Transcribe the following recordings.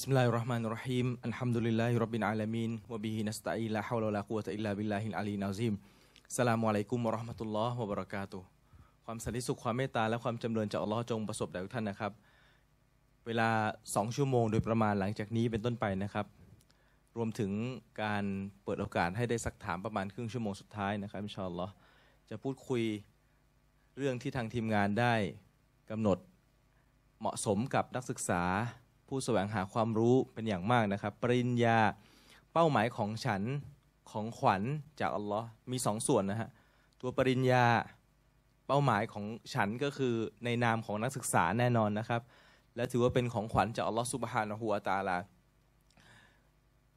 بسم الله الرحمن الرحيم الحمد لله رب العالمين وبه نستعين لا حول ولا قوة إلا بالله العلي العظيم สลามอะลัยกุมวะรา ا ห์มะตุลลอฮ์วะบรากาตุความสันติสุข ความเมตตา และความจำเริญจากอัลลอฮ์จงประสบแด่ทุกท่านนะครับ เวลาสองชั่วโมงโดยประมาณ หลังจากนี้เป็นต้นไปนะครับ รวมถึงการเปิดโอกาสให้ได้สักถามประมาณครึ่งชั่วโมงสุดท้ายนะครับอินชาอัลลอฮ์จะพูดคุยเรื่องที่ทางทีมงานได้กำหนดเหมาะสมกับนักศึกษาผู้แสวงหาความรู้เป็นอย่างมากนะครับปริญญาเป้าหมายของฉันของขวัญจากอัลลอฮ์มีสองส่วนนะฮะตัวปริญญาเป้าหมายของฉันก็คือในนามของนักศึกษาแน่นอนนะครับ และถือว่าเป็นของขวัญจากอัลลอฮ์สุบฮานะฮัวตาลา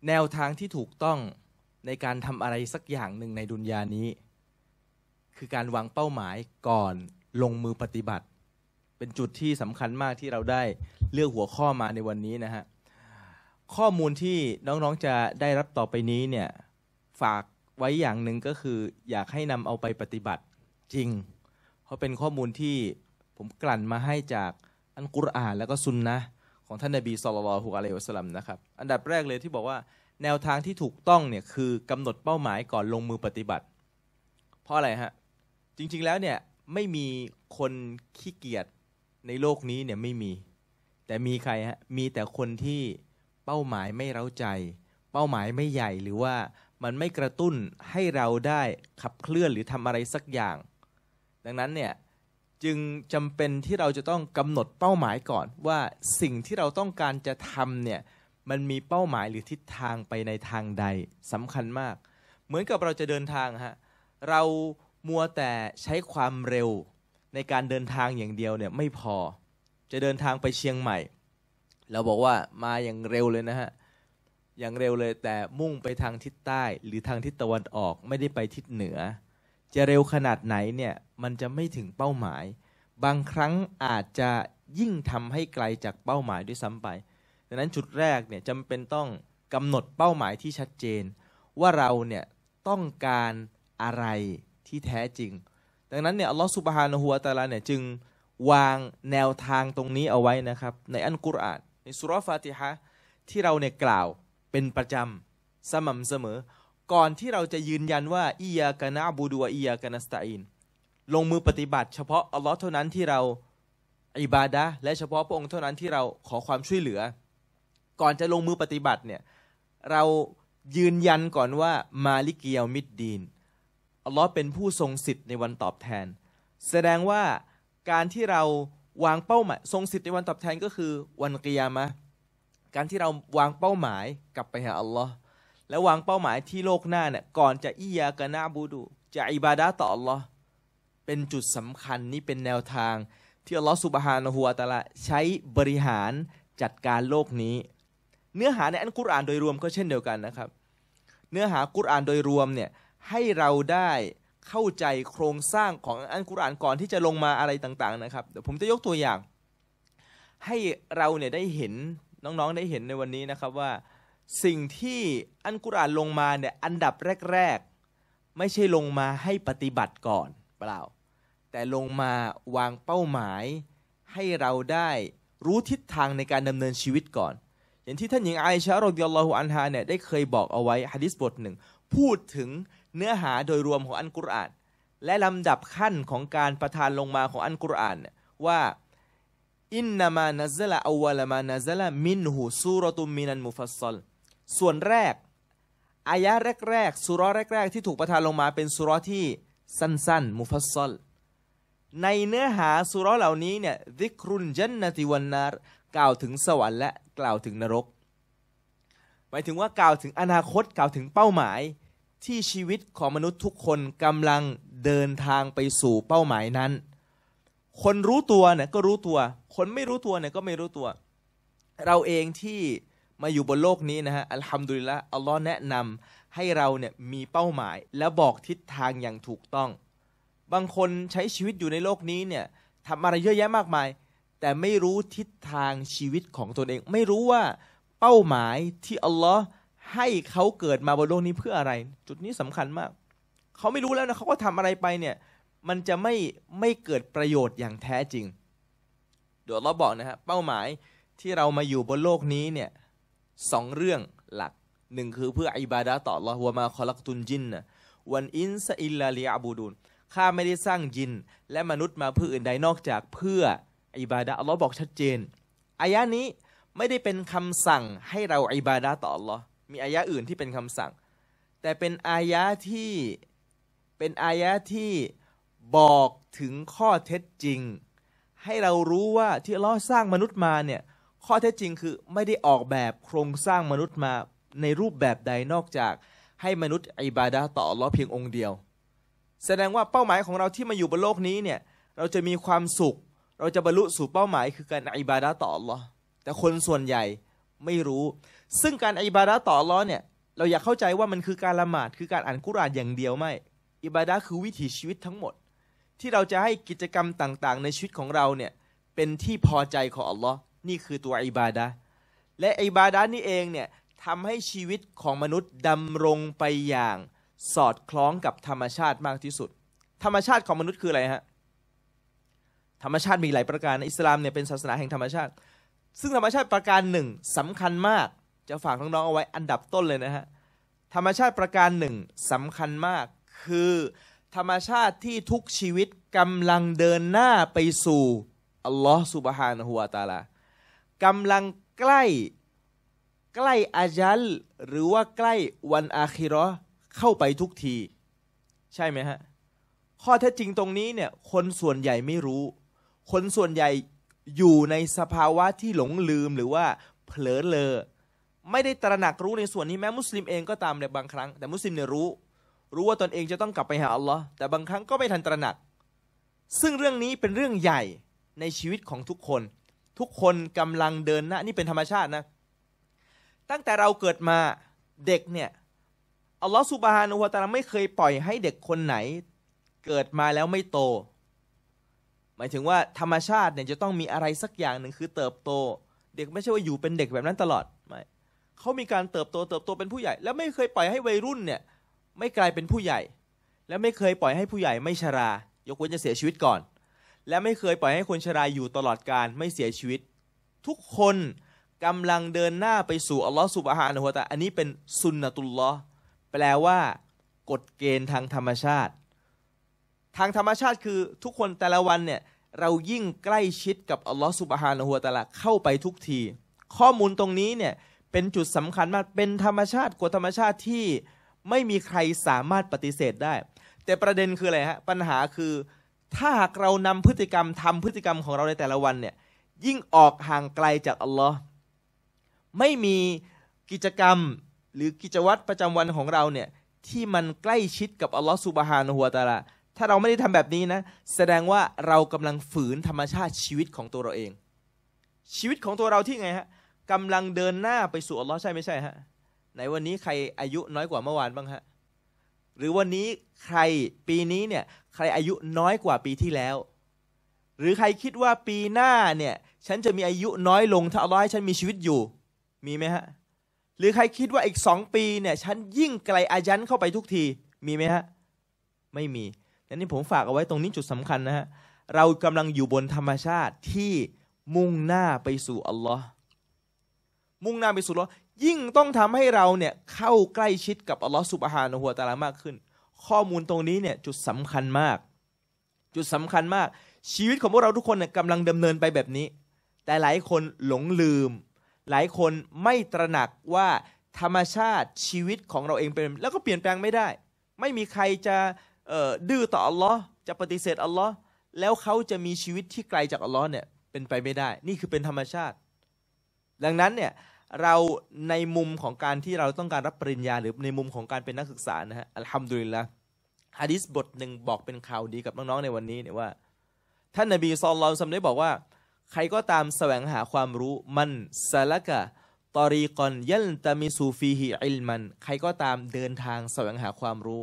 แนวทางที่ถูกต้องในการทำอะไรสักอย่างหนึ่งในดุนยานี้ คือการวางเป้าหมายก่อนลงมือปฏิบัติเป็นจุดที่สำคัญมากที่เราได้เลือกหัวข้อมาในวันนี้นะฮะ ข้อมูลที่น้องๆจะได้รับต่อไปนี้เนี่ย ฝากไว้อย่างหนึ่งก็คืออยากให้นำเอาไปปฏิบัติจริง เพราะเป็นข้อมูลที่ผมกลั่นมาให้จาก อันกุรอาน แล้วก็ซุนนะของท่านนบีสุลต่านฮุอะลัยฮิวสลัมนะครับอันดับแรกเลยที่บอกว่าแนวทางที่ถูกต้องเนี่ยคือกำหนดเป้าหมายก่อนลงมือปฏิบัติ เพราะอะไรฮะจริงๆแล้วเนี่ยไม่มีคนขี้เกียจในโลกนี้เนี่ยไม่มี แต่มีใครฮะมีแต่คนที่เป้าหมายไม่เร้าใจ เป้าหมายไม่ใหญ่หรือว่ามันไม่กระตุ้นให้เราได้ขับเคลื่อนหรือทำอะไรสักอย่าง ดังนั้นเนี่ยจึงจำเป็นที่เราจะต้องกำหนดเป้าหมายก่อนว่าสิ่งที่เราต้องการจะทำเนี่ยมันมีเป้าหมายหรือทิศทางไปในทางใดสำคัญมาก เหมือนกับเราจะเดินทางฮะเรามัวแต่ใช้ความเร็วในการเดินทางอย่างเดียวเนี่ยไม่พอ จะเดินทางไปเชียงใหม่ เราบอกว่ามาอย่างเร็วเลยนะฮะ อย่างเร็วเลย แต่มุ่งไปทางทิศใต้หรือทางทิศตะวันออก ไม่ได้ไปทิศเหนือ จะเร็วขนาดไหนเนี่ยมันจะไม่ถึงเป้าหมาย บางครั้งอาจจะยิ่งทำให้ไกลจากเป้าหมายด้วยซ้ำไป ดังนั้นจุดแรกเนี่ยจำเป็นต้องกำหนดเป้าหมายที่ชัดเจน ว่าเราเนี่ยต้องการอะไรที่แท้จริงดังนั้นเนี่ยอัลลอฮฺสุบฮานะฮัวตาลาเนี่ยจึงวางแนวทางตรงนี้เอาไว้นะครับ ในอันกุรอานในสุรฟาติฮะที่เราเนี่ยกล่าวเป็นประจำสม่ำเสมอ ก่อนที่เราจะยืนยันว่าอียากานะบูดัวอียากานัสตาอินลงมือปฏิบัติเฉพาะอัลลอฮ์เท่านั้นที่เราอิบาดะและเฉพาะพระองค์เท่านั้นที่เราขอความช่วยเหลือ ก่อนจะลงมือปฏิบัติเนี่ยเรายืนยันก่อนว่ามาลิกิยามิดดีนอัลลอฮ์เป็นผู้ทรงสิทธิ์ในวันตอบแทน แสดงว่าการที่เราวางเป้าหมายทรงสิทธิ์ในวันตอบแทนก็คือ วันกิยามะการที่เราวางเป้าหมายกลับไปหาอัลลอฮ์และวางเป้าหมายที่โลกหน้าเนี่ยก่อนจะอียากะนาบูดูจะอิบาดาต่ออัลลอฮ์เป็นจุดสำคัญนี่เป็นแนวทาง ที่อัลลอฮ์สุบฮานะฮัวตะละใช้บริหารจัดการโลกนี้ เนื้อหาในอันกุรอานโดยรวมก็เช่นเดียวกันนะครับ เนื้อหากุรอานโดยรวมเนี่ยให้เราได้เข้าใจโครงสร้างของอันกุรอานก่อนที่จะลงมาอะไรต่าง ๆ นะครับเดี๋ยวผมจะยกตัวอย่าง ให้เราเนี่ยได้เห็นน้องๆได้เห็นในวันนี้นะครับว่าสิ่งที่อันกุรอานลงมาเนี่ยอันดับแรกๆ ไม่ใช่ลงมาให้ปฏิบัติก่อนเปล่า แต่ลงมาวางเป้าหมาย ให้เราได้รู้ทิศทางในการดำเนินชีวิตก่อน อย่างที่ท่านหญิงไอชารดิยัลลอฮุอันฮาเนี่ยได้เคยบอกเอาไว้ฮะดิษบทหนึ่งพูดถึงเนื้อหาโดยรวมของอันกุรอานและลำดับขั้นของการประทานลงมาของอันกุรอาน ว่าอินนามานัซละอวลมานัซละมินหูซูรตุมมินันมุฟัสซลส่วนแรก อายะแรกๆสุรแรกๆที่ถูกประทานลงมาเป็นสุรที่สั้นๆมุฟัสซลในเนื้อหาสุรเหล่านี้เนี่ยดิกรุนจันนติวันนารกล่าวถึงสวรรค์และ กล่าวถึงนรกหมายถึงว่ากล่าวถึงอนาคตกล่าวถึงเป้าหมายที่ชีวิตของมนุษย์ทุกคนกำลังเดินทางไปสู่เป้าหมายนั้น คนรู้ตัวเนี่ยก็รู้ตัว คนไม่รู้ตัวเนี่ยก็ไม่รู้ตัว เราเองที่มาอยู่บนโลกนี้นะฮะอัลฮัมดุลิละอัลลอฮ์แนะนำให้เราเนี่ยมีเป้าหมายและบอกทิศทางอย่างถูกต้อง บางคนใช้ชีวิตอยู่ในโลกนี้เนี่ยทำอะไรเยอะแยะมากมาย แต่ไม่รู้ทิศทางชีวิตของตนเอง ไม่รู้ว่าเป้าหมายที่อัลลอฮ์ให้เขาเกิดมาบนโลกนี้เพื่ออะไร จุดนี้สำคัญมาก เขาไม่รู้แล้วนะเขาก็ทำอะไรไปเนี่ย มันจะไม่ไม่เกิดประโยชน์อย่างแท้จริงเดี๋ยวเราบอกนะฮะเป้าหมายที่เรามาอยู่บนโลกนี้เนี่ยสองเรื่องหลักหนึ่งคือเพื่ออิบาดะต่อละหัวมาคอลักตุนจินนะวันอินซอิลลาลีอาบูดุนข้าไม่ได้สร้างยินและมนุษย์มาเพื่ออื่นใดนอกจากเพื่ออิบาดะเราบอกชัดเจนอายะนี้ไม่ได้เป็นคำสั่งให้เราอิบาดะต่อละอมีอายะอื่นที่เป็นคำสั่ง แต่เป็นอายะที่เป็นอายะที่บอกถึงข้อเท็จจริง ให้เรารู้ว่าที่ล้อสร้างมนุษย์มาเนี่ยข้อเท็จจริงคือไม่ได้ออกแบบโครงสร้างมนุษย์มาในรูปแบบใดนอกจาก ให้มนุษย์ อิบาดาต่อล้อเพียงองค์เดียว แสดงว่าเป้าหมายของเราที่มาอยู่บนโลกนี้เนี่ยเราจะมีความสุข เราจะบรรลุสู่เป้าหมายคือการอิบาดาต่อล้อแต่คนส่วนใหญ่ไม่รู้ซึ่งการอิบาดะต่อร้อนเนี่ยเราอยากเข้าใจว่ามันคือการละหมาดคือการอ่านกุรานอย่างเดียวไม่ อิบาดะคือวิถีชีวิตทั้งหมด ที่เราจะให้กิจกรรมต่างๆ ในชีวิตของเราเนี่ยเป็นที่พอใจของอัลลอฮ์นี่คือตัวอิบาดะและอิบาดะนี่เองเนี่ยทำให้ชีวิตของมนุษย์ดำรงไปอย่าง สอดคล้องกับธรรมชาติมากที่สุด ธรรมชาติของมนุษย์คืออะไรฮะธรรมชาติมีหลายประการอิสลามเนี่ยเป็นศาสนาแห่งธรรมชาติ ซึ่งธรรมชาติประการหนึ่งสำคัญมากจะฝากน้อง ๆ เอาไว้อันดับต้นเลยนะฮะ ธรรมชาติประการหนึ่งสำคัญมากคือ ธรรมชาติที่ทุกชีวิตกำลังเดินหน้าไปสู่อัลลอฮ์สุบฮานะฮุวาตาลากำลังใกล้ ใกล้อาจัล หรือว่าใกล้วันอาคิรอเข้าไปทุกที ใช่ไหมฮะ ข้อเท็จจริงตรงนี้เนี่ยคนส่วนใหญ่ไม่รู้ คนส่วนใหญ่อยู่ในสภาวะที่หลงลืมหรือว่าเผลอเลอไม่ได้ตระหนักรู้ในส่วนนี้แม้มุสลิมเองก็ตามในบางครั้งแต่มุสลิมเนี่ยรู้ รู้ว่าตนเองจะต้องกลับไปหาอัลลอฮ์แต่บางครั้งก็ไม่ทันตระหนัก ซึ่งเรื่องนี้เป็นเรื่องใหญ่ในชีวิตของทุกคน ทุกคนกำลังเดินหน้านี่เป็นธรรมชาตินะตั้งแต่เราเกิดมาเด็กเนี่ยอัลลอฮ์สุบฮานุฮาตาลาไม่เคยปล่อยให้เด็กคนไหน เกิดมาแล้วไม่โต หมายถึงว่าธรรมชาติเนี่ยจะต้องมีอะไรสักอย่างหนึ่งคือเติบโต เด็กไม่ใช่ว่าอยู่เป็นเด็กแบบนั้นตลอดเขามีการเติบโตเติบโตเป็นผู้ใหญ่ แล้วไม่เคยปล่อยให้วัยรุ่นเนี่ย ไม่กลายเป็นผู้ใหญ่ และไม่เคยปล่อยให้ผู้ใหญ่ไม่ชรา ยกเว้นจะเสียชีวิตก่อน และไม่เคยปล่อยให้คนชราอยู่ตลอดการไม่เสียชีวิต ทุกคนกำลังเดินหน้าไปสู่อัลลอฮฺสุบฮานะฮุตะ อันนี้เป็นซุนนะตุลลอฮแปลว่า กฎเกณฑ์ทางธรรมชาติ ทางธรรมชาติคือทุกคนแต่ละวันเนี่ยเรายิ่งใกล้ชิดกับอัลลอฮฺสุบฮานะฮุตะละเข้าไปทุกที ข้อมูลตรงนี้เนี่ยเป็นจุดสำคัญมาก เป็นธรรมชาติกฎธรรมชาติที่ไม่มีใครสามารถปฏิเสธได้ แต่ประเด็นคืออะไรฮะ ปัญหาคือ ถ้าหากเรานำพฤติกรรมทำพฤติกรรมของเราในแต่ละวันเนี่ย ยิ่งออกห่างไกลจากอัลลอฮ์ไม่มีกิจกรรมหรือกิจวัตรประจำวันของเราเนี่ย ที่มันใกล้ชิดกับอัลลอฮ์สุบฮานหัวตาละ ถ้าเราไม่ได้ทำแบบนี้นะ แสดงว่าเรากำลังฝืนธรรมชาติชีวิตของตัวเราเอง ชีวิตของตัวเราที่ไงฮะกำลังเดินหน้าไปสู่อัลลอฮ์ใช่ไม่ใช่ฮะไหนวันนี้ใครอายุน้อยกว่าเมื่อวานบ้างฮะ หรือวันนี้ใครปีนี้เนี่ย ใครอายุน้อยกว่าปีที่แล้ว หรือใครคิดว่าปีหน้าเนี่ย ฉันจะมีอายุน้อยลงถ้าอัลลอฮ์ให้ฉันมีชีวิตอยู่ มีไหมฮะ หรือใครคิดว่าอีกสองปีเนี่ย ฉันยิ่งไกลอายันเข้าไปทุกที มีไหมฮะ ไม่มีนั่นนี่ผมฝากเอาไว้ตรงนี้จุดสำคัญนะฮะ เรากำลังอยู่บนธรรมชาติที่มุ่งหน้าไปสู่อัลลอฮ์มุ่งหน้าไปสู่ละยิ่งต้องทำให้เราเนี่ยเข้าใกล้ชิดกับอัลลอฮฺสุบฮานอหัวตาลามากขึ้น ข้อมูลตรงนี้เนี่ยจุดสำคัญมาก จุดสำคัญมากชีวิตของพวกเราทุกคนเนี่ยกำลังดำเนินไปแบบนี้ แต่หลายคนหลงลืม หลายคนไม่ตระหนักว่าธรรมชาติชีวิตของเราเองเป็น แล้วก็เปลี่ยนแปลงไม่ได้ ไม่มีใครจะดื้อต่ออัลลอฮ์จะปฏิเสธอัลลอฮ์แล้วเขาจะมีชีวิตที่ไกลจากอัลลอฮ์เนี่ยเป็นไปไม่ได้ นี่คือเป็นธรรมชาติ ดังนั้นเนี่ยเราในมุมของการที่เราต้องการรับปริญญาหรือในมุมของการเป็นนักศึกษานะฮะทำดูเดุลิละฮะดิษบทหนึ่งบอกเป็นข่าวดีกับน้อง ๆ ในวันนี้เนี่ยว่า ท่านนบีซอลลัลซัมได้บอกว่า ใครก็ตามแสวงหาความรู้มันซาลกะตอรีกอน ยันตามิซูฟีฮิอิลมัน ใครก็ตามเดินทางแสวงหาความรู้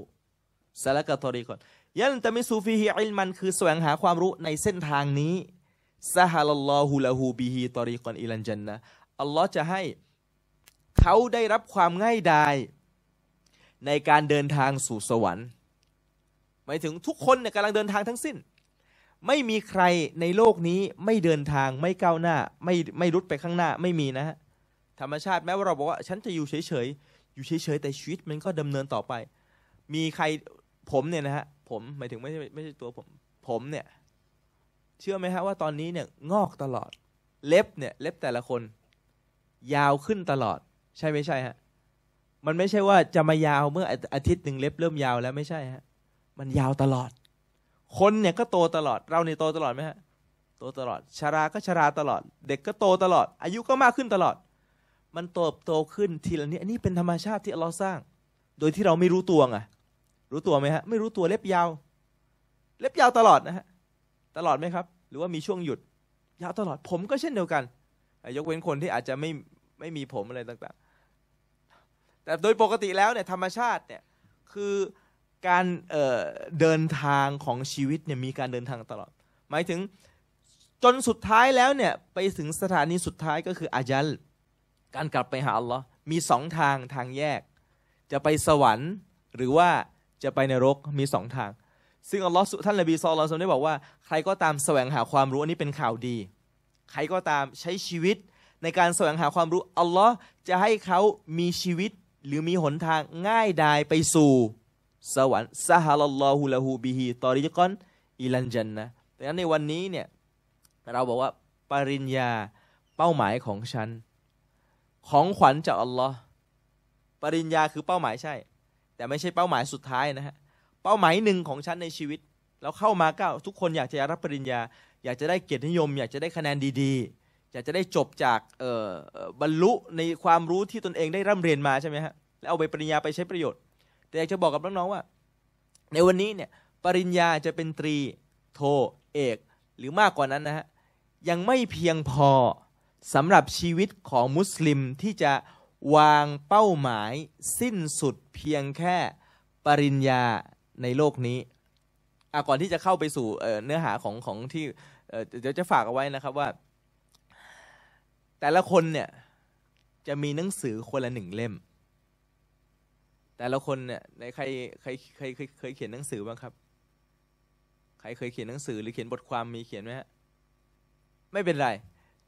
ซาลกะตอรีกอนยันตามิซูฟีฮิอิลมันคือแสวงหาความรู้ในเส้นทางนี้ซาฮัลลอฮุลาฮูบีฮิตอรีกอนอิลันจันนะอัลลอฮ์จะให้เขาได้รับความง่ายดายในการเดินทางสู่สวรรค์ หมายถึงทุกคนเนี่ยกำลังเดินทางทั้งสิ้น ไม่มีใครในโลกนี้ไม่เดินทางไม่ก้าวหน้า ไม่ไม่รุดไปข้างหน้าไม่มีนะฮะธรรมชาติแม้ว่าเราบอกว่าฉันจะอยู่เฉยๆ อยู่เฉยๆ แต่ชีวิตมันก็ดำเนินต่อไป มีใครผมเนี่ยนะฮะ ผมหมายถึงไม่ใช่ไม่ใช่ตัวผม ผมเนี่ย เชื่อไหมฮะว่าตอนนี้เนี่ยงอกตลอดเล็บเนี่ย เล็บแต่ละคนยาวขึ้นตลอด ใช่ไม่ใช่ฮะมันไม่ใช่ว่าจะมายาวเมื่ออาทิตย์หนึ่งเล็บเริ่มยาวแล้วไม่ใช่ฮะมันยาวตลอด คนเนี่ยก็โตตลอด เราเนี่ยโตตลอดไหมฮะ โตตลอดชาราก็ชาราตลอด เด็กก็โตตลอด อายุก็มากขึ้นตลอด มันโตโตขึ้นทีละนี้อันนี้เป็นธรรมชาติที่เราสร้าง โดยที่เราไม่รู้ตัวไงรู้ตัวไหมฮะ ไม่ รู้ตัวเล็บยาวเล็บยาวตลอดนะฮะตลอดไหมครับ หรือว่ามีช่วงหยุด ยาวตลอด ผมก็เช่นเดียวกันยกเว้นคนที่อาจจะไม่ไม่มีผมอะไรต่าง ๆ แต่โดยปกติแล้วเนี่ยธรรมชาติเนี่ยคือการเเดินทางของชีวิตเนี่ยมีการเดินทางตลอด หมายถึงจนสุดท้ายแล้วเนี่ยไปถึงสถานีสุดท้ายก็คืออาญัล การกลับไปหาอัลลอฮ์มีสองทางทางแยก จะไปสวรรค์หรือว่าจะไปนรกมีสองทาง ซึ่งอัลลอฮ์ท่านลบีซอลลอฮ์ได้บอกว่าใครก็ตามแสวงหาความรู้อันนี้เป็นข่าวดีใครก็ตามใช้ชีวิตในการแสวงหาความรู้อัลลอฮ์จะให้เขามีชีวิตหรือมีหนทางง่ายดายไปสู่ สวรรค์ซาฮาลลอฮุลาฮูบิฮีตอริกอนอิลันจันนะดังนั้นในวันนี้เนี่ยเราบอกว่าปริญญาเป้าหมายของฉัน ของขวัญจากอัลลอฮ์ปริญญาคือเป้าหมายใช่ แต่ไม่ใช่เป้าหมายสุดท้ายนะฮะเป้าหมายหนึ่งของฉันในชีวิตเราเข้ามาก้า ทุกคนอยากจะรับปริญญาอยากจะได้เกียรตินิยมอยากจะได้คะแนนดี ๆ อยากจะได้จบจากบรรลุในความรู้ที่ตนเองได้ร่ำเรียนมาใช่ไหมฮะแล้วเอาไปปริญญาไปใช้ประโยชน์ แต่อยากจะบอกกับน้อง ๆ ว่า ในวันนี้เนี่ยปริญญาจะเป็นตรีโทเอก หรือมากกว่านั้นนะฮะยังไม่เพียงพอสำหรับชีวิตของมุสลิมที่จะวางเป้าหมายสิ้นสุดเพียงแค่ปริญญาในโลกนี้อ่ะก่อนที่จะเข้าไปสู่เนื้อหาของของที่เดี๋ยวจะฝากเอาไว้นะครับว่า แต่ละคนเนี่ย จะมีหนังสือคนละหนึ่งเล่ม แต่ละคนเนี่ยในใคร ใครใครเคยเคยเขียนหนังสือบ้างครับ ใครเคยเขียนหนังสือหรือเขียนบทความมีเขียนไหมฮะไม่เป็นไร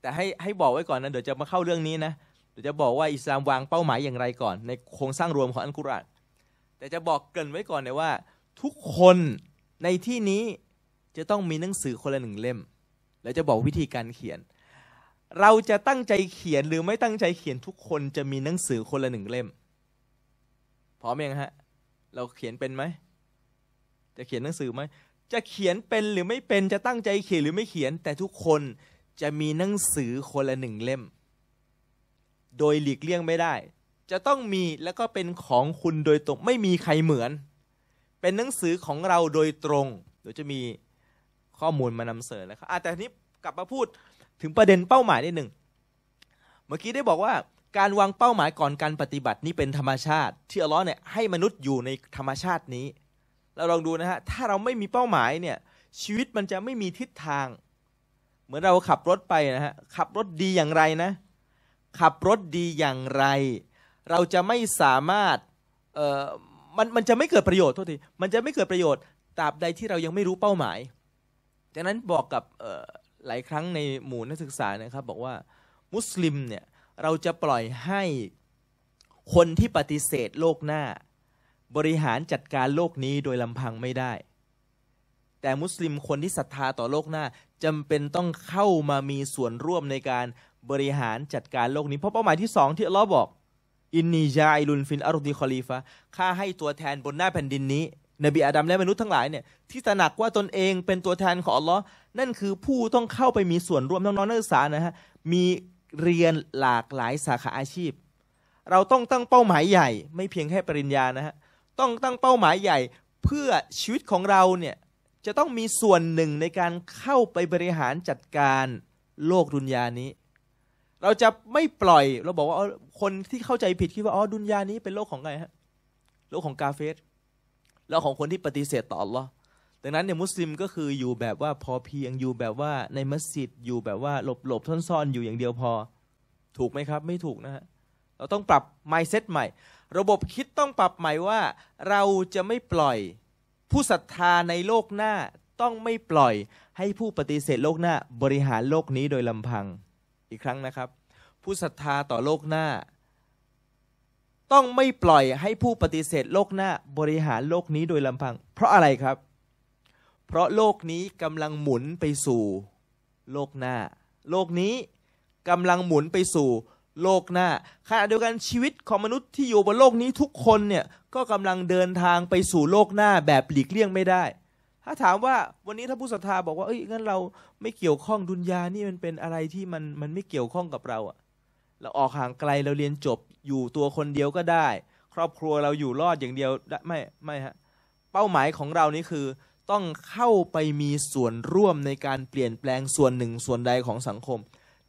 แต่ให้ให้บอกไว้ก่อนนะเดี๋ยวจะมาเข้าเรื่องนี้นะเดี๋ยวจะบอกว่าอิสลามวางเป้าหมายอย่างไรก่อนในโครงสร้างรวมของอัลกุรอานแต่จะบอกเกินไว้ก่อนเลยว่า ทุกคนในที่นี้จะต้องมีหนังสือคนละหนึ่งเล่ม แล้วจะบอกวิธีการเขียน เราจะตั้งใจเขียนหรือไม่ตั้งใจเขียนทุกคนจะมีหนังสือคนละหนึ่งเล่มพร้อมยังฮะเราเขียนเป็นไหมจะเขียนหนังสือไหมจะเขียนเป็นหรือไม่เป็นจะตั้งใจเขียนหรือไม่เขียน แต่ทุกคนจะมีหนังสือคนละหนึ่งเล่ม โดยหลีกเลี่ยงไม่ได้ จะต้องมีแล้วก็เป็นของคุณโดยตรงไม่มีใครเหมือนเป็นหนังสือของเราโดยตรงเดี๋ยวจะมีข้อมูลมานำเสนอแล้วครับแต่ทีนี้กลับมาพูดถึงประเด็นเป้าหมายนิดหนึ่ง เมื่อกี้ได้บอกว่าการวางเป้าหมายก่อนการปฏิบัตินี้เป็นธรรมชาติที่อัลลอฮ์เนี่ยให้มนุษย์อยู่ในธรรมชาตินี้ เราลองดูนะฮะถ้าเราไม่มีเป้าหมายเนี่ย ชีวิตมันจะไม่มีทิศทาง เหมือนเราขับรถไปนะฮะขับรถดีอย่างไรนะ ขับรถดีอย่างไร เราจะไม่สามารถมันมันจะไม่เกิดประโยชน์โทษทีมันจะไม่เกิดประโยชน์ตราบใดที่เรายังไม่รู้เป้าหมายดังนั้นบอกกับหลายครั้งในหมู่นักศึกษานะครับบอกว่ามุสลิมเนี่ยเราจะปล่อยให้คนที่ปฏิเสธโลกหน้า บริหารจัดการโลกนี้โดยลำพังไม่ได้ แต่มุสลิมคนที่ศรัทธาต่อโลกหน้าจำเป็นต้องเข้ามามีส่วนร่วมในการบริหารจัดการโลกนี้เพราะเป้าหมายที่สองที่อัลลอฮ์บอกอินนียาอิลุนฟินอารุดีคอลีฟะข้าให้ตัวแทนบนหน้าแผ่นดินนี้นบีอาดัมและมนุษย์ทั้งหลายเนี่ย ที่ตระหนักว่าตนเองเป็นตัวแทนของอัลลอฮ์นั่นคือผู้ต้องเข้าไปมีส่วนร่วมน้องๆนักศึกษานะฮะ มีเรียนหลากหลายสาขาอาชีพ เราต้องตั้งเป้าหมายใหญ่ ไม่เพียงแค่ปริญญานะฮะ ต้องตั้งเป้าหมายใหญ่เพื่อชีวิตของเราเนี่ย จะต้องมีส่วนหนึ่งในการเข้าไปบริหารจัดการโลกดุนยานี้เราจะไม่ปล่อย เราบอกว่า คนที่เข้าใจผิดคิดว่า อ๋อดุนยานี้เป็นโลกของไงฮะ โลกของกาเฟสแล้วของคนที่ปฏิเสธต่ออัลลอฮ์ดังนั้นเนี่ยมุสลิมก็คืออยู่แบบว่าพอเพียงอยู่แบบว่าในมัสยิดอยู่แบบว่าหลบหลบซ่อนๆอยู่อย่างเดียวพอ ถูกไหมครับ ไม่ถูกนะฮะ เราต้องปรับม i n เซ็ตใหม่ ระบบคิดต้องปรับใหม่ว่า เราจะไม่ปล่อยผู้ศรัทธาในโลกหน้าต้องไม่ปล่อยให้ผู้ปฏิเสธโลกหน้า บริหารโลกนี้โดยลำพังอีกครั้งนะครับ ผู้ศรัทธาต่อโลกหน้า ต้องไม่ปล่อยให้ผู้ปฏิเสธโลกหน้าบริหารโลกนี้โดยลำพัง เพราะอะไรครับ เพราะโลกนี้กำลังหมุนไปสู่โลกหน้า โลกนี้กำลังหมุนไปสู่โลกหน้าขณะเดียวกันชีวิตของมนุษย์ที่อยู่บนโลกนี้ทุกคนเนี่ยก็กำลังเดินทางไปสู่โลกหน้าแบบหลีกเลี่ยงไม่ได้ถ้าถามว่าวันนี้ถ้าผู้ศรัทธาบอกว่าเอ้ยงั้นเราไม่เกี่ยวข้องดุนยานี่มันเป็นอะไรที่มันมันไม่เกี่ยวข้องกับเราอะเราออกห่างไกลเราเรียนจบอยู่ตัวคนเดียวก็ได้ ครอบครัวเราอยู่รอดอย่างเดียวไม่ไม่ฮะเป้าหมายของเรานี่คือต้องเข้าไปมีส่วนร่วมในการเปลี่ยนแปลงส่วนหนึ่งส่วนใดของสังคม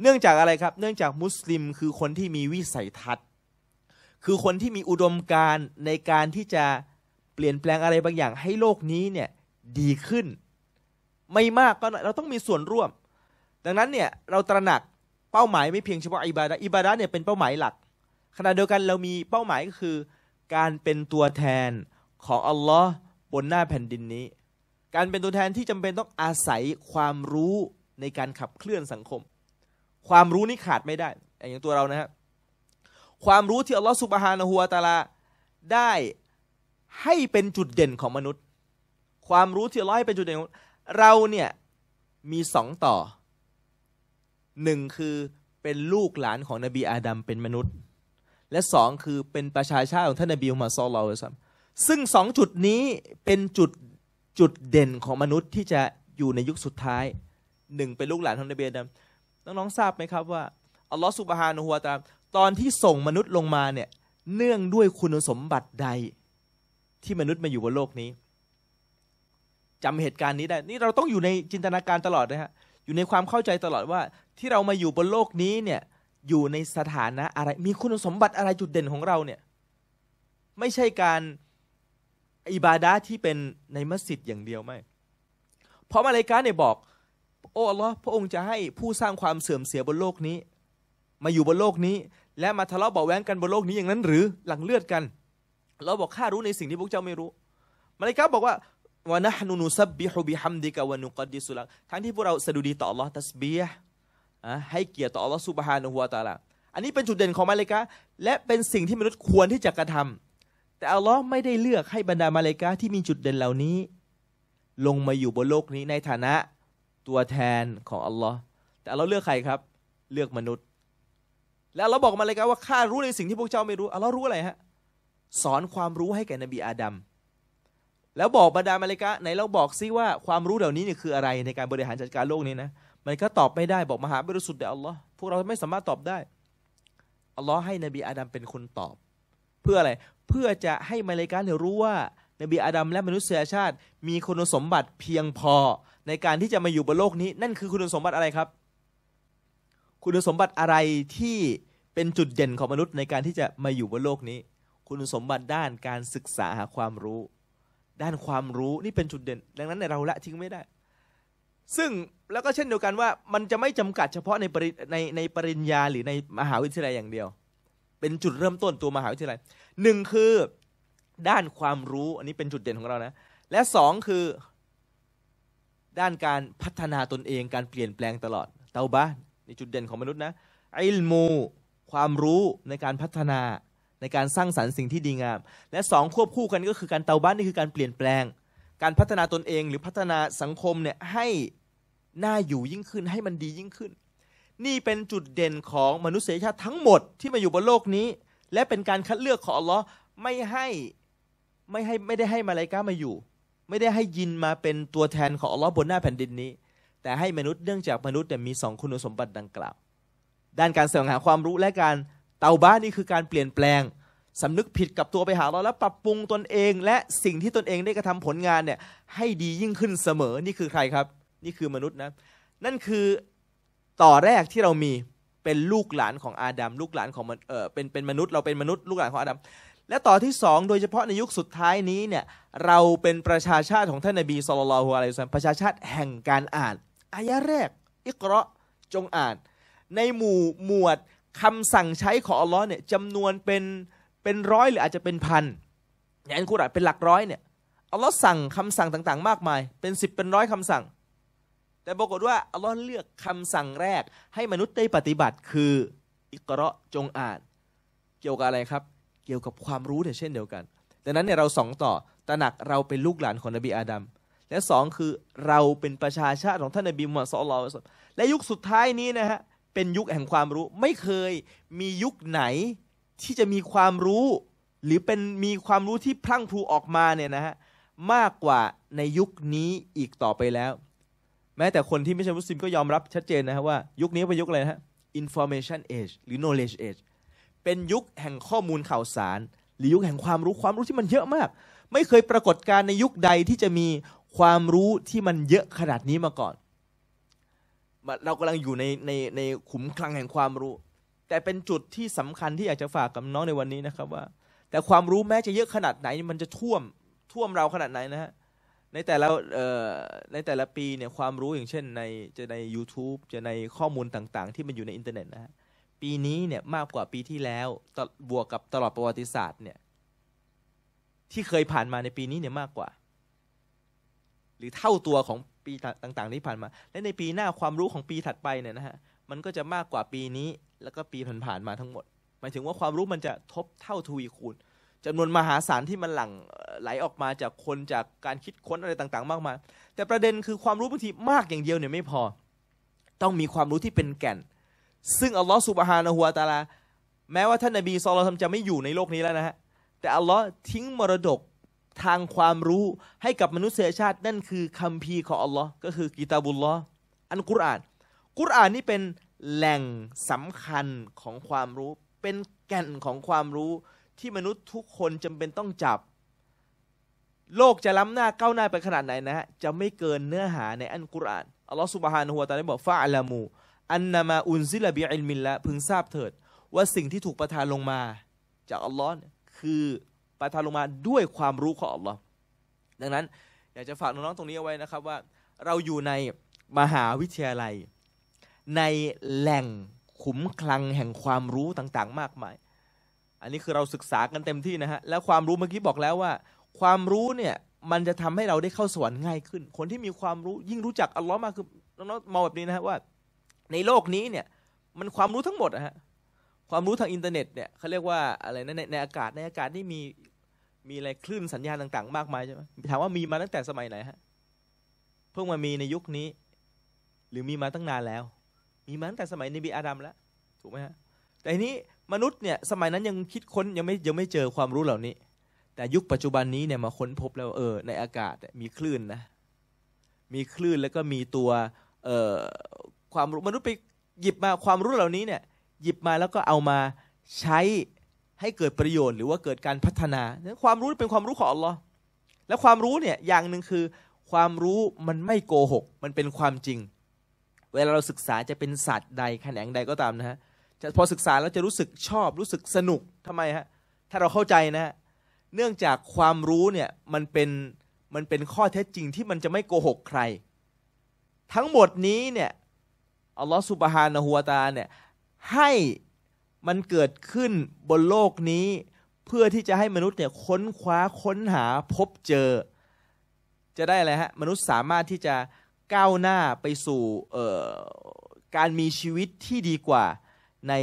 เนื่องจากอะไรครับเนื่องจากมุสลิมคือคนที่มีวิสัยทัศน์คือคนที่มีอุดมการณ์ในการที่จะเปลี่ยนแปลงอะไรบางอย่างให้โลกนี้เนี่ยดีขึ้นไม่มาก ก็เราต้องมีส่วนร่วม ดังนั้นเนี่ยเราตระหนักเป้าหมายไม่เพียงเฉพาะอิบาดะอิบาดะเนี่ยเป็นเป้าหมายหลักขณะเดียวกันเรามีเป้าหมาย ก็คือ การเป็นตัวแทนของ อัลลอฮ์บนหน้าแผ่นดินนี้ การเป็นตัวแทนที่จำเป็นต้องอาศัยความรู้ในการขับเคลื่อนสังคม ความรู้นี่ขาดไม่ได้ อย่างตัวเรานะครับความรู้ที่อัลลอฮ์สุบฮานะฮัวตาลาได้ให้เป็นจุดเด่นของมนุษย์ความรู้ที่ร้อยเป็นจุดเด่นเราเนี่ยมีสองต่อหนึ่งคือเป็นลูกหลานของนบีอาดัมเป็นมนุษย์ และสองคือเป็นประชาชาติของท่านนบีอุมาซอลเราับซึ่งสองจุดนี้เป็นจุดจุดเด่นของมนุษย์ที่จะอยู่ในยุคสุดท้ายหนึ่งเป็นลูกหลานของนบีอาดัมน้องๆทราบไหมครับว่าอัลลอฮฺสุบฮานุฮัวตาตอนที่ส่งมนุษย์ลงมาเนี่ยเนื่องด้วยคุณสมบัติใดที่มนุษย์มาอยู่บนโลกนี้จำเหตุการณ์นี้ได้ นี่เราต้องอยู่ในจินตนาการตลอดนะฮะ อยู่ในความเข้าใจตลอดว่า ที่เรามาอยู่บนโลกนี้เนี่ย อยู่ในสถานะอะไร มีคุณสมบัติอะไรจุดเด่นของเราเนี่ย ไม่ใช่การอิบาดะที่เป็นในมัสยิดอย่างเดียวไม่เพราะมาเลกาเนี่ยบอก โอ้อัลลอฮ์พระองค์จะให้ผู้สร้างความเสื่อมเสียบนโลกนี้ มาอยู่บนโลกนี้ และมาทะเลาะเบาแวงกันบนโลกนี้อย่างนั้นหรือหลังเลือดกัน เราบอกข้ารู้ในสิ่งที่พวกเจ้าไม่รู้ มาเลกาบอกว่าวะนะฮนุนุซับบิฮุบิฮัมดิกะวะนุกัดดิสุลักทั้งที่พวกเราสะดุดีต่อ Allah ตัสบีฮ์ให้เกียรติต่อ Allah ซุบฮานะฮูวะตะอาลาอันนี้เป็นจุดเด่นของมาเลกะและเป็นสิ่งที่มนุษย์ควรที่จะกระทำแต่อัลลอฮ์ไม่ได้เลือกให้บรรดามาเลกะที่มีจุดเด่นเหล่านี้ ลงมาอยู่บนโลกนี้ ในฐานะ ตัวแทนของอัลลอฮ์แต่อัลลอฮ์เลือกใครครับ เลือกมนุษย์ แล้วเราบอกมาเลกะว่าข้ารู้ในสิ่งที่พวกเจ้าไม่รู้อัลลอฮ์รู้อะไรฮะสอนความรู้ให้แก่นบีอาดัมแล้วบอกบรรดาเมลิกะไหนเราบอกซิว่าความรู้เหล่านี้เนี่ยคืออะไรในการบริหารจัดการโลกนี้นะมันก็ตอบไม่ได้บอกมหาบริสุทธิ์แต่อัลลอฮ์พวกเราไม่สามารถตอบได้อัลลอฮ์ให้นบี อาดัมเป็นคนตอบ เพื่ออะไรเพื่อจะให้มาิกะเนี่ยรู้ว่านบีอาดัมและมนุษยชาติ มีคุณสมบัติเพียงพอในการที่จะมาอยู่บนโลกนี้นั่นคือคุณสมบัติอะไรครับ คุณสมบัติอะไรที่เป็นจุดเด่นของมนุษย์ในการที่จะมาอยู่บนโลกนี้ คุณสมบัติด้านการศึกษาหาความรู้ด้านความรู้นี่เป็นจุดเด่น ดังนั้นเราละทิ้งไม่ได้ ซึ่งแล้วก็เช่นเดียวกันว่า มันจะไม่จำกัด เฉพาะในปริในในปริญญาหรือในมหาวิทยาลัยอย่างเดียว เป็นจุดเริ่มต้นตัวมหาวิทยาลัยหนึ่งคือด้านความรู้อันนี้เป็นจุดเด่นของเรานะ และสองคือด้านการพัฒนาตนเองการเปลี่ยนแปลงตลอด เตาบ้านในจุดเด่นของมนุษย์นะไอลมูความรู้ในการพัฒนาในการสร้างสรรค์สิ่งที่ดีงาม และ2ควบคู่กันก็คือการเตาบ้านนี่คือการเปลี่ยนแปลง การพัฒนาตนเองหรือพัฒนาสังคมเนี่ยให้น่าอยู่ยิ่งขึ้นให้มันดียิ่งขึ้น นี่เป็นจุดเด่นของมนุษยชาติทั้งหมดที่มาอยู่บนโลกนี้ และเป็นการคัดเลือกของอัลลอฮ์ไม่ให้ไม่ให้ไม่ได้ให้มาลายกามาอยู่ ไม่ได้ให้ยินมาเป็นตัวแทนของอัลลอฮ์บนหน้าแผ่นดินนี้ แต่ให้มนุษย์เนื่องจากมนุษย์มีสองคุณสมบัติดังกล่าวด้านการแสวงหาความรู้และการเตาบ้านี่คือการเปลี่ยนแปลงสำนึกผิดกับตัวไปหาเราแล้วปรับปรุงตนเอง และสิ่งที่ตนเองได้กระทำผลงานเนี่ยให้ดียิ่งขึ้นเสมอนี่คือใครครับ นี่คือมนุษย์นะนั่นคือต่อแรกที่เรามีเป็นลูกหลานของอาดัมลูกหลานของมันเออเป็นเป็นมนุษย์เราเป็นมนุษย์ลูกหลานของอาดัมและต่อที่2โดยเฉพาะในยุคสุดท้ายนี้เนี่ยเราเป็นประชาชาติของท่านนบีสุลต่านอะไรยสซามประชาชาติแห่งการอ่าน อายะแรกอิกระจงอ่าน ในหมู่หมวดคำสั่งใช้ของอัลลอฮ์เนี่ยจำนวนเป็นเป็นร้อยหรืออาจจะเป็นพันอย่างอันกุรอานเป็นหลักร้อยเนี่ยอัลลอฮ์สั่งคำสั่งต่างๆ มากมาย เป็นสิบเป็นร้อยคำสั่ง แต่ปรากฏว่าอัลลอฮ์เลือกคำสั่งแรกให้มนุษย์ได้ปฏิบัติคืออิกระจงอ่าน เกี่ยวกับอะไรครับ เกี่ยวกับความรู้เนี่ยเช่นเดียวกันดังนั้นเนี่ยเราสองต่อตระหนักเราเป็นลูกหลานของนบีอาดัมและสองคือเราเป็นประชาชาติของท่านนบีมุฮัมมัดสุลลัลและยุคสุดท้ายนี้นะฮะเป็นยุคแห่งความรู้ไม่เคยมียุคไหนที่จะมีความรู้ หรือเป็นมีความรู้ที่พลั่งพลูออกมาเนี่ยนะฮะมากกว่าในยุคนี้อีกต่อไปแล้ว แม้แต่คนที่ไม่ใช่มุสลิมก็ยอมรับชัดเจนนะฮะว่ายุคนี้เป็นยุคอะไรนะฮะ information age หรือ knowledge age เป็นยุคแห่งข้อมูลข่าวสาร หรือยุคแห่งความรู้ความรู้ที่มันเยอะมาก ไม่เคยปรากฏการในยุคใดที่จะมีความรู้ที่มันเยอะขนาดนี้มาก่อนเรากำลังอยู่ในในในขุมคลังแห่งความรู้ แต่เป็นจุดที่สำคัญที่อยากจะฝากกับน้องในวันนี้นะครับ ว่า แต่ความรู้แม้จะเยอะขนาดไหนมันจะท่วมท่วมเราขนาดไหนนะฮะในแต่ละในแต่ละปีเนี่ยความรู้อย่างเช่น ในจะใน YouTube จะในข้อมูลต่างๆ ที่มันอยู่ในอินเทอร์เน็ตนะฮะปีนี้เนี่ยมากกว่าปีที่แล้วบวกกับตลอดประวัติศาสตร์ เนี่ย ที่เคยผ่านมาในปีนี้เนี่ยมากกว่าหรือเท่าตัวของปีต่างๆที่ผ่านมา และในปีหน้าความรู้ของปีถัดไปเนี่ยนะฮะมันก็จะมากกว่าปีนี้ แล้วก็ปีผ่านๆมาทั้งหมด หมายถึงว่าความรู้มันจะทบเท่าทวีคูณจำนวนมหาศาลที่มันหลั่งไหลออกมาจากคนจากการคิดค้นอะไรต่างๆ มากมายแต่ประเด็นคือความรู้บางทีมากอย่างเดียวเนี่ยไม่พอ ต้องมีความรู้ที่เป็นแก่น ซึ่งอัลลอฮฺสุบฮานะฮัวตาลาแม้ว่าท่านนบีซอลเราทำจะไม่อยู่ในโลกนี้แล้วนะฮะแต่อัลลอฮ์ทิ้งมรดกทางความรู้ให้กับมนุษยชาติ นั่นคือคัมภีร์ของอัลลอฮ์ก็คือกีตาบุลลอฮ์อันกุรอาน กุรอานนี่เป็นแหล่งสำคัญของความรู้ เป็นแก่นของความรู้ที่มนุษย์ทุกคนจำเป็นต้องจับ โลกจะล้ำหน้าก้าวหน้าไปขนาดไหนนะฮะจะไม่เกินเนื้อหาในอันกุรอานอัลลอฮ์สุบฮานะัวะตาด้บอกฟาอัลามู อันนามาอุนซิลบิอิลมิลละพึงทราบเถิด ว่าสิ่งที่ถูกประทานลงมา จากอัลลอฮ์คือประทานลงมาด้วยความรู้ของอัลลอฮ์ดังนั้น อยากจะฝากน้องๆตรงนี้เอาไว้นะครับ ว่า เราอยู่ในมหาวิทยาลัย ในแหล่งขุมคลังแห่งความรู้ต่าง ๆ มากมาย อันนี้คือเราศึกษากันเต็มที่นะฮะ แล้วความรู้เมื่อกี้บอกแล้วว่า ความรู้เนี่ย มันจะทำให้เราได้เข้าสวรรค์ง่ายขึ้น คนที่มีความรู้ยิ่งรู้จักอัลลอฮ์มากคือน้องๆมองแบบนี้นะฮะว่า ในโลกนี้เนี่ย มันความรู้ทั้งหมดนะฮะความรู้ทางอินเทอร์เน็ตเนี่ยเขาเรียกว่าอะไรนะในในอากาศในอากาศนี่มีมีอะไรคลื่นสัญญาณต่าง ๆมากมายใช่ไหมถามว่ามีมาตั้งแต่สมัยไหนฮะเพิ่งมามีในยุคนี้ หรือมีมาตั้งนานแล้ว มีมาตั้งแต่สมัยนบีอาดัมแล้วถูกไหมฮะ แต่นี้มนุษย์เนี่ย สมัยนั้นยังคิดค้นยังไม่ยังไม่เจอความรู้เหล่านี้ แต่ยุคปัจจุบันนี้เนี่ยมาค้นพบแล้วเออในอากาศมีคลื่นนะ มีคลื่นแล้วก็มีตัว เอ่อความรู้มนุษย์ไป หยิบมาความรู้เหล่านี้เนี่ยหยิบมาแล้วก็เอามาใช้ให้เกิดประโยชน์หรือว่าเกิดการพัฒนา ความรู้เป็นความรู้ของอัลลอฮ์และความรู้เนี่ยอย่างหนึ่งคือ ความรู้มันไม่โกหก มันเป็นความจริง เวลาเราศึกษาจะเป็นศาสตร์ใดแขนงใดก็ตามนะฮะพอศึกษาแล้วจะรู้สึกชอบรู้สึกสนุกทำไมฮะ ถ้าเราเข้าใจนะ เนื่องจากความรู้เนี่ยมันเป็นมันเป็นข้อเท็จจริงที่มันจะไม่โกหกใคร ทั้งหมดนี้เนี่ยอัลลอฮฺสุบฮานะฮัวตาเนี่ยให้มันเกิดขึ้นบนโลกนี้เพื่อที่จะให้มนุษย์เนี่ยค้นคว้า ค้นหาพบเจอ จะได้อะไรฮะมนุษย์สามารถที่จะก้าวหน้าไปสู่การมีชีวิตที่ดีกว่าใน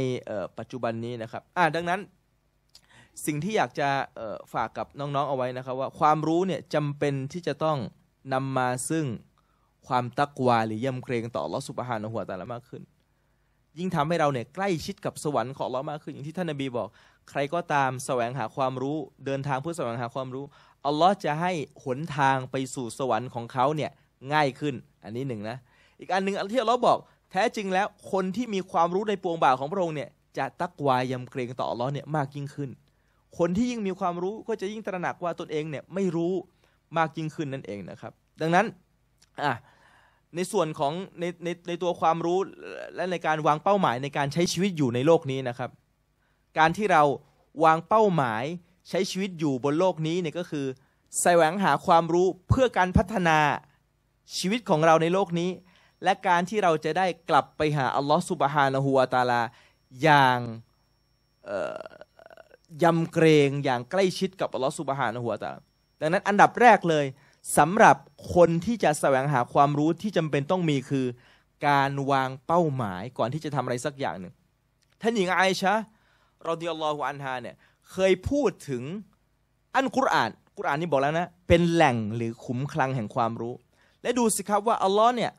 ปัจจุบันนี้นะครับอ่าดังนั้นสิ่งที่อยากจะฝากกับน้องๆเอาไว้นะครับว่าความรู้เนี่ยจำเป็นที่จะต้องนำมาซึ่งความตักวาหรือย่ำเกรงต่อลอสุบฮานหัวแต่ละมากขึ้นยิ่งทำให้เราเนี่ยใกล้ชิดกับสวรรค์ของเรามากขึ้น อย่างที่ท่านนบีบอก ใครก็ตามแสวงหาความรู้ เดินทางเพื่อแสวงหาความรู้อัลลอฮ์จะให้หนทางไปสู่สวรรค์ของเขาเนี่ยง่ายขึ้น อันนี้หนึ่งนะอีกอันหนึ่งอันที่อัลลอฮ์บอก แท้จริงแล้วคนที่มีความรู้ในปวงบ่าวของพระองค์เนี่ยจะตักวายยำเกรงต่ออัลลอฮ์เนี่ยมากยิ่งขึ้น คนที่ยิ่งมีความรู้ก็จะยิ่งตระหนักว่าตนเองเนี่ยไม่รู้มากยิ่งขึ้นนั่นเองนะครับ ดังนั้นอ่ะในส่วนของในในในตัวความรู้และในการวางเป้าหมายในการใช้ชีวิตอยู่ในโลกนี้นะครับ การที่เราวางเป้าหมายใช้ชีวิตอยู่บนโลกนี้เนี่ยก็คือ แสวงหาความรู้เพื่อการพัฒนาชีวิตของเราในโลกนี้ และการที่เราจะได้กลับไปหาอัลลอฮฺสุบฮานะฮูวาตาลาอย่างยำเกรงอย่างใกล้ชิดกับอัลลอฮฺสุบฮานะฮูวาตาลาดังนั้นอันดับแรกเลยสำหรับคนที่จะแสวงหาความรู้ที่จำเป็นต้องมีคือ การวางเป้าหมายก่อนที่จะทำอะไรสักอย่างหนึ่งท่านหญิงไอชะเราดีอัลลอฮฺอันฮาเนี่ยเคยพูดถึงอันกุรอาน กุรอานนี่บอกแล้วนะ เป็นแหล่งหรือขุมคลังแห่งความรู้ และดูสิครับว่า อัลลอฮ์เนี่ย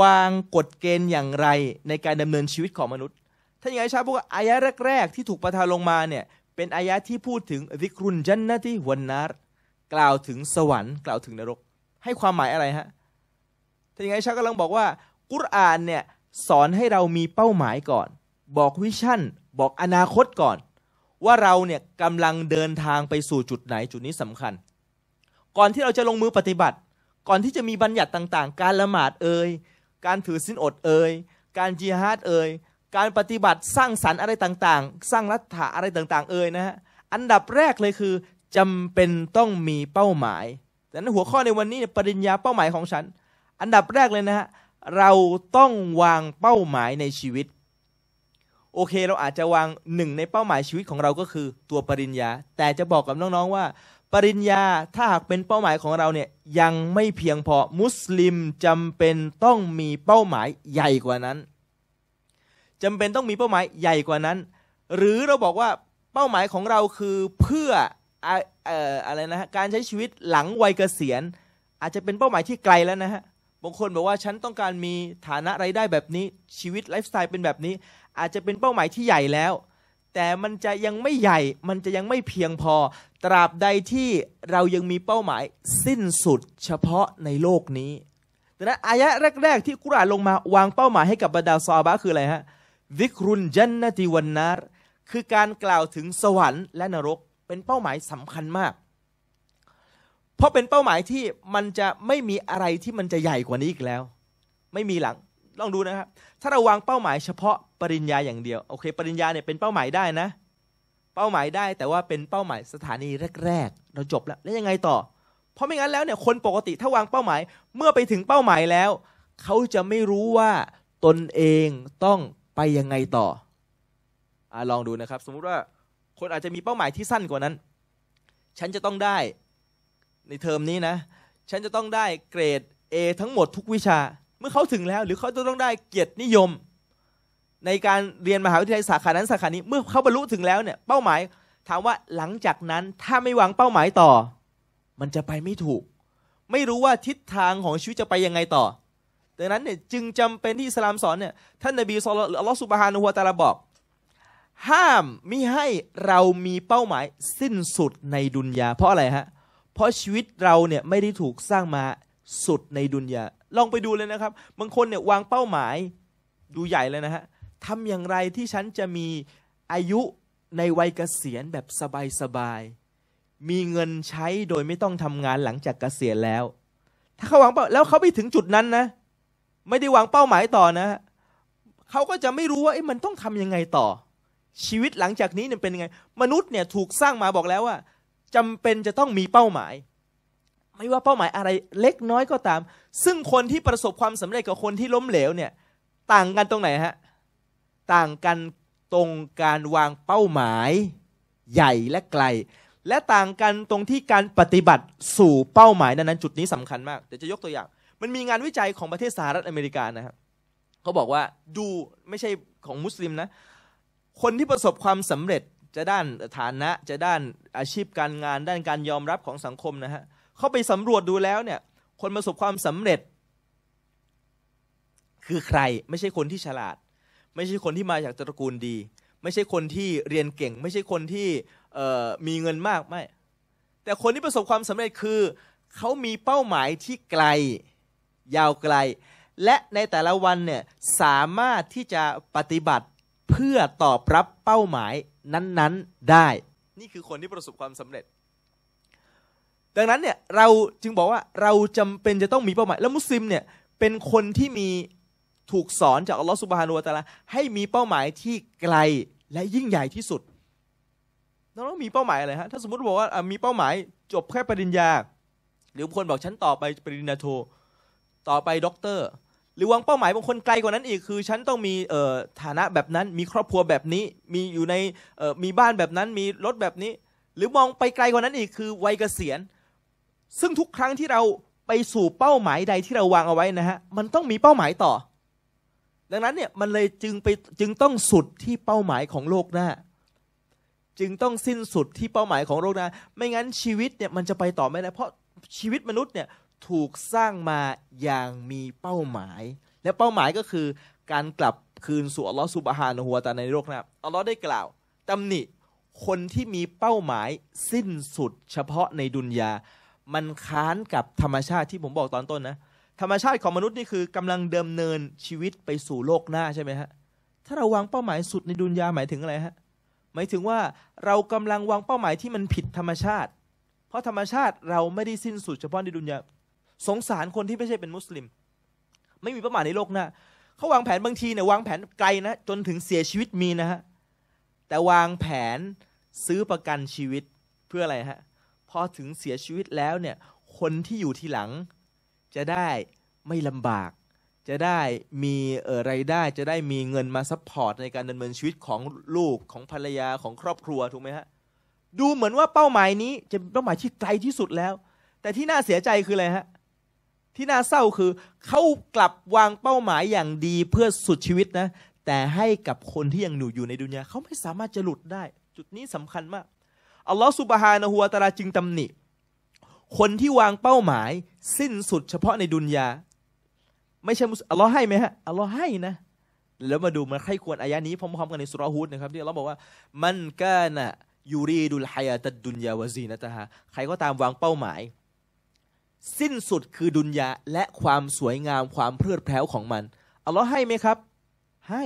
วางกฎเกณฑ์อย่างไรในการดำเนินชีวิตของมนุษย์ท่านอย่างไรชาบอกว่าอายะแรก ๆ ที่ถูกประทานลงมาเนี่ยเป็นอายะที่พูดถึงวิกรุนจันนะที่วันนารกล่าวถึงสวรรค์กล่าวถึงนรก ให้ความหมายอะไรฮะที่ยังไงชากำลังบอกว่า กุรอานเนี่ยสอนให้เรามีเป้าหมายก่อน บอกวิชั่น บอกอนาคตก่อน ว่าเราเนี่ยกำลังเดินทางไปสู่จุดไหนจุดนี้สำคัญ ก่อนที่เราจะลงมือปฏิบัติ ก่อนที่จะมีบัญญัติต่างๆ การละหมาดเอ่ยการถือศีลอดเอ่ยการจีฮาดเอ่ยการปฏิบัติสร้างสรรค์อะไรต่างๆ สร้างรัฐะอะไรต่างๆ เอ่ยนะฮะอันดับแรกเลยคือจำเป็นต้องมีเป้าหมาย แต่นั้นหัวข้อในวันนี้ปริญญาเป้าหมายของฉัน อันดับแรกเลยนะฮะเราต้องวางเป้าหมายในชีวิต โอเคเราอาจจะวางหนึ่งในเป้าหมายชีวิตของเราก็คือตัวปริญญา แต่จะบอกกับน้องๆว่า ปริญญาถ้าหากเป็นเป้าหมายของเราเนี่ยยังไม่เพียงพอมุสลิมจำเป็นต้องมีเป้าหมายใหญ่กว่านั้นจำเป็นต้องมีเป้าหมายใหญ่กว่านั้น หรือเราบอกว่าเป้าหมายของเราคือเพื่ออะไรนะฮะการใช้ชีวิตหลังวัยเกษียณอาจจะเป็นเป้าหมายที่ไกลแล้วนะฮะบางคนบอกว่าฉันต้องการมีฐานะไรายได้แบบนี้ชีวิตไลฟ์สไตล์เป็นแบบนี้ อาจจะเป็นเป้าหมายที่ใหญ่แล้ว แต่มันจะยังไม่ใหญ่มันจะยังไม่เพียงพอ ตราบใดที่เรายังมีเป้าหมายสิ้นสุดเฉพาะในโลกนี้ดังนั้นอายะแรก ๆ ที่กุรานลงมาวางเป้าหมายให้กับบรรดาซอบะคืออะไรฮะวิกรุนจันนติวันนารคือการกล่าวถึงสวรรค์และนรกเป็นเป้าหมายสำคัญมาก เพราะเป็นเป้าหมายที่มันจะไม่มีอะไรที่มันจะใหญ่กว่านี้อีกแล้ว ไม่มีหลัง ลองดูนะครับ ถ้าเราวางเป้าหมายเฉพาะปริญญาอย่างเดียว โอเค ปริญญาเนี่ยเป็นเป้าหมายได้นะ เป้าหมายได้ แต่ว่าเป็นเป้าหมายสถานีแรก ๆ เราจบแล้ว แล้วยังไงต่อ เพราะไม่งั้นแล้วเนี่ยคนปกติถ้าวางเป้าหมาย เมื่อไปถึงเป้าหมายแล้ว เขาจะไม่รู้ว่าตนเองต้องไปยังไงต่ออลองดูนะครับ สมมุติว่าคนอาจจะมีเป้าหมายที่สั้นกว่านั้น ฉันจะต้องได้ ในเทอมนี้นะ ฉันจะต้องได้เกรด A ทั้งหมดทุกวิชา เมื่อเขาถึงแล้ว หรือเขาต้องได้ เกียรตินิยม ในการเรียนมหาวิทยาลัยสาขานั้น สาขานี้เมื่อเขาบรรลุถึงแล้วเนี่ยเป้าหมายถามว่าหลังจากนั้นถ้าไม่วางเป้าหมายต่อ มันจะไปไม่ถูก ไม่รู้ว่าทิศทางของชีวิตจะไปยังไงต่อดังนั้นเนี่ยจึงจำเป็นที่อิสลามสอนเนี่ยท่านนบีสุลต่านอัลลอฮฺสุบฮานุฮวตาลาบอกห้ามมิให้เรามีเป้าหมายสิ้นสุดในดุนยา เพราะอะไรฮะ เพราะชีวิตเราเนี่ยไม่ได้ถูกสร้างมาสุดในดุนยาลองไปดูเลยนะครับ บางคนเนี่ยวางเป้าหมาย ดูใหญ่เลยนะฮะทำอย่างไรที่ฉันจะมีอายุในวัยเกษียณแบบสบายๆ มีเงินใช้โดยไม่ต้องทำงานหลังจากเกษียณแล้ว ถ้าเขาวางเป้าแล้วเขาไปถึงจุดนั้นนะ ไม่ได้วางเป้าหมายต่อนะ เขาก็จะไม่รู้ว่ามันต้องทำยังไงต่อชีวิตหลังจากนี้เนี่ยเป็นยังไง มนุษย์เนี่ยถูกสร้างมาบอกแล้วว่า จำเป็นจะต้องมีเป้าหมาย ไม่ว่าเป้าหมายอะไรเล็กน้อยก็ตาม ซึ่งคนที่ประสบความสำเร็จกับคนที่ล้มเหลวเนี่ย ต่างกันตรงไหนฮะ ต่างกันตรงการวางเป้าหมายใหญ่และไกล และต่างกันตรงที่การปฏิบัติสู่เป้าหมายนั้นจุดนี้สำคัญมากเดี๋ยวจะยกตัวอย่าง มันมีงานวิจัยของประเทศสหรัฐอเมริกานะครับเขาบอกว่าดูไม่ใช่ของมุสลิมนะคนที่ประสบความสำเร็จจะด้านฐานะ จะด้านอาชีพการงาน ด้านการยอมรับของสังคมนะฮะเขาไปสำรวจดูแล้วเนี่ย คนประสบความสำเร็จคือใคร ไม่ใช่คนที่ฉลาด ไม่ใช่คนที่มาจากตระกูลดี ไม่ใช่คนที่เรียนเก่ง ไม่ใช่คนที่มีเงินมากไม่ แต่คนที่ประสบความสำเร็จคือ เขามีเป้าหมายที่ไกลยาวไกล และในแต่ละวันเนี่ยสามารถที่จะปฏิบัติเพื่อตอบรับเป้าหมายนั้น ๆได้ นี่คือคนที่ประสบความสำเร็จ ดังนั้นเนี่ย เราจึงบอกว่าเราจำเป็นจะต้องมีเป้าหมาย แล้วมุสลิมเนี่ย เป็นคนที่มีถูกสอนจากอัลลอฮฺสุบฮานุวะตาลาให้มีเป้าหมายที่ไกลและยิ่งใหญ่ที่สุดนต้องมีเป้าหมายอะไรฮะ ถ้าสมมติบอกว่ามีเป้าหมายจบแค่ปริญญา หรือคนบอกฉันต่อไปปริญญาโท ต่อไปด็อกเตอร์หรือวางเป้าหมายบางคนไกลกว่านั้นอีกคือฉันต้องมีฐานะแบบนั้นมีครอบครัวแบบนี้ มีอยู่ในมีบ้านแบบนั้นมีรถแบบนี้ หรือมองไปไกลกว่านั้นอีกคือวัยเกษียณ ซึ่งทุกครั้งที่เราไปสู่เป้าหมายใดที่เราวางเอาไว้นะฮะมันต้องมีเป้าหมายต่อ ดังนั้นเนี่ยมันเลยจึงไปจึงต้องสุดที่เป้าหมายของโลกหน้าจึงต้องสิ้นสุดที่เป้าหมายของโลกหน้า ไม่งั้นชีวิตเนี่ยมันจะไปต่อไม่ได้เพราะชีวิตมนุษย์เนี่ยถูกสร้างมาอย่างมีเป้าหมาย และเป้าหมายก็คือการกลับคืนสู่อัลลอฮฺสุบฮานะฮัวตาในโลกนะครับอัลลอฮ์ได้กล่าวตำหนิคนที่มีเป้าหมายสิ้นสุดเฉพาะในดุนยา มันค้านกับธรรมชาติที่ผมบอกตอนต้นนะธรรมชาติของมนุษย์นี่คือกำลังเดิมเนินชีวิตไปสู่โลกหน้าใช่ไหมฮะถ้าเราวางเป้าหมายสุดในดุนยาหมายถึงอะไรฮะหมายถึงว่าเรากำลังวางเป้าหมายที่มันผิดธรรมชาติ เพราะธรรมชาติเราไม่ได้สิ้นสุดเฉพาะในดุนยาสงสารคนที่ไม่ใช่เป็นมุสลิม ไม่มีประมาทในโลกนะเขาวางแผนบางทีเนี่ยวางแผนไกลนะจนถึงเสียชีวิตมีนะฮะแต่วางแผนซื้อประกันชีวิตเพื่ออะไรฮะพอถึงเสียชีวิตแล้วเนี่ย คนที่อยู่ทีหลัง จะได้ไม่ลำบาก จะได้มีเออไรายได้ จะได้มีเงินมาซัพพอร์ตในการดำเนินชีวิตของลูกของภรรยาของครอบครัวถูกไหมฮะ ดูเหมือนว่าเป้าหมายนี้ จะเปเป้าหมายที่ไกลที่สุดแล้ว แต่ที่น่าเสียใจคืออะไรฮะที่น่าเศร้าคือเขากลับวางเป้าหมายอย่างดีเพื่อสุดชีวิตนะ แต่ให้กับคนที่ยังหนูอยู่ในดุนยาเขาไม่สามารถจะหลุดได้ จุดนี้สำคัญมากอัลลอฮฺสุบฮานะฮัวตาลาจึงตำหนิ คนที่วางเป้าหมาย สิ้นสุดเฉพาะในดุนยาไม่ใช่อัลลอฮ์ให้ไหมฮะอัลลอฮ์ให้นะ แล้วมาดูมาใครควรอายะนี้พร้อมๆกันในสุรฮุดนะครับที่เราบอกว่า มันกานะยูรีดุลฮายาตัดดุนยาวาซีนะตะฮะใครก็ตามวางเป้าหมายสิ้นสุดคือดุนยาและความสวยงามความเพลิดเพลวของมันอัลลอ์ให้ไหมครับ ให้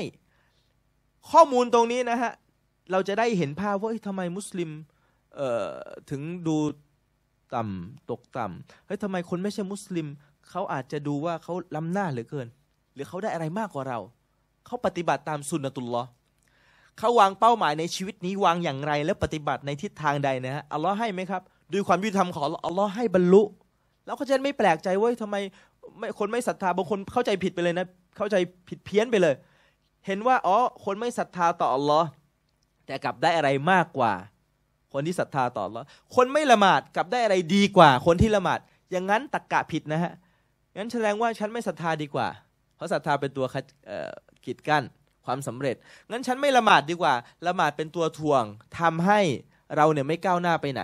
ข้อมูลตรงนี้นะฮะ เราจะได้เห็นภาพว่าทำไมมุสลิมถึงดูต่ำตกต่ำเฮ้ยทำไมคนไม่ใช่มุสลิม เขาอาจจะดูว่าเขาล้ำหน้าเหลือเกิน หรือเขาได้อะไรมากกว่าเรา เขาปฏิบัติตามสุนนะตุลลอเขาวางเป้าหมายในชีวิตนี้วางอย่างไรและปฏิบัติในทิศทางใดนะฮะอัลลอฮ์ให้ไหมครับ ด้วยความยุติธรรมของอัลลอฮ์ให้บรรลุเราก็จะไม่แปลกใจว่าทำไมไม่คนไม่ศรัทธาบางคนเข้าใจผิดไปเลยนะ เข้าใจผิดเพี้ยนไปเลย เห็นว่าอ๋อคนไม่ศรัทธาต่ออัลลอฮ์แต่กลับได้อะไรมากกว่า คนที่ศรัทธาต่ออัลลอฮ์คนไม่ละหมาด กลับได้อะไรดีกว่า คนที่ละหมาด อย่างนั้นตะกกะผิดนะฮะงั้นแสดงว่าฉันไม่ศรัทธาดีกว่า เพราะศรัทธาเป็นตัวกีดกั้นความสำเร็จงั้นฉันไม่ละหมาดดีกว่าละหมาดเป็นตัวทวง ทำให้เราเนี่ยไม่ก้าวหน้าไปไหน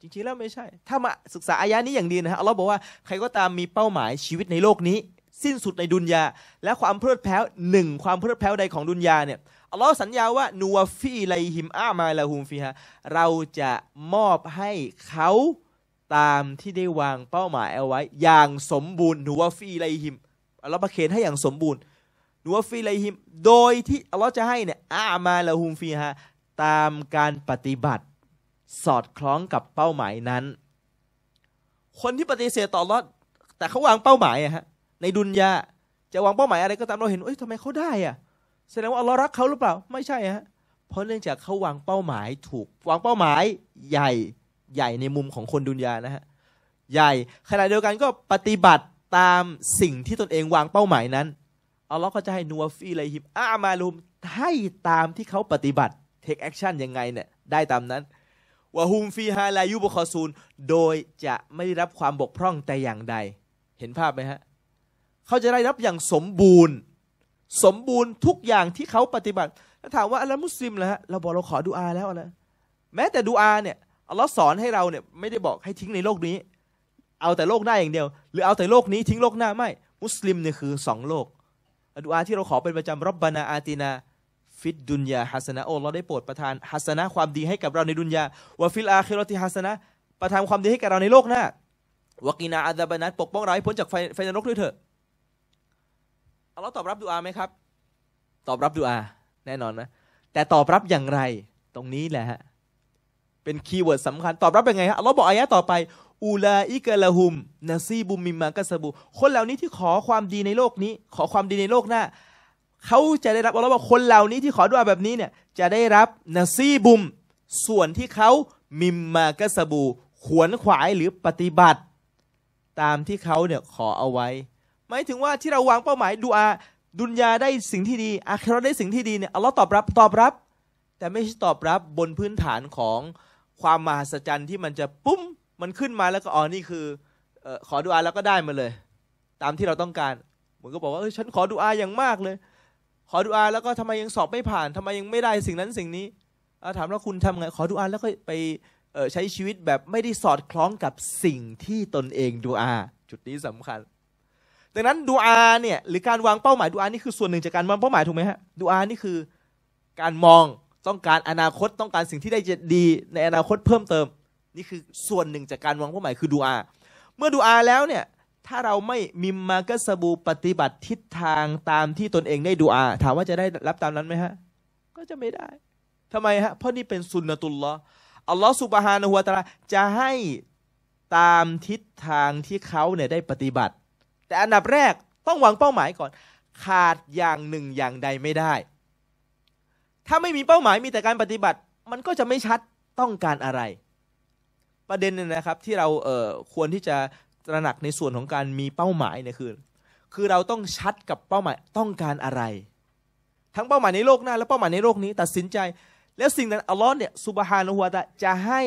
จริงๆแล้วไม่ใช่ ถ้ามาศึกษาอายะนี้อย่างดีนะฮะเราบอกว่าใครก็ตามมีเป้าหมายชีวิตในโลกนี้ สิ้นสุดในดุนยา และความเพลิดเพลินหนึ่งความเพลิดเพลินใดของดุนยาเนี่ยอัลลอฮ์สัญญาว่านัวฟีไลฮิม อามาลาฮุมฟีฮะเราจะมอบให้เขาตามที่ได้วางเป้าหมายเอาไว้ อย่างสมบูรณ์นัวฟีไลฮิมอัลลอฮ์ประเคนให้อย่างสมบูรณ์นัวฟีไลฮิม โดยที่อัลลอฮ์จะให้เนี่ยอามาลาฮุมฟีฮะตามการปฏิบัติสอดคล้องกับเป้าหมายนั้น คนที่ปฏิเสธต่อรอดแต่เขาวางเป้าหมายอะฮะในดุนยาจะวางเป้าหมายอะไรก็ตามเราเห็นเอ้ยทำไมเขาได้อะแสดงว่าเรารักเขาหรือเปล่า ไม่ใช่ฮะ เพราะเนื่องจากเขาวางเป้าหมายถูกวางเป้าหมายใหญ่ใหญ่ในมุมของคนดุนยานะฮะใหญ่ขณะเดียวกันก็ปฏิบัติตามสิ่งที่ตนเองวางเป้าหมายนั้นอัลลอฮ์ก็จะให้นัวฟีเลยฮิบอามาลุมให้ตามที่เขาปฏิบัติเทคแอคชั่นยังไงเนี่ยได้ตามนั้นวะฮุมฟีฮาลายุบคอซูลโดยจะไม่ได้รับความบกพร่องแต่อย่างใด เห็นภาพไหมฮะ เขาจะได้รับอย่างสมบูรณ์ สมบูรณ์ทุกอย่างที่เขาปฏิบัติถ้าถามว่าอะไรมุสลิมเหรอฮะเราบอกเราขอดูอาแล้วนะแม้แต่ดูอาเนี่ยอัลลอฮ์สอนให้เราเนี่ยไม่ได้บอกให้ทิ้งในโลกนี้ เอาแต่โลกหน้าอย่างเดียว หรือเอาแต่โลกนี้ทิ้งโลกหน้าไม่ มุสลิมเนี่ยคือสองโลกดุอาที่เราขอเป็นประจำรับบานาอาตินาฟิดดุนยาฮัสนะโอ้เราได้โปรดประทานฮัสนะ ความดีให้กับเราในดุนยาวาฟิลอาคิรติฮัสนะ ประทานความดีให้กับเราในโลกหน้าวากีนาอาดาบานัตปกป้องเราให้พ้นจากไฟนรกด้วยเถอะอาเราตอบรับดูอาไหมครับ ตอบรับดูอาแน่นอนนะ แต่ตอบรับอย่างไร ตรงนี้แหละฮะ เป็นคีย์เวิร์ดสำคัญ ตอบรับยังไงฮะเราบอกอายะต่อไป อูลาอิกะละหุม นาซีบุมมิมากัสบุ คนเหล่านี้ที่ขอความดีในโลกนี้ ขอความดีในโลกหน้าเขาจะได้รับอัลลอฮ์ว่าคนเหล่านี้ที่ขอดุอาแบบนี้เนี่ย จะได้รับนซีบุม ส่วนที่เขามิมมากะสบู ขวนขวายหรือปฏิบัติ ตามที่เขาเนี่ยขอเอาไว้ หมายถึงว่าที่เราวางเป้าหมายดูอา ดุนยาได้สิ่งที่ดีอาคราได้สิ่งที่ดีเนี่ยอัลลอฮ์ตอบรับตอบรับ แต่ไม่ใช่ตอบรับบนพื้นฐานของความมหัศจรรย์ที่มันจะปุ๊มมันขึ้นมาแล้วก็อ๋อนี่คืออขอดุอาแล้วก็ได้มาเลย ตามที่เราต้องการมันก็บอกว่าเออฉันขอดุอาอย่างมากเลยขอดูอาแล้วก็ทำไมยังสอบไม่ผ่านทำไมยังไม่ได้สิ่งนั้นสิ่งนี้ ถามว่าคุณทำไง ขอดูอาแล้วก็ไปใช้ชีวิตแบบไม่ได้สอดคล้องกับสิ่งที่ตนเองดูอา จุดนี้สำคัญดังนั้นดูอาเนี่ยหรือการวางเป้าหมายดูอานี่คือส่วนหนึ่งจากการวางเป้าหมายถูกไหมฮะดูอานี่คือการมองต้องการอนาคตต้องการสิ่งที่ได้จะดี ในอนาคตเพิ่มเติมนี่คือส่วนหนึ่งจากการวางเป้าหมายคือดูอา เมื่อดูอาแล้วเนี่ยถ้าเราไม่มิมมาก็สบูปฏิบัติทิศทางตามที่ตนเองได้ดูอา ถามว่าจะได้รับตามนั้นไหมฮะ ก็จะไม่ได้ ทำไมฮะเพราะนี่เป็นสุนตุลลออัลลอฮฺสุบฮานะฮุวาตาลาจะให้ตามทิศทางที่เขาเนี่ยได้ปฏิบัติ แต่อันดับแรกต้องวางเป้าหมายก่อน ขาดอย่างหนึ่งอย่างใดไม่ได้ ถ้าไม่มีเป้าหมายมีแต่การปฏิบัติ มันก็จะไม่ชัดต้องการอะไร ประเด็นนึงนะครับ ที่เราเออควรที่จะระหนักในส่วนของการมีเป้าหมายเนี่ยคือ คือเราต้องชัดกับเป้าหมายต้องการอะไร ทั้งเป้าหมายในโลกหน้า และเป้าหมายในโลกนี้ ตัดสินใจ แล้วสิ่งนั้นอัลลอฮ์เนี่ยสุบฮานุฮวาตะจะให้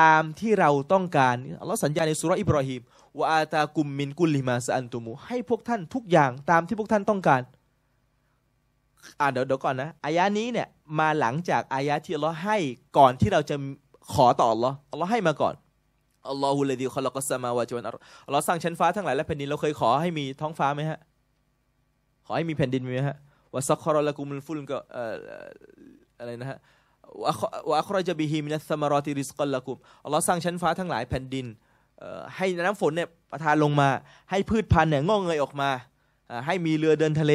ตามที่เราต้องการอัลลอฮ์สัญญาในสุรอิบรอฮิมว่าอาตากุมมินกุลิมาสันตุมู ให้พวกท่านทุกอย่างตามที่พวกท่านต้องการอ่าเดี๋ยวเดี๋ยวก่อนนะอายะนี้เนี่ยมาหลังจากอายะที่อัลลอฮ์ให้ก่อนที่เราจะขอต่ออัลลอฮ์อัลลอฮ์ให้มาก่อนอัลลอฮุลดีคอลกัสมาวาจวนอัลลอฮ์สร้างชั้นฟ้าทั้งหลายและแผ่นดินเราเคยขอให้มีท้องฟ้าไหมฮะ ขอให้มีแผ่นดินไหมฮะวะซักคอรละกุมุลฟุลก็อะไรนะฮะวะอัครจะบิฮิมินัสมารอติริสกัลละกุมอัลลอฮ์สร้างชั้นฟ้าทั้งหลายแผ่นดินให้น้ำฝนเนี่ยประทานลงมาให้พืชพันธุ์เนี่ยงอกเงยออกมา ให้มีเรือเดินทะเล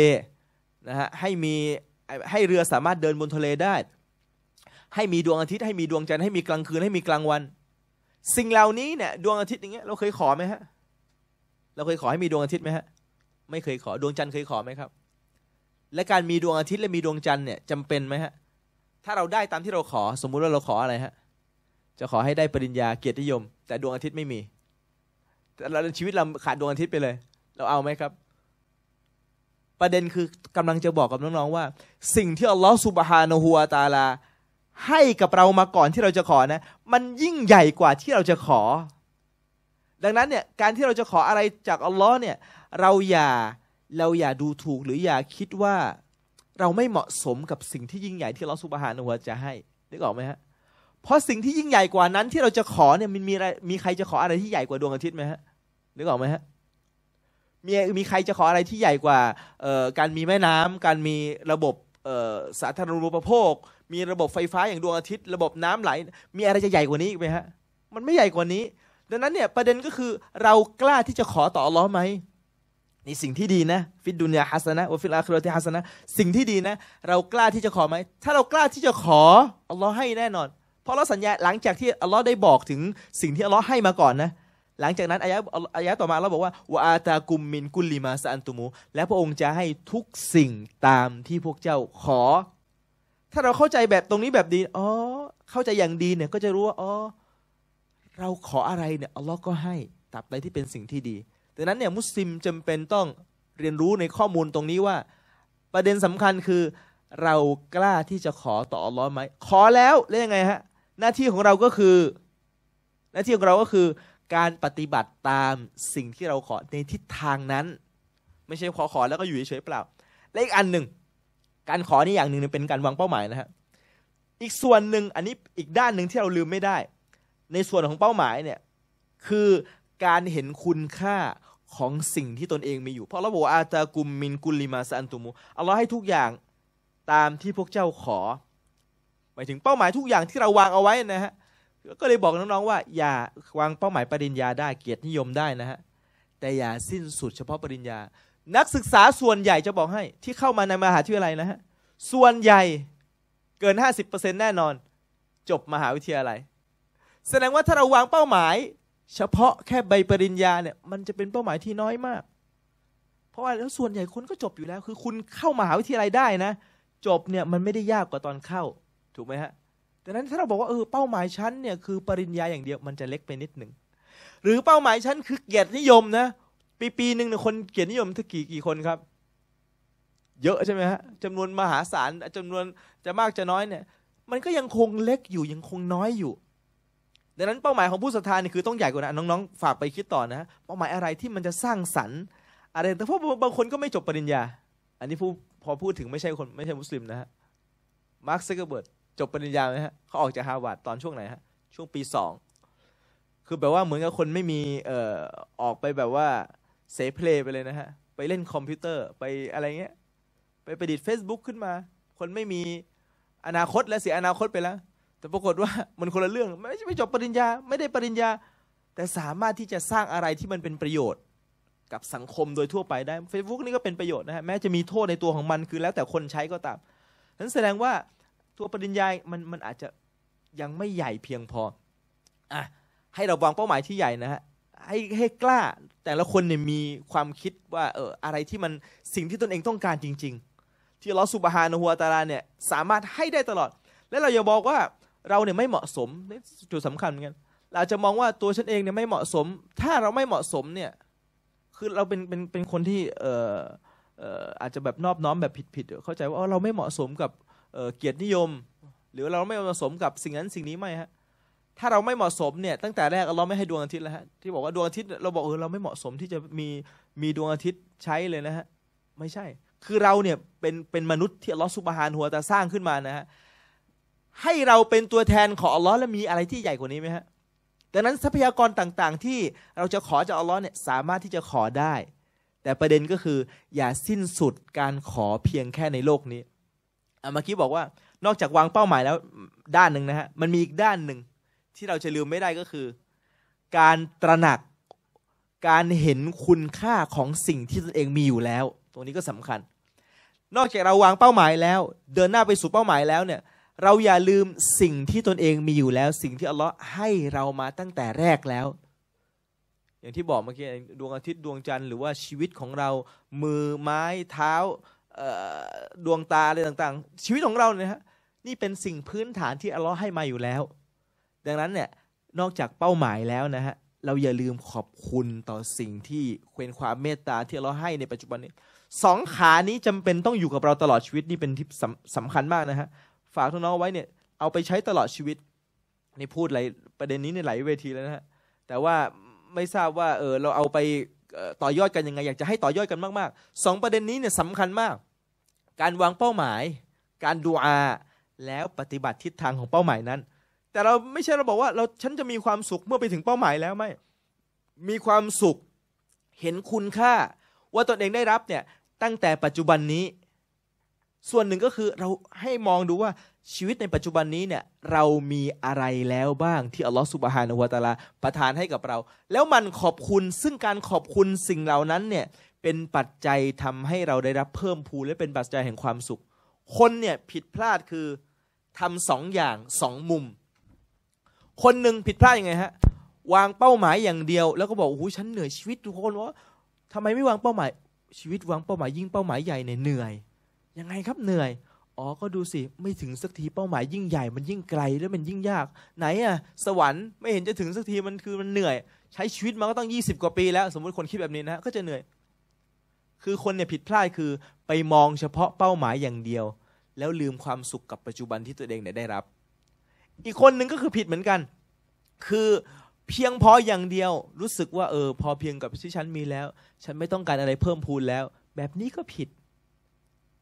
นะฮะให้มีให้เรือสามารถเดินบนทะเลได้ ให้มีดวงอาทิตย์ให้มีดวงจันทร์ให้มีกลางคืนให้มีกลางวันสิ่งเหล่านี้เนี่ยดวงอาทิตย์อย่างเงี้ยเราเคยขอไหมฮะเราเคยขอให้มีดวงอาทิตย์ไหมฮะ ไม่เคยขอดวงจันทร์เคยขอไหมครับและการมีดวงอาทิตย์และมีดวงจันทร์เนี่ยจำเป็นไหมฮะ ถ้าเราได้ตามที่เราขอ สมมุติว่าเราขออะไรฮะ จะขอให้ได้ปริญญาเกียรตินิยม แต่ดวงอาทิตย์ไม่มี แต่เราชีวิตเราขาดดวงอาทิตย์ไปเลย เราเอาไหมครับ ประเด็นคือกำลังจะบอกกับน้องๆว่า สิ่งที่อัลลอฮฺสุบฮานะฮัวตาลาให้กับเรามาก่อนที่เราจะขอนะ มันยิ่งใหญ่กว่าที่เราจะขอ ดังนั้นเนี่ยการที่เราจะขออะไรจากอัลลอฮ์เนี่ย เราอย่า เราอย่าดูถูกหรืออย่าคิดว่าเราไม่เหมาะสมกับสิ่งที่ยิ่งใหญ่ที่เราสุบฮานุวะจะให้ นึกออกไหมฮะ เพราะสิ่งที่ยิ่งใหญ่กว่านั้นที่เราจะขอเนี่ยมันมีอะไร มีใครจะขออะไรที่ใหญ่กว่าดวงอาทิตย์ไหมฮะ นึกออกไหมฮะ มีมีใครจะขออะไรที่ใหญ่กว่าการมีแม่น้ำ การมีระบบสาธารณูปโภคมีระบบไฟฟ้าอย่างดวงอาทิตย์ระบบน้ำไหล มีอะไรจะใหญ่กว่านี้อีกไหมฮะ มันไม่ใหญ่กว่านี้ ดังนั้นเนี่ยประเด็นก็คือ เรากล้าที่จะขอต่ออัลลอฮ์ไหมนี่สิ่งที่ดีนะฟิดดุนยาฮัสนะวฟิลอาครรติฮัสนะสิ่งที่ดีนะเรากล้าที่จะขอไหม ถ้าเรากล้าที่จะขออัลลอฮ์ให้แน่นอน เพราะเราสัญญา หลังจากที่อัลลอฮ์ได้บอกถึงสิ่งที่อัลลอฮ์ให้มาก่อนนะ หลังจากนั้นอายะอายะต่อมาเราบอกว่าวาตากุมมินกุลลิมาสันตุมูและพระองค์จะให้ทุกสิ่งตามที่พวกเจ้าขอถ้าเราเข้าใจแบบตรงนี้แบบดี อ๋อ เข้าใจอย่างดีเนี่ย ก็จะรู้ว่า อ๋อ เราขออะไรเนี่ยอัลลอฮ์ก็ให้ตับใดที่เป็นสิ่งที่ดี ดังนั้นเนี่ยมุสลิมจำเป็นต้องเรียนรู้ในข้อมูลตรงนี้ว่า ประเด็นสำคัญคือ เรากล้าที่จะขอต่ออัลลอฮ์ไหม ขอแล้วแล้วยังไงฮะ หน้าที่ของเราก็คือหน้าที่ของเราก็คือ การปฏิบัติตามสิ่งที่เราขอในทิศทางนั้น ไม่ใช่ขอขอแล้วก็อยู่เฉยเปล่าและอีกอันหนึ่งการขอนี่อย่างหนึ่งเป็นการวางเป้าหมายนะฮะ อีกส่วนหนึ่งอันนี้อีกด้านหนึ่งที่เราลืมไม่ได้ ในส่วนของเป้าหมายเนี่ยคือการเห็นคุณค่าของสิ่งที่ตนเองมีอยู่เพราะเราบอกอาตากุมมินกุลิมาสันตุมูอาเราให้ทุกอย่างตามที่พวกเจ้าขอ หมายถึงเป้าหมายทุกอย่างที่เราวางเอาไว้นะฮะก็เลยบอกน้องๆว่าอย่าวางเป้าหมายปริญญาได้เกียรตินิยมได้นะฮะแต่อย่าสิ้นสุดเฉพาะปริญญานักศึกษาส่วนใหญ่จะบอกให้ ที่เข้ามาในมหาวิทยาลัยนะฮะส่วนใหญ่เกิน 50%แน่นอน จบมหาวิทยาลัยแสดงว่าถ้าเราวางเป้าหมาย เฉพาะแค่ใบปริญญาเนี่ย มันจะเป็นเป้าหมายที่น้อยมาก เพราะว่าแล้วส่วนใหญ่คนก็จบอยู่แล้ว คือคุณเข้ามหาวิทยาลัยได้นะ จบเนี่ยมันไม่ได้ยากกว่าตอนเข้า ถูกไหมฮะดังนั้นถ้าเราบอกว่าเออเป้าหมายชั้นเนี่ยคือปริญญาอย่างเดียวมันจะเล็กไปนิดหนึ่งหรือเป้าหมายชั้นคือเกียรตินิยมนะปีปีหนึ่งคนเขียนนิยมทักกี่กี่คนครับ เยอะใช่ไหมฮะจำนวนมหาศาลจำนวนจะมากจะน้อยเนี่ย มันก็ยังคงเล็กอยู่ยังคงน้อยอยู่ดังนั้นเป้าหมายของผู้ศรัทธานี่คือต้องใหญ่กว่านะน้อง ๆ ฝากไปคิดต่อนะเป้าหมายอะไรที่มันจะสร้างสรรค์อะไรแต่พราะบางคนก็ไม่จบปริญญา อันนี้ผู้พอพูดถึงไม่ใช่คนไม่ใช่มุสลิมนะฮะมาร์คซ์กเกอร์เบิร์ตจบปริญญาไหมฮะเขาออกจากฮาร์วาร์ดตอนช่วงไหนฮะช่วงปีสองคือแบบว่าเหมือนกับคนไม่มีเอ่อออกไปแบบว่าเสเพลไปเลยนะฮะ ไปเล่นคอมพิวเตอร์ ไปอะไรเงี้ย ไปประดิษฐ์ Facebook ขึ้นมา คนไม่มีอนาคต และเสียอนาคตไปแล้ว แต่ปรากฏว่ามันคนละเรื่อง ไม่ไม่จบปริญญา ไม่ได้ปริญญา แต่สามารถที่จะสร้างอะไรที่มันเป็นประโยชน์ กับสังคมโดยทั่วไปได้ Facebook นี่ก็เป็นประโยชน์นะฮะ แม้จะมีโทษในตัวของมัน คือ แล้วแต่คนใช้ก็ตามนั้นแสดงว่าตัวปริญญามันมันอาจจะยังไม่ใหญ่เพียงพอ อ่ะ ให้เราวางเป้าหมายที่ใหญ่นะฮะ ให้ให้กล้าแต่ละคนเนี่ยมีความคิดว่าเอออะไรที่มันสิ่งที่ตนเองต้องการจริงๆ ที่ลอสุบฮานะฮัวตาลาเนี่ย สามารถให้ได้ตลอด และเราอย่าบอกว่าเราเนี่ยไม่เหมาะสมนี่จุดสำคัญเหมือนกันเราจะมองว่าตัวฉันเองเนี่ยไม่เหมาะสม ถ้าเราไม่เหมาะสมเนี่ย คือเราเป็นเป็นเป็นคนที่เออเอออาจจะแบบนอบน้อมแบบผิดๆ เข้าใจว่าเราไม่เหมาะสมกับเกียรตินิยม หรือเราไม่เหมาะสมกับสิ่งนั้นสิ่งนี้ไม่ฮะถ้าเราไม่เหมาะสมเนี่ยตั้งแต่แรกเราไม่ให้ดวงอาทิตย์แล้วฮะ ที่บอกว่าดวงอาทิตย์เราบอกเออเราไม่เหมาะสมที่จะมีมีดวงอาทิตย์ใช้เลยนะฮะไม่ใช่ คือเราเนี่ยเป็นเป็นมนุษย์ที่อัลลอฮฺสุบฮานหัวตาสร้างขึ้นมานะฮะให้เราเป็นตัวแทนของอัลลอฮ์และมีอะไรที่ใหญ่กว่านี้ไหมฮะดังนั้นทรัพยากรต่างๆ ที่เราจะขอจากอัลลอฮ์เนี่ย สามารถที่จะขอได้ แต่ประเด็นก็คือ อย่าสิ้นสุดการขอเพียงแค่ในโลกนี้เมื่อกี้บอกว่านอกจากวางเป้าหมายแล้ว ด้านหนึ่งนะฮะมันมีอีกด้านหนึ่งที่เราจะลืมไม่ได้ก็คือ การตระหนักการเห็นคุณค่าของสิ่งที่ตนเองมีอยู่แล้ว ตรงนี้ก็สำคัญ นอกจากเราวางเป้าหมายแล้ว เดินหน้าไปสู่เป้าหมายแล้ว เนี่ย เราอย่าลืมสิ่งที่ตนเองมีอยู่แล้ว สิ่งที่อัลลอฮ์ให้เรามาตั้งแต่แรกแล้ว อย่างที่บอกเมื่อกี้ ดวงอาทิตย์ดวงจันทร์หรือว่าชีวิตของเรามือไม้เท้า ดวงตาอะไรต่าง ๆ ชีวิตของเราเนี่ยฮะนี่เป็นสิ่งพื้นฐานที่อัลลอฮ์ให้มาอยู่แล้วดังนั้นเนี่ยนอกจากเป้าหมายแล้วนะฮะเราอย่าลืมขอบคุณต่อสิ่งที่เควนความเมตตาที่เราให้ในปัจจุบันนี้สองขานี้จำเป็นต้องอยู่กับเราตลอดชีวิตนี่เป็นทิปสสำคัญมากนะฮะฝากทุกน้องไว้เนี่ยเอาไปใช้ตลอดชีวิตนี่พูดหลายประเด็นนี้ในหลายเวทีแล้วนะฮะแต่ว่าไม่ทราบว่าเออเราเอาไปต่อยอดกันยังไงอยากจะให้ต่อยอดกันมากๆสองประเด็นนี้เนี่ยสำคัญมาก การวางเป้าหมาย การดูอาแล้วปฏิบัติทิศทางของเป้าหมายนั้นแต่เราไม่ใช่เราบอกว่าเราฉันจะมีความสุขเมื่อไปถึงเป้าหมายแล้วไม่มีความสุขเห็นคุณค่า ว่าตนเองได้รับเนี่ยตั้งแต่ปัจจุบันนี้ ส่วนหนึ่งก็คือเราให้มองดูว่าชีวิตในปัจจุบันนี้เนี่ยเรามีอะไรแล้วบ้างที่อัลลอฮฺสุบฮานาวาตาลา ประทานให้กับเรา แล้วมันขอบคุณซึ่งการขอบคุณสิ่งเหล่านั้นเนี่ยเป็นปัจจัยทำให้เราได้รับเพิ่มพูนและเป็นปัจจัยแห่งความสุข คนเนี่ยผิดพลาดคือทำสองอย่างสองมุมคนหนึ่งผิดพลาดยังไงฮะ วางเป้าหมายอย่างเดียว แล้วก็บอกโอ้โหฉันเหนื่อยชีวิต ทุกคนว่าทำไมไม่วางเป้าหมายชีวิตวางเป้าหมายยิ่งเป้าหมายใหญ่เนี่ยเหนื่อยยังไงครับเหนื่อย อ๋อก็ดูสิไม่ถึงสักทีเป้าหมายยิ่งใหญ่ มันยิ่งไกลแล้วมันยิ่งยาก ไหนอะสวรรค์ไม่เห็นจะถึงสักทีมันคือมันเหนื่อย ใช้ชีวิตมาก็ต้อง20กว่าปี แล้วสมมติคนคิดแบบนี้นะ ก็จะเหนื่อย คือคนเนี่ยผิดพลาดคือไปมองเฉพาะเป้าหมายอย่างเดียว แล้วลืมความสุขกับปัจจุบันที่ตัวเองเนี่ยได้รับอีกคนหนึ่งก็คือผิดเหมือนกัน คือเพียงพออย่างเดียวรู้สึกว่าเออพอเพียงกับที่ฉันมีแล้ว ฉันไม่ต้องการอะไรเพิ่มพูนแล้ว แบบนี้ก็ผิด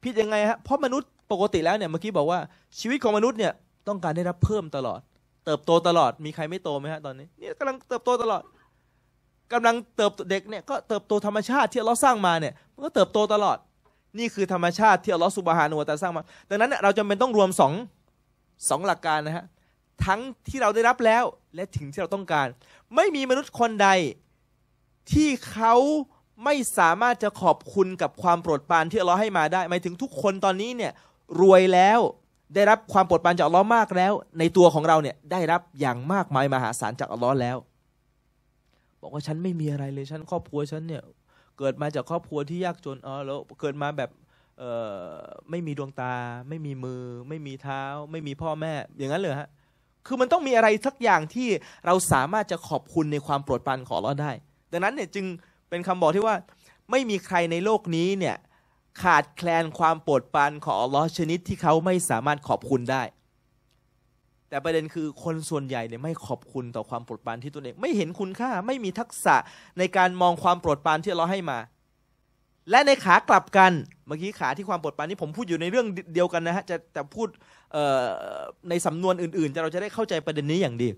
ผิดยังไงฮะเพราะมนุษย์ปกติแล้วเนี่ย เมื่อกี้บอกว่า ชีวิตของมนุษย์เนี่ยต้องการได้รับเพิ่มตลอด เติบโตตลอดมีใครไม่โตไหมฮะตอนนี้เนี่ยกำลังเติบโตตลอด กำลังเติบเด็กเนี่ยก็เติบโตธรรมชาติที่เราสร้างมาเนี่ย มันก็เติบโตตลอด นี่คือธรรมชาติที่เราสุบฮานุวตาสร้างมาดังนั้น เราจำเป็นต้องรวมสองสองหลักการนะฮะทั้งที่เราได้รับแล้วและถึงที่เราต้องการ ไม่มีมนุษย์คนใดที่เขาไม่สามารถจะขอบคุณกับความโปรดปรานที่อัลลอฮ์ให้มาได้ หมายถึงทุกคนตอนนี้เนี่ยรวยแล้วได้รับความโปรดปรานจากอัลลอฮ์มากแล้ว ในตัวของเราเนี่ยได้รับอย่างมากมายมหาศาลจากอัลลอฮ์แล้ว บอกว่าฉันไม่มีอะไรเลยฉันครอบครัวฉันเนี่ย เกิดมาจากครอบครัวที่ยากจนอ๋อแล้วเกิดมาแบบไม่มีดวงตา ไม่มีมือ ไม่มีเท้า ไม่มีพ่อแม่อย่างนั้นเลยฮะคือมันต้องมีอะไรสักอย่างที่เราสามารถจะขอบคุณในความโปรดปรานของเราได้ ดังนั้นเนี่ยจึงเป็นคำบอกที่ว่า ไม่มีใครในโลกนี้เนี่ยขาดแคลนความโปรดปรานของลอชนิดที่เขาไม่สามารถขอบคุณได้ แต่ประเด็นคือคนส่วนใหญ่เนี่ยไม่ขอบคุณต่อความโปรดปรานที่ตัวเอง ไม่เห็นคุณค่า ไม่มีทักษะในการมองความโปรดปรานที่เราให้มาและในขากลับกันเมื่อกี้ขาที่ความปวดปานนี้ผมพูดอยู่ในเรื่องเดียวกันนะฮะจะแต่พูดในสำนวนอื่นๆจะเราจะได้เข้าใจประเด็นนี้อย่างดี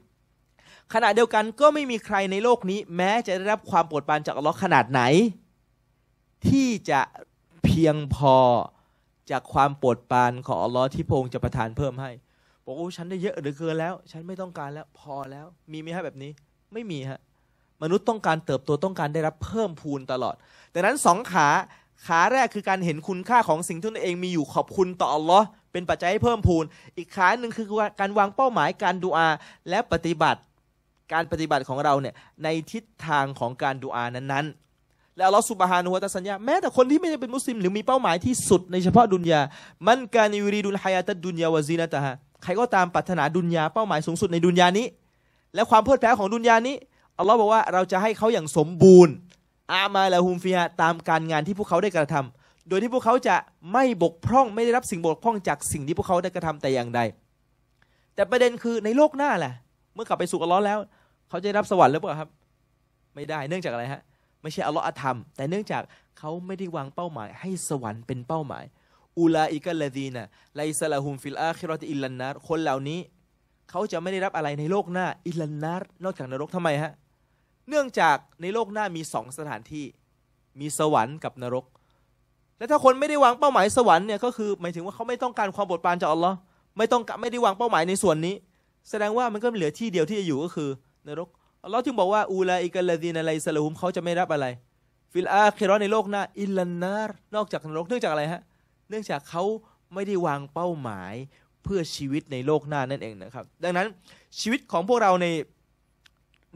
ขณะเดียวกันก็ไม่มีใครในโลกนี้แม้จะได้รับความปวดปานจากอัลลอฮ์ขนาดไหน ที่จะเพียงพอจากความปวดปานของอัลลอฮ์ที่พระองค์จะประทานเพิ่มให้บอกว่าฉันได้เยอะหรือเกินแล้วฉันไม่ต้องการแล้วพอแล้วมีไหมฮะแบบนี้ ไม่มีฮะมนุษย์ต้องการเติบโตต้องการได้รับเพิ่มพูนตลอดดังนั้นสองขา ขาแรกคือการเห็นคุณค่าของสิ่งที่ตนเองมีอยู่ขอบคุณต่ออัลลอฮ์เป็นปัจจัยให้เพิ่มพูน อีกขาหนึ่งคือการวางเป้าหมายการดูอา และปฏิบัติการปฏิบัติของเราเนี่ยในทิศทางของการดูอา นั้นๆ แล้วอัลลอฮ์สุบฮานุวะตะสัญญาแม้แต่คนที่ไม่ได้เป็นมุสลิมหรือมีเป้าหมายที่สุดในเฉพาะดุนยามันการิูรีดุลฮายาตดุนยาวะซีนะตะฮะใครก็ตามปรารถนาดุนยาเป้าหมายสูงสุดในดุนยานี้ และความเพลิดเพลินของดุนยานี้อัลลอฮ์บอกว่าเราจะให้เขาอย่างสมบูรณ์ อามาละฮุมฟิฮะตามการงานที่พวกเขาได้กระทำ โดยที่พวกเขาจะไม่บกพร่อง ไม่ได้รับสิ่งบกพร่องจากสิ่งที่พวกเขาได้กระทำแต่อย่างใดแต่ประเด็นคือในโลกหน้าแหละเมื่อกลับไปสู่อัลลอฮ์แล้วเขาจะได้รับสวรรค์หรือเปล่าครับ ไม่ได้เนื่องจากอะไรฮะไม่ใช่อัลลอฮ์อธรรม แต่เนื่องจากเขาไม่ได้วางเป้าหมายให้สวรรค์เป็นเป้าหมายอูลาอิกะลาดีนะไลซาลาฮุมฟิลอาคิรอติอิลลันนารคนเหล่านี้เขาจะไม่ได้รับอะไรในโลกหน้าอิลันนารนอกจากนรกทำไมฮะเนื่องจากในโลกหน้ามีสองสถานที่มีสวรรค์กับนรก และถ้าคนไม่ได้วางเป้าหมายสวรรค์เนี่ย ก็คือ หมายถึงว่าเขาไม่ต้องการความโปรดปรานจากอัลลอฮ์ไม่ต้องไม่ได้วางเป้าหมายในส่วนนี้ แสดงว่ามันก็เหลือที่เดียวที่จะอยู่ก็คือนรกอัลลอฮ์จึงบอกว่าอูลาอิกะลาดีนอะไรสลุมเขาจะไม่รับอะไร ฟิลอาคิรอในโลกหน้าอิลันนารนอกจากนรกเนื่องจากอะไรฮะเนื่องจากเขาไม่ได้วางเป้าหมายเพื่อชีวิตในโลกหน้านั่นเองนะครับ ดังนั้นชีวิตของพวกเราใน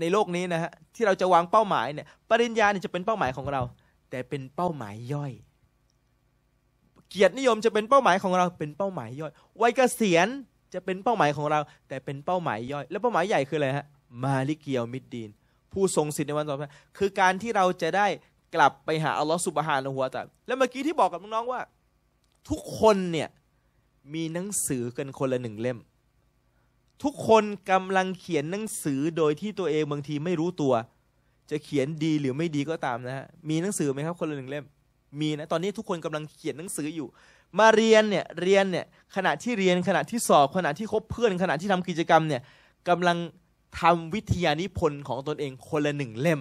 ในโลกนี้นะฮะที่เราจะวางเป้าหมายเนี่ย ปริญญาเนี่ยจะเป็นเป้าหมายของเรา แต่เป็นเป้าหมายย่อย เกียรตินิยมจะเป็นเป้าหมายของเรา เป็นเป้าหมายย่อยวัยเกษียณจะเป็นเป้าหมายของเราแต่เป็นเป้าหมายย่อย แล้วเป้าหมายใหญ่คืออะไรฮะมาลิเกียวมิดดีนผู้ทรงสิทธิ์ในวันต่อไปคือการที่เราจะได้กลับไปหาอัลลอฮ์สุบฮานะหัวตาแล้วเมื่อกี้ที่บอกกับน้องๆว่า ทุกคนเนี่ยมีหนังสือกันคนละหนึ่งเล่มทุกคนกำลังเขียนหนังสือโดยที่ตัวเองบางทีไม่รู้ตัว จะเขียนดีหรือไม่ดีก็ตามนะฮะมีหนังสือไหมครับคนละหนึ่งเล่ม มีนะตอนนี้ทุกคนกำลังเขียนหนังสืออยู่ มาเรียนเนี่ยเรียนเนี่ยขณะที่เรียนขณะที่สอบขณะที่คบเพื่อน ขณะที่ทำกิจกรรมเนี่ยกำลังทำวิทยานิพนธ์ของตนเองคนละหนึ่งเล่ม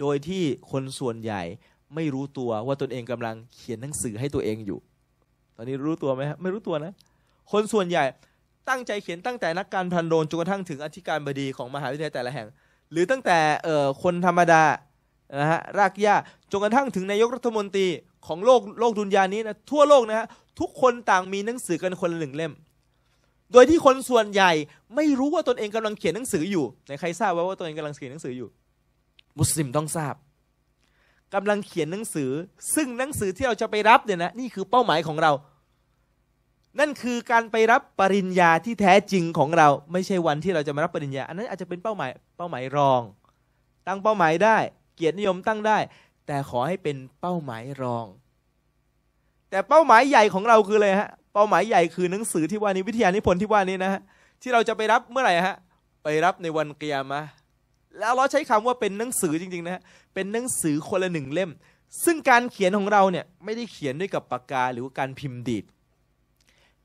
โดยที่คนส่วนใหญ่ไม่รู้ตัวว่าตนเองกำลังเขียนหนังสือให้ตัวเองอยู่ ตอนนี้รู้ตัวไหมฮะไม่รู้ตัวนะ คนส่วนใหญ่ตั้งใจเขียนตั้งแต่นักการพันโดนจนกระทั่งถึงอธิการบดีของมหาวิทยาลัยแต่ละแห่ง หรือตั้งแต่เอ่อคนธรรมดานะฮะรากหญ้าจนกระทั่งถึงนายกรัฐมนตรีของโลกโลกดุนยานี้นะทั่วโลกนะฮะทุกคนต่างมีหนังสือกันคนละหนึ่งเล่ม โดยที่คนส่วนใหญ่ ไม่รู้ว่าตนเองกำลังเขียนหนังสืออยู่ไหนใครทราบว่าว่าตนเองกำลังเขียนหนังสืออยู่ มุสลิมต้องทราบ กำลังเขียนหนังสือซึ่งหนังสือที่เราจะไปรับเนี่ยนะนี่คือเป้าหมายของเรานั่นคือการไปรับปริญญาที่แท้จริงของเรา ไม่ใช่วันที่เราจะมารับปริญญาอันนั้นอาจจะเป็นเป้าหมายเป้าหมายรอง ตั้งเป้าหมายได้เกียรตินิยมตั้งได้ แต่ขอให้เป็นเป้าหมายรอง แต่เป้าหมายใหญ่ของเราคืออะไรฮะเป้าหมายใหญ่คือหนังสือที่ว่านี้วิทยานิพนธ์ที่ว่านี้นะฮะที่เราจะไปรับเมื่อไหร่ฮะไปรับในวันเกียรมาแล้วเราใช้คำว่าเป็นหนังสือจริง ๆ นะฮะเป็นหนังสือคนละหนึ่งเล่ม ซึ่งการเขียนของเราเนี่ยไม่ได้เขียนด้วยกับปากกาหรือการพิมพ์ดีด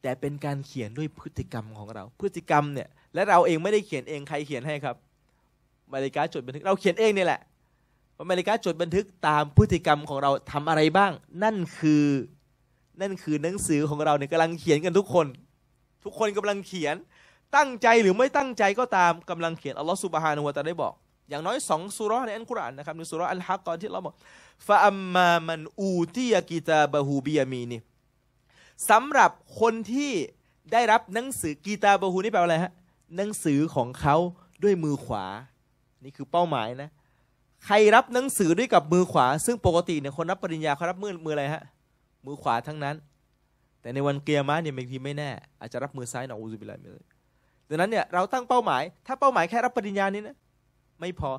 แต่เป็นการเขียนด้วยพฤติกรรมของเรา พฤติกรรมเนี่ยและเราเองไม่ได้เขียนเองใครเขียนให้ครับมาริกาจดบันทึกเราเขียนเองนี่แหละมาริกาจดบันทึกตามพฤติกรรมของเราทำอะไรบ้าง นั่นคือนั่นคือหนังสือของเราเนี่ยกำลังเขียนกันทุกคน ทุกคนกำลังเขียนตั้งใจหรือไม่ตั้งใจก็ตามกำลังเขียนอัลลอฮฺสุบฮานุวะตาได้บอก อย่างน้อยสองสุรในอันกุรอานนะครับในสุรอันฮักกอนที่เราบอกฟะอัมมา มันอูตียกิตาบะฮูบียามีนี่สำหรับคนที่ได้รับหนังสือกีตาบหูนี่แปลว่าอะไรฮะ หนังสือของเขาด้วยมือขวา นี่คือเป้าหมายนะ ใครรับหนังสือด้วยกับมือขวา ซึ่งปกติเนี่ยคนรับปริญญาเขารับมือมืออะไรฮะ มือขวาทั้งนั้น แต่ในวันเกียร์มาเนี่ยบางทีไม่แน่อาจจะรับมือซ้ายหนออูซุบิไลเลยดังนั้นเนี่ยเราตั้งเป้าหมาย ถ้าเป้าหมายแค่รับปริญญานี้นะไม่พอ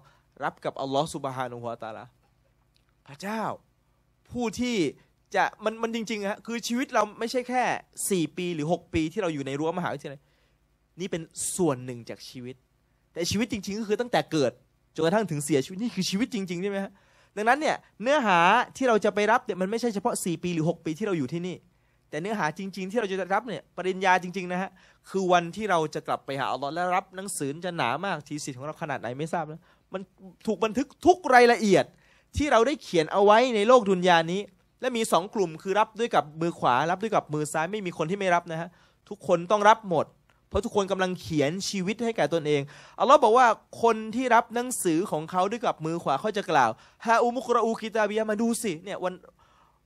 รับกับอัลลอฮฺสุบฮานุฮวาตาละพระเจ้า ผู้ที่จะมันมันจริงๆฮะ คือชีวิตเราไม่ใช่แค่สี่ปีหรือหกปีที่เราอยู่ในรั้วมหาวิทยาลัย นี่เป็นส่วนหนึ่งจากชีวิต แต่ชีวิตจริง ๆ ก็คือตั้งแต่เกิดจนกระทั่งถึงเสียชีวิตนี่คือชีวิตจริง ๆ ใช่ไหมฮะ ดังนั้นเนี่ยเนื้อหาที่เราจะไปรับเนี่ยมันไม่ใช่เฉพาะ 4 ปีหรือ 6 ปีที่เราอยู่ที่นี่ แต่เนื้อหาจริง ๆ ที่เราจะรับเนี่ยปริญญาจริงๆนะฮะ คือวันที่เราจะกลับไปหาอัลลอฮ์และรับหนังสือจะหนามากทีสิทธิ์ของเราขนาดไหนไม่ทราบนะมันถูกบันทึกทุกรายละเอียดที่เราได้เขียนเอาไว้ในโลกดุนยานี้และมีสองกลุ่มคือ รับด้วยกับมือขวารับด้วยกับมือซ้าย ไม่มีคนที่ไม่รับนะฮะ ทุกคนต้องรับหมด เพราะทุกคนกำลังเขียนชีวิตให้แก่ตนเองเอาลลอบอกว่าคนที่รับหนังสือของเขาด้วยกับมือขวาเขาจะกล่าวฮาอุมุกรอูกิตาบียมาดูสิเนี่ยวัน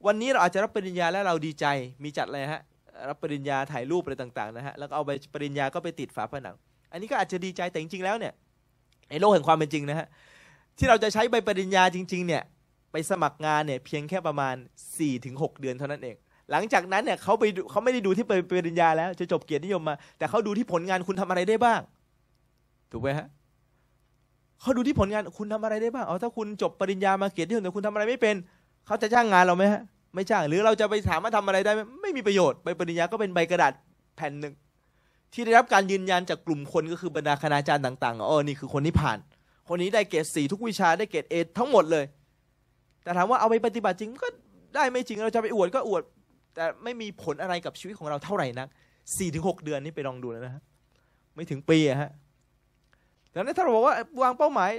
วันนี้เราอาจจะรับปริญญาและเราดีใจมีจัดอะไรฮะ รับปริญญาถ่ายรูปอะไรต่างๆนะฮะแล้วก็เอาใบปริญญาก็ไปติดฝาผนัง อันนี้ก็อาจจะดีใจแต่จริงๆแล้วเนี่ยในโลกแห่งความเป็นจริงนะฮะที่เราจะใช้ใบปริญญาจริง ๆเนี่ยไปสมัครงานเนี่ยเพียงแค่ประมาณ4-6เดือนเท่านั้นเอง หลังจากนั้นเนี่ยเขาไปเขาไม่ได้ดูที่ปริญญาแล้วจะจบเกียรตินิยมมา แต่เขาดูที่ผลงานคุณทำอะไรได้บ้าง ถูกไหมฮะเขาดูที่ผลงานคุณทำอะไรได้บ้างเอาถ้าคุณจบปริญญามาเกียรตินิยมแต่คุณทำอะไรไม่เป็นเขาจะจ้างงานเราไหมฮะ ไม่จ้าง หรือเราจะไปถามว่าทำอะไรได้ไม่มีประโยชน์ใบปริญญาก็เป็นใบกระดาษแผ่นหนึ่งที่ได้รับการยืนยันจากกลุ่มคนก็คือบรรดาคณาจารย์ต่างๆอ๋อนี่คือคนที่ผ่าน คนนี้ได้เกรดสี่ทุกวิชาได้เกรดเอทั้งหมดเลยแต่ถามว่าเอาไปปฏิบัติจริงก็ได้ไม่จริงเราจะไปอวด ก็อวดแต่ไม่มีผลอะไรกับชีวิตของเราเท่าไหร่นักสี่ถึงหกเดือนนี่ไปลองดูแล้วนะฮะไม่ถึงปีอะฮะดังนั้นถ้าเราบอกว่าวางเป้าหมาย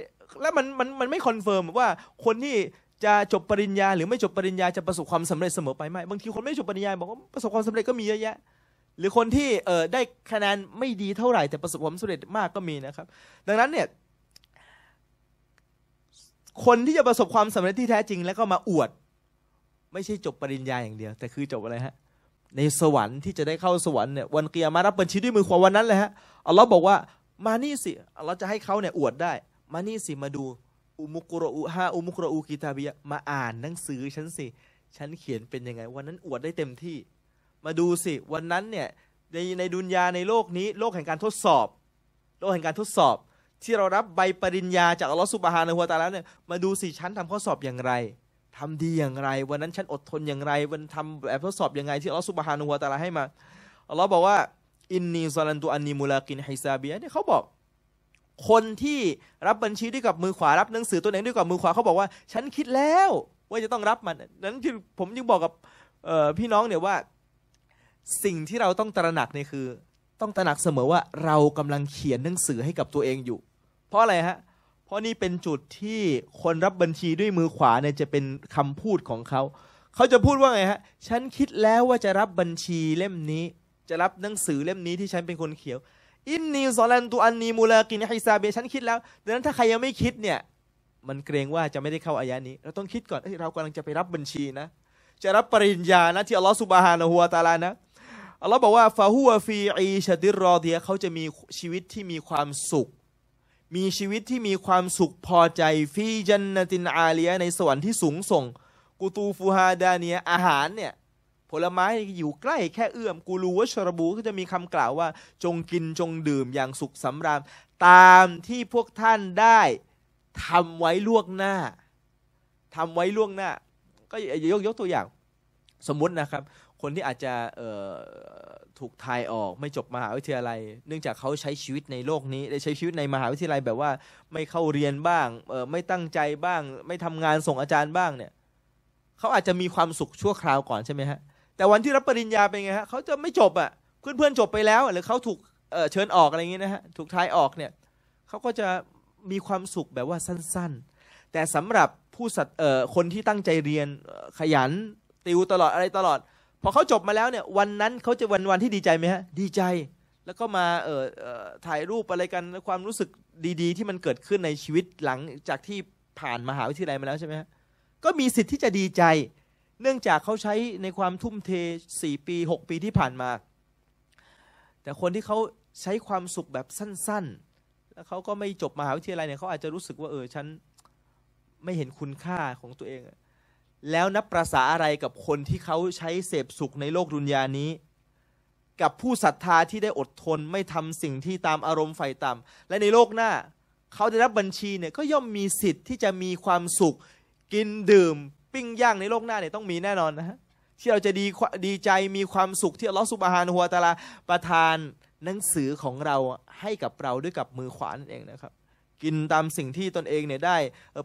แล้วมันมันมันไม่คอนเฟิร์มว่าคนที่จะจบปริญญาหรือไม่จบปริญญาจะประสบความสำเร็จเสมอไปไหมบางทีคนไม่จบปริญญาบอกว่าประสบความสำเร็จก็มีเยอะแยะหรือคนที่เอ่อได้คะแนนไม่ดีเท่าไหร่ แต่ประสบความสำเร็จมากก็มีนะครับ ดังนั้นเนี่ยคนที่จะประสบความสำเร็จที่แท้จริงแล้วก็มาอวด ไม่ใช่จบปริญญาอย่างเดียว แต่คือจบอะไรฮะในสวรรค์ที่จะได้เข้าสวรรค์เนี่ยวันเกียร์มารับบัญชีด้วยมือขวาวันนั้นเลยฮะอัลลอฮ์บอกว่ามานี่สิอัลลอฮ์จะให้เขาเนี่ยอวดได้ มานี่สิมาดู อุมุกรอุฮาอุมุกรอุกิตาบียะมาอ่านหนังสือฉันสิ ฉันเขียนเป็นยังไง วันนั้นอวดได้เต็มที่ มาดูสิ วันนั้นเนี่ย ในในดุนยาในโลกนี้ โลกแห่งการทดสอบ โลกแห่งการทดสอบที่เรารับใบปริญญาจากอัลลอฮฺสุบฮานะฮัวตาแล้วเนี่ย มาดูสิฉันทำข้อสอบอย่างไร ทำดีอย่างไร วันนั้นฉันอดทนอย่างไร วันทำแบบทดสอบอย่างไรที่อัลลอฮฺสุบฮานะฮัวตาลาให้มาอัลลอฮ์บอกว่าอินนีซาลันตุอันนีมูลากินไฮซาเบียเนี่ยเขาบอก คนที่รับบัญชีด้วยกับมือขวารับหนังสือตัวเองด้วยกับมือขวาเขาบอกว่าฉันคิดแล้ว ว่าจะต้องรับมัน นั้นที่ผมยังบอกกับพี่น้องเนี่ยว่า สิ่งที่เราต้องตระหนักเนี่ยคือ ต้องตระหนักเสมอว่าเรากำลังเขียนหนังสือให้กับตัวเองอยู่เพราะอะไรฮะ เพราะนี่เป็นจุดที่คนรับบัญชีด้วยมือขวาเนี่ยจะเป็นคำพูดของเขา เขาจะพูดว่าไงฮะ ฉันคิดแล้วว่าจะรับบัญชีเล่มนี้ จะรับหนังสือเล่มนี้ที่ฉันเป็นคนเขียวอินนีซอลันตูอันนีมูลากินฮฮซาเบฉัน คิดแล้ว ดังนั้นถ้าใครยังไม่คิดเนี่ย มันเกรงว่าจะไม่ได้เข้าอายะนี้ เราต้องคิดก่อนเ้ยเรากำลังจะไปรับบัญชีนะ จะรับปริญญานะที่อัลลอฮฺสุบฮานะฮัวตาลานะ อัลลอฮ์บอกว่าฟาฮัวฟีอีชดิรรอเดียเขาจะมีชีวิตที่มีความสุขมีชีวิตที่มีความสุขพอใจฟีจันนตินอาเลียในสวรรค์ที่สูงส่ง กูตูฟูฮาดาเนียอาหารเนี่ย ผลไม้อยู่ใกล้ แค่เอื้อม กูรู้ว่าชรบูก็จะมีคำกล่าวว่า จงกินจงดื่มอย่างสุขสำราญตามที่พวกท่านได้ทำไว้ล่วงหน้าทำไว้ล่วงหน้า ก็ยกยกตัวอย่าง สมมตินะครับ คนที่อาจจะถูกทายออกไม่จบมหาวิทยาลัยเนื่องจากเขาใช้ชีวิตในโลกนี้ได้ใช้ชีวิตในมหาวิทยาลัยแบบว่าไม่เข้าเรียนบ้างเออไม่ตั้งใจบ้าง ไม่ทำงานส่งอาจารย์บ้างเนี่ยเขาอาจจะมีความสุขชั่วคราว ก่อนใช่ไหมฮะแต่วันที่รับปริญญาเป็นไงฮะเขาจะไม่จบอะ่ะเพื่อนเพื่อนจบไปแล้วหรือเขาถูกเเชิญออกอะไรอย่างี้นะฮะถูกทายออกเนี่ยเขาก็จะมีความสุขแบบว่าสั้น ๆ แต่สำหรับผู้สัตว์คนที่ตั้งใจเรียนขยันติวตลอดอะไรตลอดพอเขาจบมาแล้วเนี่ยวันนั้นเขาจะวันวันที่ดีใจไหมฮะดีใจ แล้วก็มาเอ่อถ่ายรูปอะไรกันความรู้สึกดีๆ ที่มันเกิดขึ้นในชีวิตหลังจากที่ผ่านมหาวิทยาลัยมาแล้วใช่ไหมฮะก็มีสิทธิ์ที่จะดีใจ เนื่องจากเขาใช้ในความทุ่มเท4ปี6ปีที่ผ่านมาแต่คนที่เขาใช้ความสุขแบบสั้นๆ แล้วเขาก็ไม่จบมหาวิทยาลัยเนี่ยเขาอาจจะรู้สึกว่าเออ ฉันไม่เห็นคุณค่าของตัวเองแล้วนับประสาอะไรกับคนที่เขาใช้เสพสุขในโลกดุนยานี้ กับผู้ศรัทธาที่ได้อดทนไม่ทำสิ่งที่ตามอารมณ์ไฟต่ำและในโลกหน้า เขาได้รับบัญชีเนี่ยก็ย่อมมีสิทธิ์ ที่จะมีความสุขกินดื่ม ปิ้งย่างในโลกหน้าเนี่ยต้องมีแน่นอนนะฮะที่เราจะดีดีใจมีความสุขที่อัลลอฮฺสุบฮานหัวตาลาประทานหนังสือของเราให้กับเราด้วยกับมือขวานั่นเองนะครับกินตามสิ่งที่ตนเองเนี่ยได้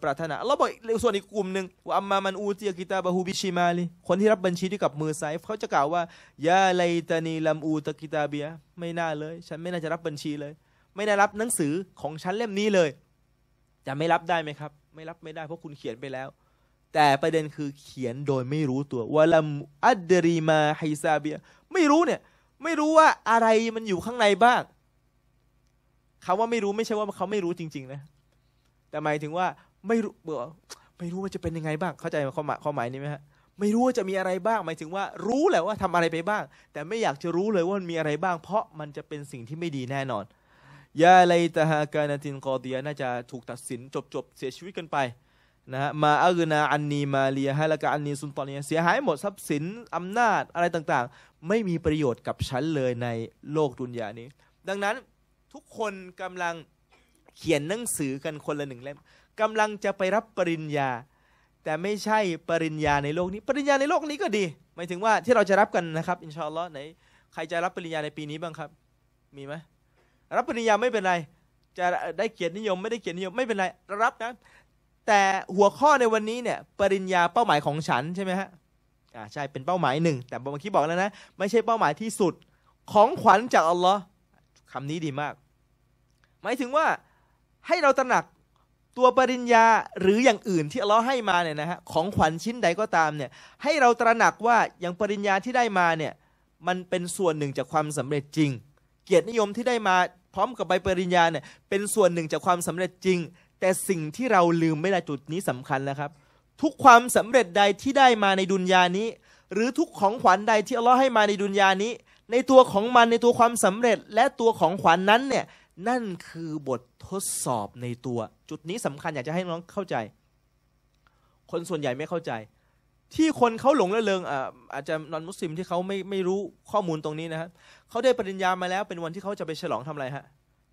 ปรารถนาแล้วบอกส่วนอีกกลุ่มหนึ่งว่าอัมมามันอูเตียกิตาบะฮูบิชิมาลีคนที่รับบัญชีด้วยกับมือซ้ายเขาจะกล่าวว่ายาไลตานีลัมอูตะกิตาเบียไม่น่าเลย ฉันไม่น่าจะรับบัญชีเลย ไม่น่ารับหนังสือของฉันเล่มนี้เลย จะไม่รับได้ไหมครับ ไม่รับไม่ได้ เพราะคุณเขียนไปแล้ว แต่ประเด็นคือเขียนโดยไม่รู้ตัววะลัมอัดรีมาไฮซาเบียไม่รู้เนี่ย ไม่รู้ว่าอะไรมันอยู่ข้างในบ้างคาว่าไม่รู้ไม่ใช่ว่าเขาไม่รู้จริง ๆ นะ แต่หมายถึงว่าไม่รู้เบื่อไม่รู้ว่าจะเป็นยังไงบ้างเข้าใจความหมายความหมายนี้ไหมฮะไม่รู้ว่าจะมีอะไรบ้าง หมายถึงว่ารู้แหละว่าทำอะไรไปบ้าง แต่ไม่อยากจะรู้เลยว่ามันมีอะไรบ้างเพราะมันจะเป็นสิ่งที่ไม่ดีแน่นอนยาไลตาฮากานาตินกอเดียน่าจะถูกตัดสินจบจบเสียชีวิตกันไป นะฮะมาอัลนาอันนีมาเลียฮะละกาอันนีซุนตอนนี้เสียหายหมดทรัพย์สินอำนาจอะไรต่าง ๆ ไม่มีประโยชน์กับฉันเลยในโลกดุนยานี้ ดังนั้นทุกคนกำลังเขียนหนังสือกันคนละหนึ่งเล่มกำลังจะไปรับปริญญา แต่ไม่ใช่ปริญญาในโลกนี้ ปริญญาในโลกนี้ก็ดี หมายถึงว่าที่เราจะรับกันนะครับ อินชอัลอไหนใครจะรับปริญญาในปีนี้บ้างครับ มีไหมรับปริญญาไม่เป็นไรจะได้เกียรตินิยม ไม่ได้เกียรตินิยมไม่เป็นไร รับนะแต่หัวข้อในวันนี้เนี่ย ปริญญาเป้าหมายของฉันใช่ไหมฮะอ่าใช่เป็นเป้าหมายหนึ่งแต่เมื่อกี้บอกแล้วนะ ไม่ใช่เป้าหมายที่สุด ของขวัญจากอัลลอฮ์คำนี้ดีมากหมายถึงว่าให้เราตระหนักตัวปริญญาหรืออย่างอื่นที่เราให้มาเนี่ยนะฮะของขวัญชิ้นใดก็ตามเนี่ย ให้เราตระหนักว่าอย่างปริญญาที่ได้มาเนี่ย มันเป็นส่วนหนึ่งจากความสำเร็จจริง เกียรตินิยมที่ได้มาพร้อมกับใบปริญญาเนี่ย เป็นส่วนหนึ่งจากความสำเร็จจริง แต่สิ่งที่เราลืมไม่ได้จุดนี้สำคัญนะครับ ทุกความสำเร็จใดที่ได้มาในดุนยานี้ หรือทุกของขวัญใดที่อัลลอฮ์ให้มาในดุนยานี้ ในตัวของมันในตัวความสำเร็จและตัวของขวัญนนั้นเนี่ยนั่นคือบททดสอบในตัวจุดนี้สำคัญอยากจะให้น้องเข้าใจ คนส่วนใหญ่ไม่เข้าใจ ที่คนเขาหลงระเริงอาจจะนอนมุสลิมที่เขาไม่ไม่รู้ข้อมูลตรงนี้นะฮะเขาได้ปริญญามาแล้ว เป็นวันที่เขาจะไปฉลองทำอะไรฮะ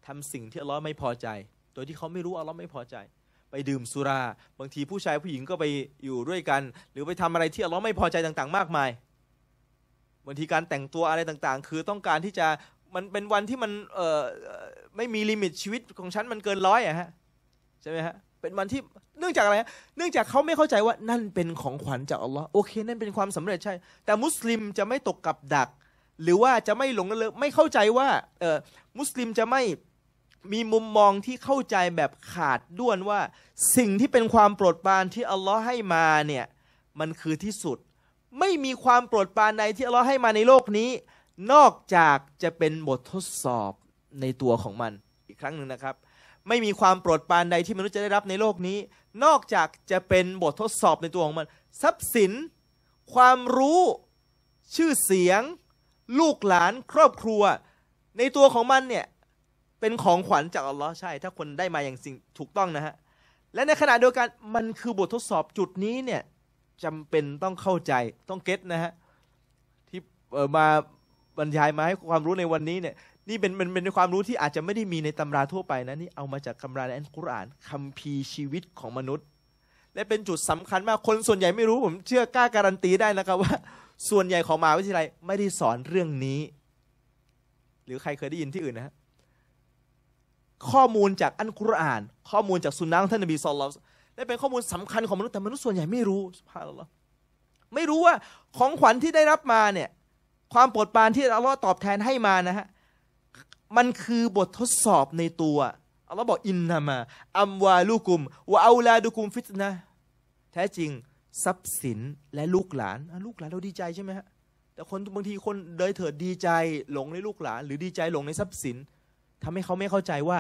ทำสิ่งที่อัลลอฮ์ไม่พอใจ โดยที่เขาไม่รู้อัลลอฮ์ไม่พอใจ ไปดื่มสุรา บางทีผู้ชายผู้หญิงก็ไปอยู่ด้วยกัน หรือไปทำอะไรที่อัลลอฮ์ไม่พอใจต่าง ๆ มากมายบางทีการแต่งตัวอะไรต่าง ๆ คือต้องการที่จะมันเป็นวันที่มันเอ่อไม่มีลิมิตชีวิตของฉัน มันเกินร้อยอะฮะใช่ไหมฮะเป็นวันที่เนื่องจากอะไรฮะเนื่องจากเขาไม่เข้าใจว่านั่นเป็นของขวัญจากอัลลอฮ์โอเคนั่นเป็นความสำเร็จใช่ แต่มุสลิมจะไม่ตกกับดัก หรือว่าจะไม่หลงระเลิกไม่เข้าใจว่าเออมุสลิมจะไม่มีมุมมองที่เข้าใจแบบขาดด้วนว่า สิ่งที่เป็นความโปรดปรานที่อัลลอฮ์ให้มาเนี่ย มันคือที่สุดไม่มีความโปรดปรานใดที่อัลลอฮ์ให้มาในโลกนี้นอกจากจะเป็นบททดสอบในตัวของมันอีกครั้งหนึ่งนะครับ ไม่มีความโปรดปรานใดที่มนุษย์จะได้รับในโลกนี้ นอกจากจะเป็นบททดสอบในตัวของมัน ทรัพย์สิน ความรู้ชื่อเสียง ลูกหลานครอบครัว ในตัวของมันเนี่ยเป็นของขวัญจากอัลลอฮ์ใช่ ถ้าคนได้มาอย่างสิ่งถูกต้องนะฮะและในขณะเดียวกันมันคือบททดสอบจุดนี้เนี่ยจำเป็นต้องเข้าใจต้องเก็ตนะฮะที่มาบรรยายมาให้ความรู้ในวันนี้เนี่ยนี่เป็นเป็นเป็นความรู้ที่อาจจะไม่ได้มีในตำราทั่วไปนะนี่เอามาจากคำราในอัลกุรอานคัมภีร์ชีวิตของมนุษย์ และเป็นจุดสำคัญมากคนส่วนใหญ่ไม่รู้ผมเชื่อกล้าการันตีได้นะครับว่า ส่วนใหญ่ของมหาวิทยาลัยไม่ได้สอนเรื่องนี้ หรือใครเคยได้ยินที่อื่นนะข้อมูลจากอัลกุรอาน ข้อมูลจากสุนนะของท่านนบีสอนเราและเป็นข้อมูลสำคัญของมนุษย์แต่มนุษย์ส่วนใหญ่ไม่รู้สุภาพหรอไม่รู้ว่าของขวัญที่ได้รับมาเนี่ยความโปรดปรานที่อัลลอฮ์ตอบแทนให้มานะฮะ มันคือบททดสอบในตัว อัลลอฮ์บอกอินนามาอัมวาลูกุมวะอาลาดุกุมฟิตนะแท้จริงทรัพย์สินและลูกหลาน ลูกหลานเราดีใจใช่ไหมฮะแต่คนบางทีคนเดยเถิดดีใจหลงในลูกหลาน หรือดีใจหลงในทรัพย์สิน ทำให้เขาไม่เข้าใจว่า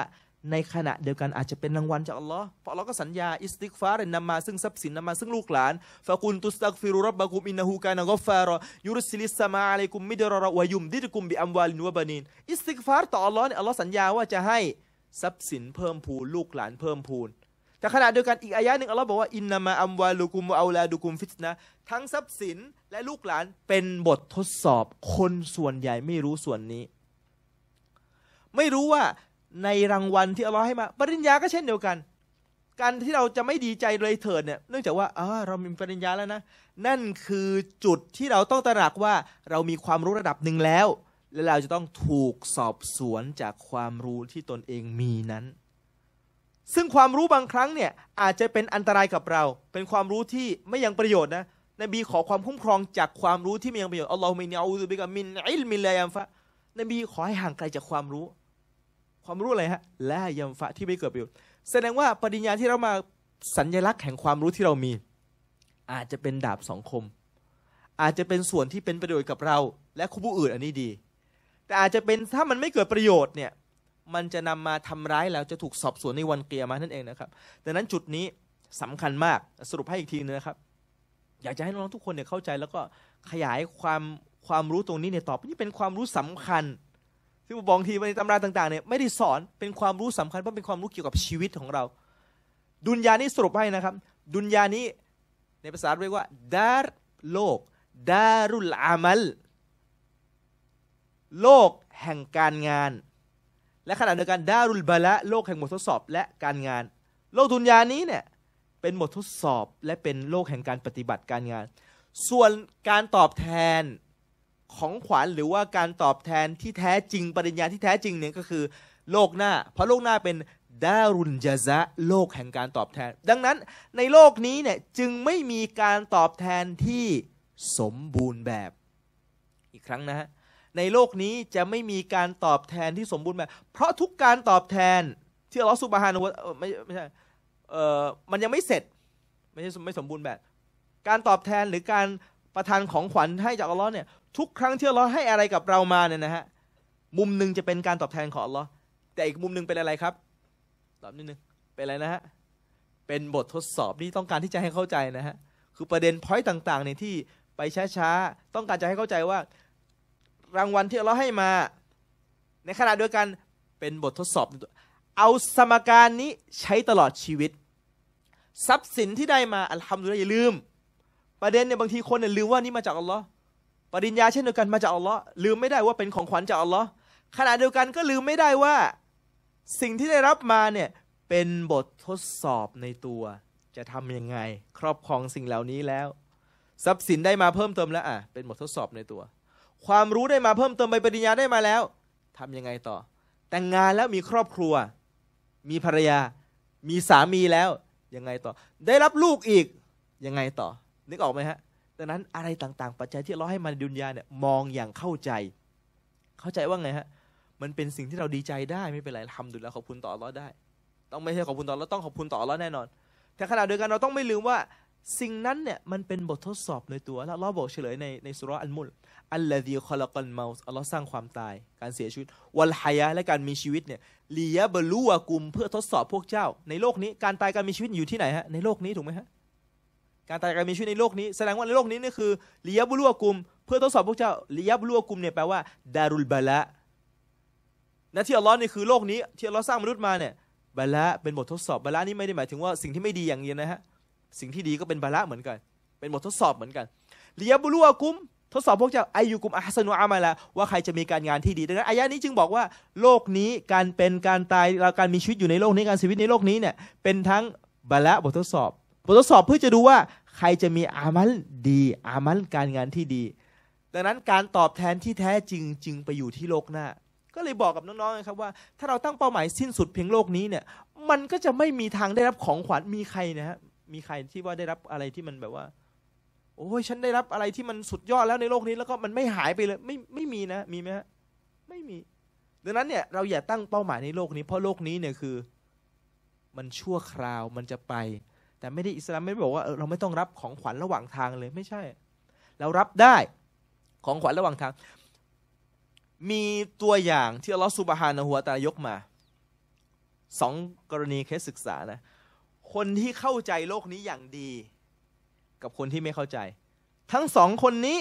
ในขณะเดียวกันอาจจะเป็นรางวัลจากอัลลอฮ์เพราะเราก็สัญญา อิสติกฟาร์นำมาซึ่งทรัพย์สินนำมาซึ่งลูกหลาน ฟะกุนตุสตักฟิรุรับบะกุมอินนะฮูกานะกอฟารอยุรุสิลิสมาอะลัยกุมมิดรอรอวายุมดิดกุม บิอัมวาลินวะบานินอิสติกฟาร์ต่ออัลลอฮ์เนี่ยอัลลอฮ์สัญญาว่าจะให้ทรัพย์สินเพิ่มพูนลูกหลานเพิ่มพูน แต่ขณะเดียวกันอีกอายะหนึ่งอัลลอฮ์บอกว่าอินนามาอัมวาลูกุมเอาลาดูกุมฟิตนะ ทั้งทรัพย์สินและลูกหลานเป็นบททดสอบ คนส่วนใหญ่ไม่รู้ส่วนนี้ ไม่รู้ว่าในรางวัลที่อัลลอฮ์ให้มาปริญญาก็เช่นเดียวกัน การที่เราจะไม่ดีใจเลยเถิดเนี่ยเนื่องจากว่าออเรามีปริญญาแล้วนะนั่นคือจุดที่เราต้องตระหนักว่าเรามีความรู้ระดับหนึ่งแล้ว และเราจะต้องถูกสอบสวนจากความรู้ที่ตนเองมีนั้น ซึ่งความรู้บางครั้งเนี่ยอาจจะเป็นอันตรายกับเรา เป็นความรู้ที่ไม่ยังประโยชน์นะนบีขอความคุ้มครองจากความรู้ที่ไม่ยังประโยชน์อัลลอฮฺมินอาอูซุบิกามินอิลมินลายัมฟะนบีขอให้ห่างไกลจากความรู้ความรู้อะไรฮะและยมฟะที่ไม่เกิดประโยชน์ แสดงว่าปริญญาที่เรามาสัญญลักษณ์แห่งความรู้ที่เรามี อาจจะเป็นดาบสองคม อาจจะเป็นส่วนที่เป็นประโยชน์กับเรา และคู่ผู้อื่นอันนี้ดี แต่อาจจะเป็นถ้ามันไม่เกิดประโยชน์ เนี่ย มันจะนำมาทำร้ายแล้ว จะถูกสอบสวนในวันเกียร์มานั่นเองนะครับดังนั้นจุดนี้สำคัญมากสรุปให้อีกทีนึงนะครับ อยากจะให้น้องๆทุกคนเนี่ยเข้าใจ แล้วก็ขยายความความรู้ตรงนี้เนี่ยต่อไปนี่เป็นความรู้สำคัญที่ผมบอกทีว่าในตำราต่างๆเนี่ยไม่ได้สอนเป็นความรู้สำคัญ เพราะเป็นความรู้เกี่ยวกับชีวิตของเรา ดุนยานี้สรุปให้นะครับ ดุนยานี้ในภาษาเรียกว่าดาร์โลกดารุลอามัลโลกแห่งการงาน และขณะเดียวกันดารุลบาละโลกแห่งบททดสอบและการงาน โลกดุนยานี้เนี่ย เป็นบททดสอบและเป็นโลกแห่งการปฏิบัติการงาน ส่วนการตอบแทนของขวัญหรือว่าการตอบแทนที่แท้จริงปริญญาที่แท้จริงเนี่ยก็คือโลกหน้า เพราะโลกหน้าเป็นดารุนยะซะโลกแห่งการตอบแทน ดังนั้นในโลกนี้เนี่ยจึงไม่มีการตอบแทนที่สมบูรณ์แบบอีกครั้งนะฮะในโลกนี้จะไม่มีการตอบแทนที่สมบูรณ์แบบ เพราะทุกการตอบแทนที่อัลลอฮฺสุบฮานุวะไม่ไม่ใช่เอ่อมันยังไม่เสร็จ ไม่ใช่ไม่สมบูรณ์แบบ การตอบแทนหรือการประทานของขวัญให้จากอัลลอฮ์เนี่ยทุกครั้งที่เราให้อะไรกับเรามาเนี่ยนะฮะมุมหนึ่งจะเป็นการตอบแทนของเราแต่อีกมุมหนึ่งเป็นอะไรครับ ตอบนิดนึงเป็นอะไรนะฮะเป็นบททดสอบที่ต้องการที่จะให้เข้าใจนะฮะคือประเด็นพอยต์ต่างๆเนี่ยที่ไปช้าๆ ต้องการจะให้เข้าใจว่ารางวัลที่เราให้มาในขณะเดียวกันเป็นบททดสอบ เอาสมการนี้ใช้ตลอดชีวิต ทรัพย์สินที่ได้มาอัลฮัมดุลิลลาห์อย่าลืม ประเด็นเนี่ยบางทีคนเนี่ยลืมว่านี่มาจากอัลลอฮ์ปริญญาเช่นเดียวกันมาจากอัลลอฮ์ลืมไม่ได้ว่าเป็นของขวัญจากอัลลอฮ์ขณะเดียวกันก็ลืมไม่ได้ว่า สิ่งที่ได้รับมาเนี่ยเป็นบททดสอบในตัว จะทำยังไง ครอบครองสิ่งเหล่านี้แล้วทรัพย์สินได้มาเพิ่มเติมแล้วอ่ะเป็นบททดสอบในตัว ความรู้ได้มาเพิ่มเติมใบปริญญาได้มาแล้วทำยังไงต่อ แต่งงานแล้วมีครอบครัว มีภรรยา มีสามีแล้วยังไงต่อ ได้รับลูกอีกยังไงต่อนึกออกไหมฮะดังนั้นอะไรต่าง ๆ ปัจจัยที่เราให้มันดุนยาเนี่ยมองอย่างเข้าใจ เข้าใจว่าไงฮะ มันเป็นสิ่งที่เราดีใจได้ไม่เป็นไรทำดุลแล้วขอบคุณต่อรอดได้ ต้องไม่ใช่ขอบคุณต่อรอดต้องขอบคุณต่อรอดแน่นอน แต่ขณะเดียวกันเราต้องไม่ลืมว่า สิ่งนั้นเนี่ยมันเป็นบททดสอบในตัวแล้วเราบอกเฉลยในในสุรอันมุล อัลลอฮีคอลกอนเมาส์อัลลอฮ์สร้างความตาย การเสียชีวิต วัลฮายะและการมีชีวิตเนี่ยลียะบลูอะกุมเพื่อทดสอบพวกเจ้า ในโลกนี้ การตายการมีชีวิตอยู่ที่ไหนฮะ ในโลกนี้ถูกไหมฮะการตายการมีชีวิตในโลกนี้ แสดงว่าในโลกนี้นี่คือลียบุรุกุม เพื่อทดสอบพวกเจ้าลียบุรุกุมเนี่ยแปลว่าดารุลบาละนะที่อัลลอฮ์นี่คือโลกนี้ ที่อัลลอฮ์สร้างมนุษย์มาเนี่ยบาละเป็นบททดสอบบาละนี่ไม่ได้หมายถึงว่าสิ่งที่ไม่ดีอย่างเดียวนะฮะสิ่งที่ดีก็เป็นบาละเหมือนกัน เป็นบททดสอบเหมือนกันลียบุรุกุม ทดสอบพวกเจ้าอายุกุมอาสนุอามาละว่าใครจะมีการงานที่ดีดังนั้นอายะนี้จึงบอกว่าโลกนี้การเป็นการตายการมีชีวิตอยู่ในโลกนี้การชีวิตในโลกนี้เนี่ยเป็นทั้งบาละบททดสอบบททดสอบเพื่อจะดูว่า ใครจะมีอามัลดี อามัลการงานที่ดี ดังนั้นการตอบแทนที่แท้จริงจึงไปอยู่ที่โลกหน้า ก็เลยบอกกับน้องๆครับ ว่าถ้าเราตั้งเป้าหมายสิ้นสุดเพียงโลกนี้เนี่ย มันก็จะไม่มีทางได้รับของขวัญมีใครนะฮะ มีใครที่ว่าได้รับอะไรที่มันแบบว่า โอ้ยฉันได้รับอะไรที่มันสุดยอดแล้วในโลกนี้แล้วก็มันไม่หายไปเลย ไม่ไม่มีนะ มีไหมฮะไม่มี ดังนั้นเนี่ย เราอย่าตั้งเป้าหมายในโลกนี้เพราะโลกนี้เนี่ยคือ มันชั่วคราวมันจะไปแต่ไม่ได้อิสลามไม่บอกว่าเออเราไม่ต้องรับของขวัญระหว่างทางเลยไม่ใช่เรารับได้ของขวัญระหว่างทาง มีตัวอย่างที่อัลลอฮฺสุบฮานะหัวตายกมาสองกรณีเคสศึกษานะ คนที่เข้าใจโลกนี้อย่างดี กับคนที่ไม่เข้าใจ ทั้งสองคนนี้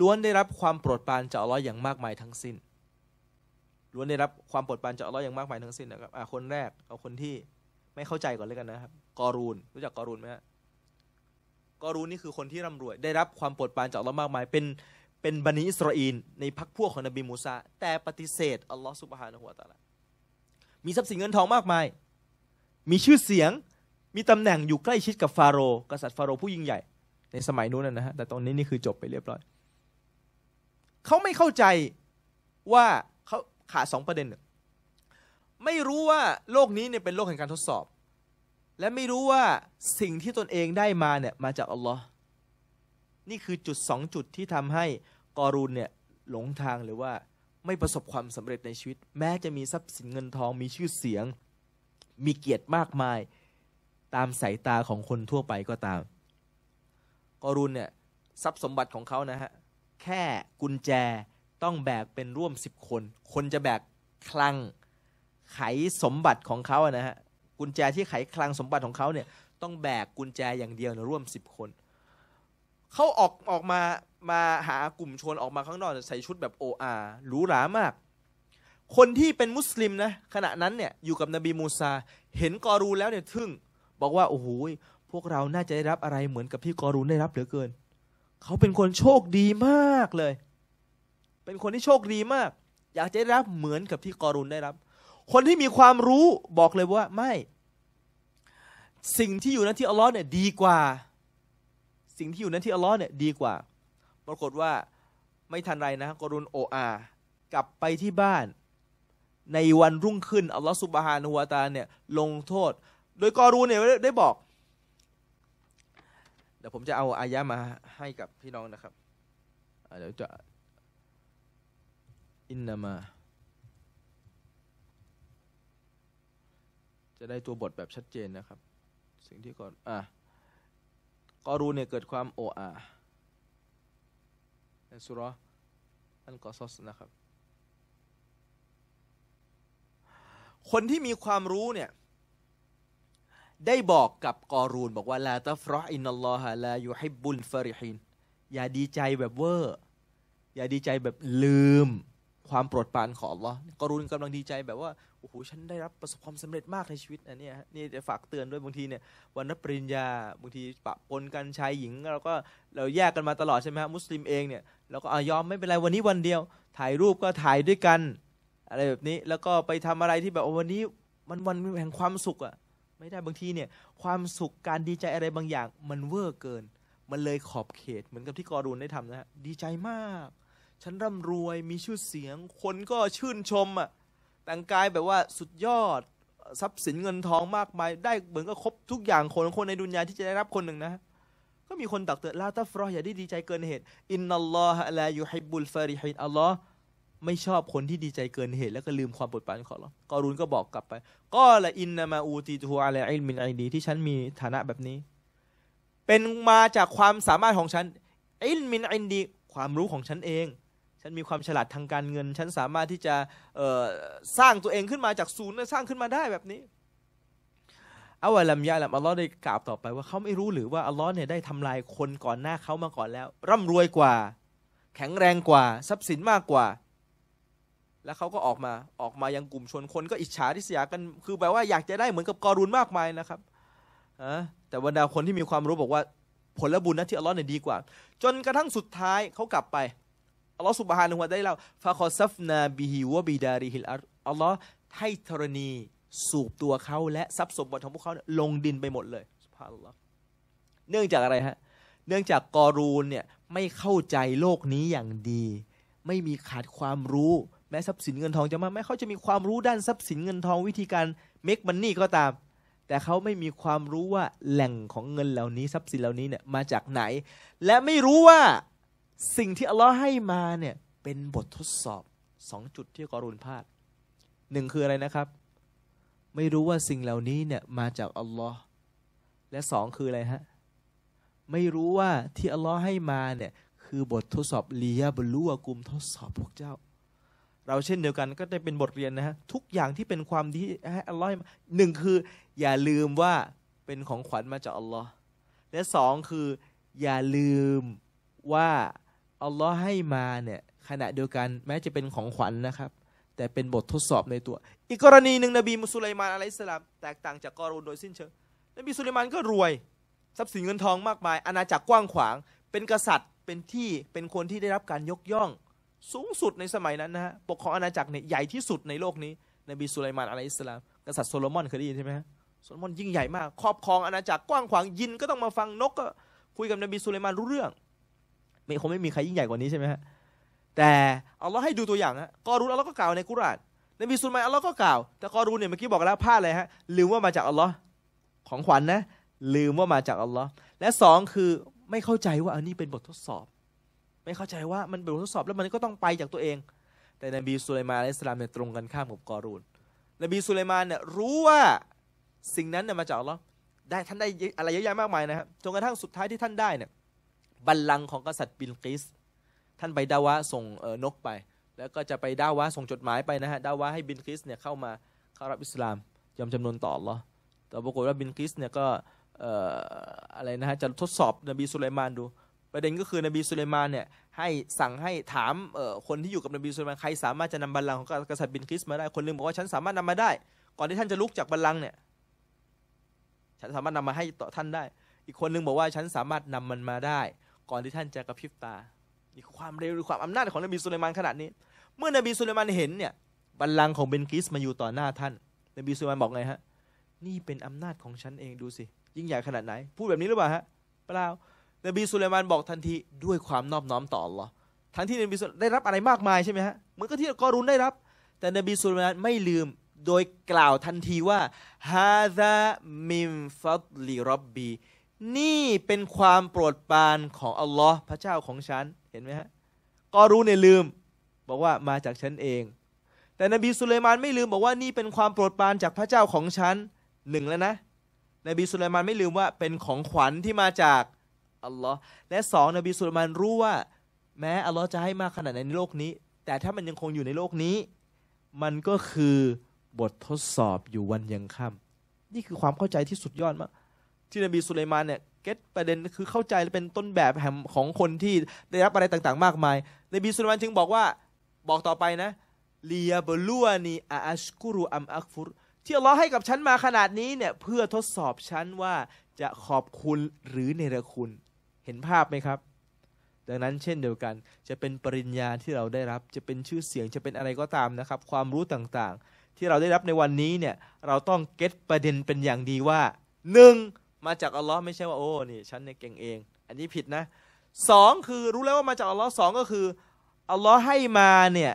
ล้วนได้รับความโปรดปรานจากอัลลอฮ์อย่างมากมายทั้งสิ้น ล้วนได้รับ ความโปรดปรานจากอัลลอฮ์อย่างมากมายทั้งสิ้นนะครับคนแรกเอาคนที่ไม่เข้าใจก่อนเลยกันนะครับ กอรูน รู้จักกอรูนไหมฮะกอรูนนี่คือคนที่ร่ำรวย ได้รับความโปรดปรานจากอัลลอฮ์มากมาย เป็นเป็นบันิอิสราเอลในพักพวกของนบีมูซาแต่ปฏิเสธอัลลอฮ์สุบฮานะฮุวาตาละมีทรัพย์สินเงินทองมากมาย มีชื่อเสียงมีตำแหน่งอยู่ใกล้ชิดกับฟาโรห์กษัตริย์ฟาโรห์ผู้ยิ่งใหญ่ในสมัยนู้นนะฮะแต่ตอนนี้นี่คือจบไปเรียบร้อยเขาไม่เข้าใจว่าเขาขาดสองประเด็นไม่รู้ว่าโลกนี้ เนี่ย เป็นโลกแห่งการทดสอบ และไม่รู้ว่าสิ่งที่ตนเองได้มาเนี่ย มาจากอัลลอฮ์นี่คือจุดสองจุดที่ทำให้กอรูนเนี่ยหลงทางหรือว่าไม่ประสบความสำเร็จในชีวิต แม้จะมีทรัพย์สินเงินทองมีชื่อเสียง มีเกียรติมากมาย ตามสายตาของคนทั่วไปก็ตามกอรุนเนี่ยทรัพย์สมบัติของเขานะฮะแค่กุญแจต้องแบกเป็นร่วมสิบคน คนจะแบกคลังไขสมบัติของเขานะฮะกุญแจที่ไขคลังสมบัติของเขาเนี่ย ต้องแบกกุญแจอย่างเดียวนะร่วมสิบคน เขาออกออกมามาหากลุ่มชนออกมาข้างนอกใส่ชุดแบบโออาหรูหรามาก คนที่เป็นมุสลิมนะขณะนั้นเนี่ยอยู่กับนบีมูซา เห็นกอรูแล้วเนี่ยทึ่ง บอกว่าโอ้โห พวกเราน่าจะได้รับอะไรเหมือนกับที่กอรูได้รับเหลือเกินเขาเป็นคนโชคดีมากเลย เป็นคนที่โชคดีมาก อยากจะได้รับเหมือนกับที่กอรูนได้รับคนที่มีความรู้บอกเลยว่าไม่ สิ่งที่อยู่นั้นที่อัลลอฮ์เนี่ย ดีกว่า สิ่งที่อยู่นั้นที่อัลลอฮ์เนี่ยดีกว่า ปรากฏว่า ไม่ทันไรนะกรุณโออากลับไปที่บ้าน ในวันรุ่งขึ้น อัลลอฮ์สุบฮานุวาตาเนี่ย ลงโทษ โดยกอรูเนี่ยได้บอก เดี๋ยวผมจะเอาอายะมาให้กับพี่น้องนะครับเดี๋ยวจะอินนามาจะได้ตัวบทแบบชัดเจนนะครับ สิ่งที่ก่อนอ่ะกอรูเนี่ยเกิดความโอ้อาในสุรอันกอซอสนะครับ คนที่มีความรู้เนี่ย ได้บอกกับกอรูน บอกว่าลาตฟรออินนัลลอฮะลาอยู่ให้บุลฟริฮินอย่าดีใจแบบเวอร์ อย่าดีใจแบบลืม ความโปรดปรานของอัลลอฮ์กอรูนกำลังดีใจแบบว่าโอ้โหฉันได้รับประสบความสำเร็จมากในชีวิตอันนี้นี่ จะฝากเตือนด้วยบางทีเนี่ยวันรับปริญญาบางทีปะปนกันชายหญิงเราก็เราแยกกันมาตลอดใช่ไหมฮะมุสลิมเองเนี่ยเราก็อยอมไม่เป็นไรวันนี้วันเดียว ถ่ายรูปก็ถ่ายด้วยกัน อะไรแบบนี้แล้วก็ไปทำอะไรที่แบบวันนี้มันวันแห่งความสุขอะไม่ได้บางทีเนี่ย ความสุขการดีใจอะไรบางอย่าง มันเวอร์เกิน มันเลยขอบเขตเหมือนกับที่กอรูนได้ทำนะฮะดีใจมาก ฉันร่ำรวยมีชื่อเสียง คนก็ชื่นชมอะ่ะแต่งกายแบบว่าสุดยอดทรัพย์สินเงินทองมากมาย ได้เหมือนก็ครบทุกอย่างคนคนในดุนยาที่จะได้รับคนหนึ่งนะ ก็มีคนตักเตือนลาตาฟรออย่าได้ดีใจเกินเหตุอินนัลลอฮะลายูฮิบุลฟาริฮินอัลลอฮ์ไม่ชอบคนที่ดีใจเกินเหตุแล้วก็ลืมความปวดปานของเรากอรุนก็บอกกลับไปก็ละอินนามาอูตีทูอาลาอินมินไอดี ที่ฉันมีฐานะแบบนี้ เป็นมาจากความสามารถของฉันอินมินไอดี ความรู้ของฉันเองฉันมีความฉลาดทางการเงิน ฉันสามารถที่จะสร้างตัวเองขึ้นมาจากศูนย์สร้างขึ้นมาได้แบบนี้อาวะลัมยาลัมอัลลอฮ์ได้กล่าวต่อไปว่าเขาไม่รู้หรือว่าอัลลอฮ์เนี่ยได้ ทำลายคนก่อนหน้าเขามาก่อนแล้ว ร่ำรวยกว่า แข็งแรงกว่า ทรัพย์สินมากกว่า แล้วเขาก็ออกมาออกมายังกลุ่มชนคนก็อิจฉาทิษยากัน คือแปลว่าอยากจะได้เหมือนกับกอรุนมากมายนะครับแต่บรรดาคนที่มีความรู้บอกว่า ผลบุญนะที่อัลลอฮ์เนี่ยดีกว่า จนกระทั่งสุดท้ายเขากลับไปอัลลอฮ์สุบฮานุวะได้เราฟาคอซัฟนาบิฮิวะบิดาริฮิลอัลอัลลอฮ์ให้ธรณีสูบตัวเขาและทรัพย์สมบัติของพวกเขาลงดินไปหมดเลยสุภาพอัลลอฮ์เนื่องจากอะไรฮะ เนื่องจากกอรูนเนี่ย ไม่เข้าใจโลกนี้อย่างดี ไม่มีขาดความรู้แม้ทรัพย์สินเงินทองจะมาแม้เขาจะมีความรู้ด้านทรัพย์สินเงินทองวิธีการเมกมันนี่ก็ตาม แต่เขาไม่มีความรู้ว่าแหล่งของเงินเหล่านี้ทรัพย์สินเหล่านี้เนี่ย มาจากไหน และไม่รู้ว่าสิ่งที่อัลลอฮ์ให้มาเนี่ย เป็นบททดสอบสองจุดที่กอรุนพลาดหนึ่งคืออะไรนะครับ ไม่รู้ว่าสิ่งเหล่านี้เนี่ยมาจากอัลลอฮ์และสองคืออะไรฮะ ไม่รู้ว่าที่อัลลอฮ์ให้มาเนี่ย คือบททดสอบเลียบลูวกุมทดสอบพวกเจ้า เราเช่นเดียวกันก็ได้เป็นบทเรียนนะฮะ ทุกอย่างที่เป็นความดีให้อัลลอฮ์หนึ่งคือ อย่าลืมว่าเป็นของขวัญมาจากอัลลอฮ์และสองคือ อย่าลืมว่าอัลลอฮ์ให้มาเนี่ยขณะเดียวกันแม้จะเป็นของขวัญนนะครับ แต่เป็นบททดสอบในตัว อีกกรณีหนึ่งนบีมุสลิมานอะลัยสลามแตกต่างจากกอรูนโดยสิ้นเชิงนบีสุลิมานก็รวยทรัพย์สินเงินทองมากมาย อาณาจักรกว้างขวางเป็นกษัตริย์เป็นที่เป็นคนที่ได้รับการยกย่องสูงสุดในสมัยนั้นนะฮะ ปกครองอาณาจักรเนี่ยใหญ่ที่สุดในโลกนี้นบีสุลัยมานอะลัยสลาม กษัตริย์โซโลมอนเคยได้ยินใช่ไหมฮะโซโลมอนยิ่งใหญ่มาก ครอบครองอาณาจักรกว้างขวางยินก็ต้องมาฟังนกก็คุยกับนบีสุลัยมานรู้เรื่องไม่คงไม่มีใครยิ่งใหญ่กว่านี้ใช่ไหมฮะแต่อัลลอฮ์ให้ดูตัวอย่างฮะกอรุนอัลลอฮ์ก็กล่าวในกุรอานนบีสุลไมอัลลอฮ์ก็กล่าวแต่กอรุนเนี่ยเมื่อกี้บอกแล้วพลาดเลยฮะลืมว่ามาจากอัลลอฮ์ของขวัญนนะลืมว่ามาจากอัลลอฮ์และสองคือไม่เข้าใจว่าอันนี้เป็นบททดสอบ ไม่เข้าใจว่ามันเป็นบททดสอบแล้วมันก็ต้องไปจากตัวเอง แต่นบีสุลัยมานอิสลามเนี่ยตรงกันข้ามกับกอรุนนบีสุลัยมานเนี่ยรู้ว่าสิ่งนั้นเนี่ยมาจากอัลลอฮ์ได้ท่านได้อะไรเยอะแยะมากมายนะครับจนกระทั่งสุดท้ายที่ท่านได้เนี่ยบัลลังก์ของกษัตริย์บิลกิส ท่านไปดาวะส่งนกไป แล้วก็จะไปดาวะส่งจดหมายไปนะฮะดาวะให้บิลกิสเนี่ยเข้ามาเข้ารับอิสลามยอมจำนวนต่อหรอแต่ปรากฏว่าบิลกิสเนี่ยก็อะไรนะฮะจะทดสอบนบีสุไลมานดู ประเด็นก็คือนบีสุไลมานเนี่ยให้สั่งให้ถามคนที่อยู่กับนบีสุไลมานใคร สามารถจะนำบัลลังก์ของกษัตริย์บินคริสมาได้คนนึงบอกว่าฉันสามารถนำมาได้ ก่อนที่ท่านจะลุกจากบัลลังก์เนี่ย ฉันสามารถนำมาให้ต่อท่านได้ อีกคนนึงบอกว่าฉันสามารถนำมันมาได้ก่อนที่ท่านจะกระพริบตานี่ความเร็วหรือความอำนาจของนบีสุลัยมานขนาดนี้ เมื่อนบีสุลัยมานเห็นเนี่ยบัลลังก์ของเบนกิสมาอยู่ต่อหน้าท่านนบีสุลัยมานบอกไงฮะ นี่เป็นอำนาจของฉันเองดูสิ ยิ่งใหญ่ขนาดไหน พูดแบบนี้หรือเปล่าฮะ เปล่านบีสุลัยมานบอกทันทีด้วยความนอบน้อมต่ออัลลอฮ์ทั้งที่นบีสุได้รับอะไรมากมายใช่ไหมฮะ เหมือนกับที่กอรุนได้รับ แต่นบีสุลัยมานไม่ลืม โดยกล่าวทันทีว่า ฮาซามิมฟัดลีรับบีนี่เป็นความโปรดปรานของอัลลอฮ์พระเจ้าของฉันเห็นไหมฮะก็รู้ในลืม บอกว่ามาจากฉันเอง แต่นบีสุลัยมานไม่ลืมบอกว่านี่เป็นความโปรดปรานจากพระเจ้าของฉันหนึ่งแล้วนะนบีสุลัยมานไม่ลืมว่าเป็นของขวัญที่มาจากอัลลอฮ์และสองนบีสุลัยมานรู้ว่า แม้อัลลอฮ์จะให้มากขนาดในโลกนี้ แต่ถ้ามันยังคงอยู่ในโลกนี้ มันก็คือบททดสอบอยู่วันยังค่ำนี่คือความเข้าใจที่สุดยอดมากที่นบีสุลัยมานเนี่ยเก็ตประเด็นคือเข้าใจและเป็นต้นแบบแห่งของคนที่ได้รับอะไรต่าง ๆ มากมายนบีสุลัยมานจึงบอกว่า บอกต่อไปนะลียบลัวนีอาชกุรุอัมอักฟุรที่อัลลอฮ์ให้กับฉันมาขนาดนี้เนี่ย เพื่อทดสอบฉันว่าจะขอบคุณหรือเนรคุณเห็นภาพไหมครับ ดังนั้นเช่นเดียวกันจะเป็นปริญญาที่เราได้รับจะเป็นชื่อเสียงจะเป็นอะไรก็ตามนะครับความรู้ต่างๆ ที่เราได้รับในวันนี้เนี่ยเราต้องเก็ตประเด็นเป็นอย่างดีว่าหนึ่งมาจากอัลลอฮ์ไม่ใช่ว่าโอ้นี่ฉันเนี่ยเก่งเอง อันนี้ผิดนะสองคือรู้แล้วว่ามาจากอัลลอฮ์สองก็คืออัลลอฮ์ให้มาเนี่ย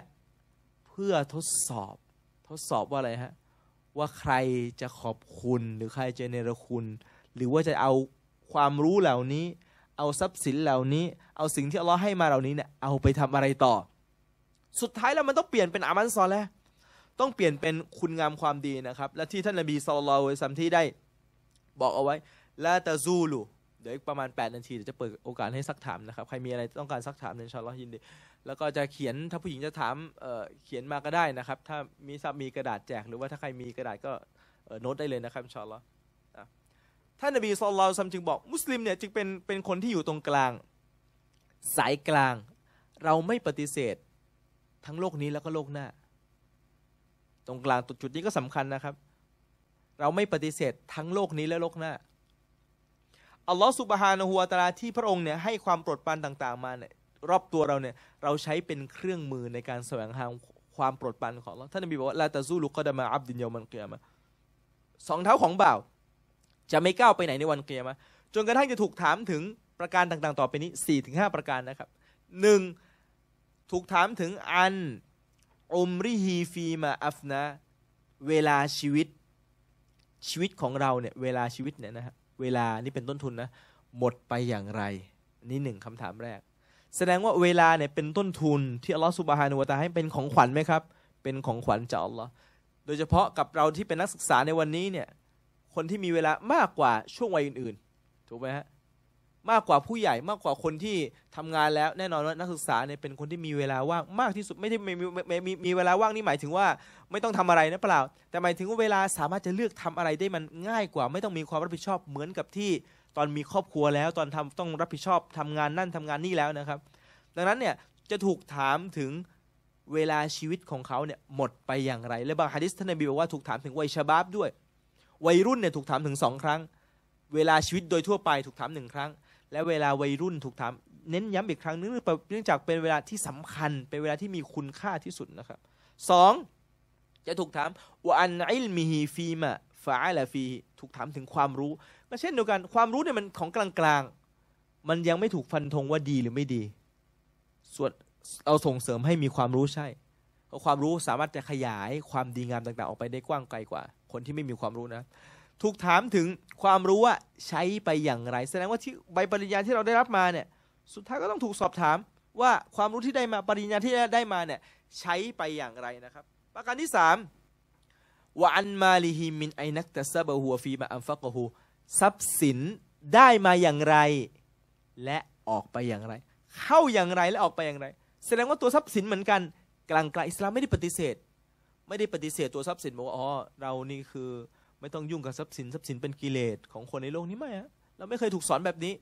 เพื่อทดสอบทดสอบว่าอะไรฮะว่าใครจะขอบคุณหรือใครจะเนรคุณ หรือว่าจะเอาความรู้เหล่านี้ เอาทรัพย์สินเหล่านี้ เอาสิ่งที่อัลลอฮ์ให้มาเหล่านี้เนี่ยเอาไปทำอะไรต่อ สุดท้ายแล้วมันต้องเปลี่ยนเป็นอามันซอแล้วต้องเปลี่ยนเป็นคุณงามความดีนะครับ และที่ท่านนบีสุลต่านที่ได้บอกเอาไว้ลาตาซูลูเดี๋ยวอีกประมาณ 8 นาที เดี๋ยวจะเปิดโอกาสให้ซักถามนะครับ ใครมีอะไรต้องการซักถามเนี่ยชาลอยินดี แล้วก็จะเขียนถ้าผู้หญิงจะถามเเขียนมาก็ได้นะครับ ถ้ามีซับมีกระดาษแจกหรือว่าถ้าใครมีกระดาษก็โน้ตได้เลยนะครับชาลอท่านนบีสุลต่านจึงบอกมุสลิมเนี่ยจึงเป็นเป็นคนที่อยู่ตรงกลาง สายกลาง เราไม่ปฏิเสธทั้งโลกนี้แล้วก็โลกหน้า ตรงกลางจุดนี้ก็สำคัญนะครับเราไม่ปฏิเสธทั้งโลกนี้และโลกหน้า อัลลอฮฺสุบฮานะฮัวตาลาที่พระองค์เนี่ยให้ความโปรดปรานต่างๆมาเนี่ยรอบตัวเราเนี่ยเราใช้เป็นเครื่องมือในการแสวงหาความโปรดปรานของเราท่านนบีบอกว่าลาตาซูลุก็ดามาอับดินยามันเกียมาสองเท้าของบ่าว จะไม่ก้าวไปไหนในวันเกียมาจนกระทั่งจะถูกถามถึงประการต่าง ๆ ต่อไปนี้สี่ถึงห้าประการนะครับหนึ่งถูกถามถึงอันอุมริฮีฟีมาอัฟนะเวลาชีวิตชีวิตของเราเนี่ยเวลาชีวิตเนี่ยนะฮะเวลานี่เป็นต้นทุนนะ หมดไปอย่างไร นี่หนึ่งคำถามแรก แสดงว่าเวลาเนี่ยเป็นต้นทุน ที่อัลลอฮฺสุบฮานุวาตาให้เป็นของขวัญไหมครับ เป็นของขวัญจากอัลลอฮ์โดยเฉพาะกับเราที่เป็นนักศึกษาในวันนี้เนี่ย คนที่มีเวลามากกว่าช่วงวัยอื่น ๆ ถูกไหมฮะมากกว่าผู้ใหญ่มากกว่าคนที่ทำงานแล้วแน่นอนว่านักศึกษาเนี่ยเป็นคนที่มีเวลาว่างมากที่สุดไม่ได้มีมีมีเวลาว่างนี่ หมายถึงว่าไม่ต้องทำอะไรนะเปล่า แต่หมายถึงว่าเวลาสามารถจะเลือกทำอะไรได้มันง่ายกว่าไม่ต้องมีความรับผิดชอบเหมือนกับที่ตอนมีครอบครัวแล้วตอนทำต้องรับผิดชอบทำงานนั่นทำงานนี่แล้วนะครับ ดังนั้นเนี่ยจะถูกถามถึงเวลาชีวิตของเขาเนี่ยหมดไปอย่างไรและบางฮะดิษท่านนบีบอกว่าถูกถามถึงวัยชบาบด้วย วัยรุ่นเนี่ยถูกถามถึงสองครั้ง เวลาชีวิตโดยทั่วไปถูกถามหนึ่งครั้งและเวลาวัยรุ่นถูกถามเน้นย้ำอีกครั้งนึงเนื่องจากเป็นเวลาที่สำคัญ เป็นเวลาที่มีคุณค่าที่สุดนะครับ สอง จะถูกถามว่าอันอิลมีฮีฟีมาฟาละฟีถูกถามถึงความรู้ก็เช่นเดียวกันความรู้เนี่ยมันของกลางๆมันยังไม่ถูกฟันธงว่าดีหรือไม่ดี ส่วนเราส่งเสริมให้มีความรู้ใช่ เพราะความรู้สามารถจะขยายความดีงามต่าง ๆ ออกไปได้กว้างไกลกว่า คนที่ไม่มีความรู้นะถูกถามถึงความรู้ว่าใช้ไปอย่างไร แสดงว่าที่ใบปริญญาที่เราได้รับมาเนี่ยสุดท้ายก็ต้องถูกสอบถามว่าความรู้ที่ได้มาปริญญาที่ได้มาเนี่ยใช้ไปอย่างไรนะครับประการที่3ว่าอันมาลิฮิมินไอนักตซาบะฮัวฟีมาอัมฟักฮูทรัพย์สินได้มาอย่างไร และออกไปอย่างไร เข้าอย่างไรและออกไปอย่างไร แสดงว่าตัวทรัพย์สินเหมือนกัน กลางกลางอิสลามไม่ได้ปฏิเสธ ไม่ได้ปฏิเสธตัวทรัพย์สินบอกว่าอ๋อเรานี่คือไม่ต้องยุ่งกับทรัพย์สินทรัพย์สินเป็นกิเลส ของคนในโลกนี้ไหมฮะเราไม่เคยถูกสอนแบบนี้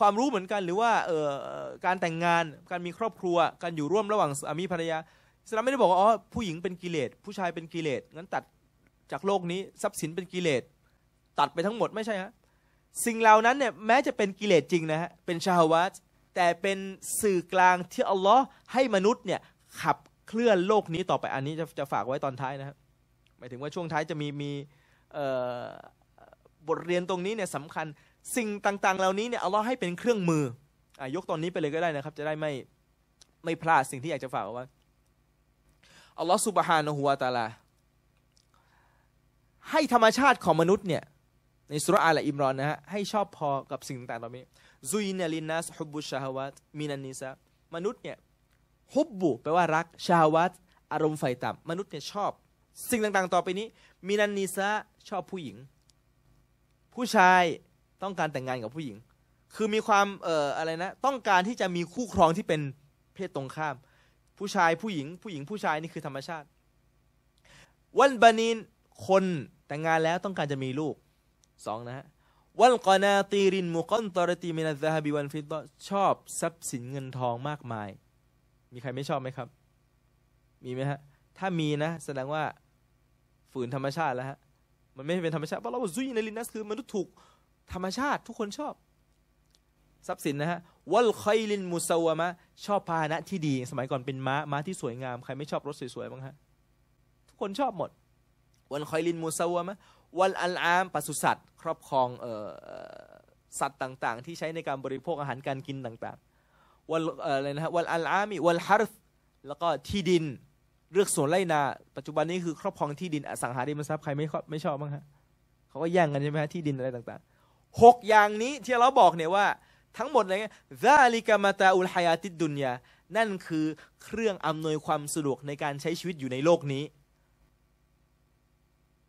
ความรู้เหมือนกันหรือว่าเอ่อการแต่งงานการมีครอบครัวการอยู่ร่วมระหว่างสามีภรรยาอิสลามไม่ได้บอกว่าอ๋อผู้หญิงเป็นกิเลสผู้ชายเป็นกิเลสงั้นตัดจากโลกนี้ ทรัพย์สินเป็นกิเลสตัดไปทั้งหมดไม่ใช่ฮะสิ่งเหล่านั้นเนี่ยแม้จะเป็นกิเลสจริงนะฮะเป็นชาววัตแต่เป็นสื่อกลางที่อัลลอฮ์ให้มนุษย์เนี่ย ขับเคลื่อนโลกนี้ต่อไปอันนี้จะจะฝากไว้ตอนท้ายนะครับหมายถึงว่าช่วงท้ายจะมีมีบทเรียนตรงนี้เนี่ยสำคัญ สิ่งต่างๆ เหล่านี้เนี่ยเอาล่อให้เป็นเครื่องมืออยกตอนนี้ไปเลยก็ได้นะครับ จะได้ไม่ ไม่พลาดสิ่งที่อยากจะฝากว่าอัลลอฮฺสุบฮานะฮุวาตาลา ให้ธรรมชาติของมนุษย์ เนี่ย ในสุรอาลอิมรอนนะฮะให้ชอบพอกับสิ่งต่างๆเหล่านี้ซุยเนลินนัสฮุบุ ชาฮวัตมินันนิซะมนุษย์เนี่ยฮุบบุแปลว่า รัก ชาวัตอารมณ์ไฟต่ำมนุษย์เนี่ยชอบ สิ่งต่าง ๆ ต่อไปนี้มินันนิซะชอบผู้หญิง ผู้ชายต้องการแต่งงานกับผู้หญิง คือมีความ เอ่ออะไรนะ ต้องการที่จะมีคู่ครองที่เป็นเพศตรงข้าม ผู้ชายผู้หญิงผู้หญิงผู้ชายนี่คือธรรมชาติ วันบานินคนแต่งงานแล้วต้องการจะมีลูก สองนะฮะ วันกอนาตีรินมุกอนตอรตีมินาซาฮบิวันฟิตชอบทรัพย์สินเงินทองมากมาย มีใครไม่ชอบไหมครับ มีไหมฮะ ถ้ามีนะ แสดงว่าฝืนธรรมชาติแล้วฮะมันไม่เป็นธรรมชาติเพราะเราซุยในลินัสคือมนุษย์ถูกธรรมชาติ ทุกคนชอบ ทรัพย์สินนะฮะ วัลคอยลินมุสาวมะ ชอบพาหนะที่ดีสมัยก่อนเป็นม้าม้าที่สวยงามใครไม่ชอบรถสวยๆบ้างฮะทุกคนชอบหมด วัลคอยลินมูซาวมะ วัลอัลอามปศุสัตว์ ครอบครองเอ่อสัตว์ต่างๆ ที่ใช้ในการบริโภคอาหารการกินต่างๆ วัลอะไรนะฮะวัลอัลอามิวัลฮาร์ฟแล้วก็ที่ดินเลือกสวนไร่นาปัจจุบันนี้คือครอบครองที่ดินอสังหาริมทรัพย์ ใครไม่ไม่ชอบบ้างฮะเขาก็แย่งกันใช่ไหมฮะ ที่ดินอะไรต่างๆหกอย่างนี้ที่เราบอกเนี่ยว่า ทั้งหมดเลยซาลิกามาตาอุลฮายาติดดุนยานั่นคือเครื่องอำนวยความสะดวกในการใช้ชีวิตอยู่ในโลกนี้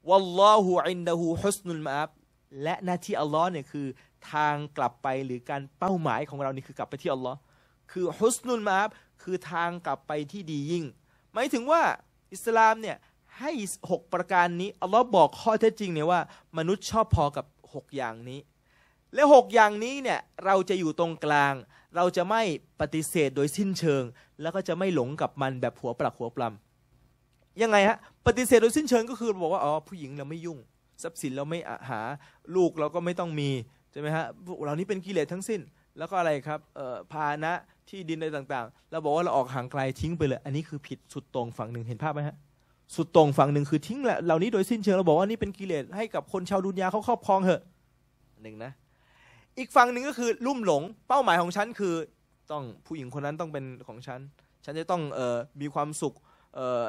วัลลอฮูอินดะฮูฮุสนุลมาอับและหน้าที่อัลลอฮ์เนี่ยคือ ทางกลับไปหรือการเป้าหมายของเรานี่คือกลับไปที่อัลลอฮ์คือฮุสนุลมาอับคือทางกลับไปที่ดียิ่งหมายถึงว่าอิสลามเนี่ยให้ 6 ประการนี้อัลลอฮ์บอกข้อเท็จจริงเนี่ยว่ามนุษย์ชอบพอกับ6อย่างนี้ และ6อย่างนี้เนี่ยเราจะอยู่ตรงกลาง เราจะไม่ปฏิเสธโดยสิ้นเชิง แล้วก็จะไม่หลงกับมันแบบหัวปลักหัวปลำยังไงฮะปฏิเสธโดยสิ้นเชิงก็คือบอกว่าอ๋อผู้หญิงเราไม่ยุ่ง ทรัพย์สินเราไม่หา ลูกเราก็ไม่ต้องมีใช่ไหมฮะเหล่านี้เป็นกิเลสทั้งสิ้น แล้วก็อะไรครับเอ่อภานะที่ดินอะไรต่างๆ เราบอกว่าเราออกห่างไกลทิ้งไปเลย อันนี้คือผิดสุดตรงฝั่งหนึ่งเห็นภาพไหมฮะ สุดตรงฝั่งหนึ่งคือทิ้งเหล่านี้โดยสิ้นเชิงเราบอกว่านี่เป็นกิเลสให้กับคนชาวดุนยาเขาครอบครองเหอะหนึ่งนะ อีกฝั่งหนึ่งก็คือลุ่มหลง เป้าหมายของฉันคือต้องผู้หญิงคนนั้นต้องเป็นของฉัน ฉันจะต้องออมีความสุข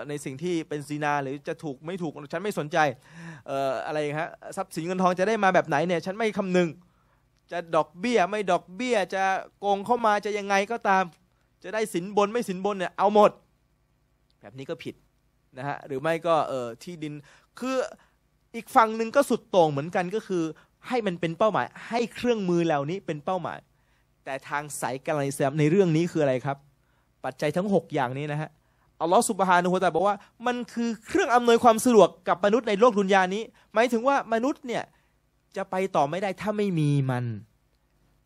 ในสิ่งที่เป็นซีนาหรือจะถูกไม่ถูกฉันไม่สนใจอออะไรฮะทรัพย์สินเงินทองจะได้มาแบบไหนเนี่ยฉันไม่คำนึงจะดอกเบี้ยไม่ดอกเบี้ย จะโกงเข้ามาจะยังไงก็ตาม จะได้สินบนไม่สินบนเนี่ยเอาหมด แบบนี้ก็ผิดนะฮะหรือไม่ก็เออที่ดินคืออีกฝั่งหนึ่งก็สุดโต่งเหมือนกันก็คือให้มันเป็นเป้าหมายให้เครื่องมือเหล่านี้เป็นเป้าหมายแต่ทางสายการอิสลามในเรื่องนี้คืออะไรครับ ปัจจัยทั้ง 6 อย่างนี้นะฮะอัลลอฮฺสุบฮานุฮฺตาบอกว่ามันคือเครื่องอำนวยความสะดวกกับมนุษย์ในโลกดุนยานี้ หมายถึงว่ามนุษย์เนี่ยจะไปต่อไม่ได้ถ้าไม่มีมัน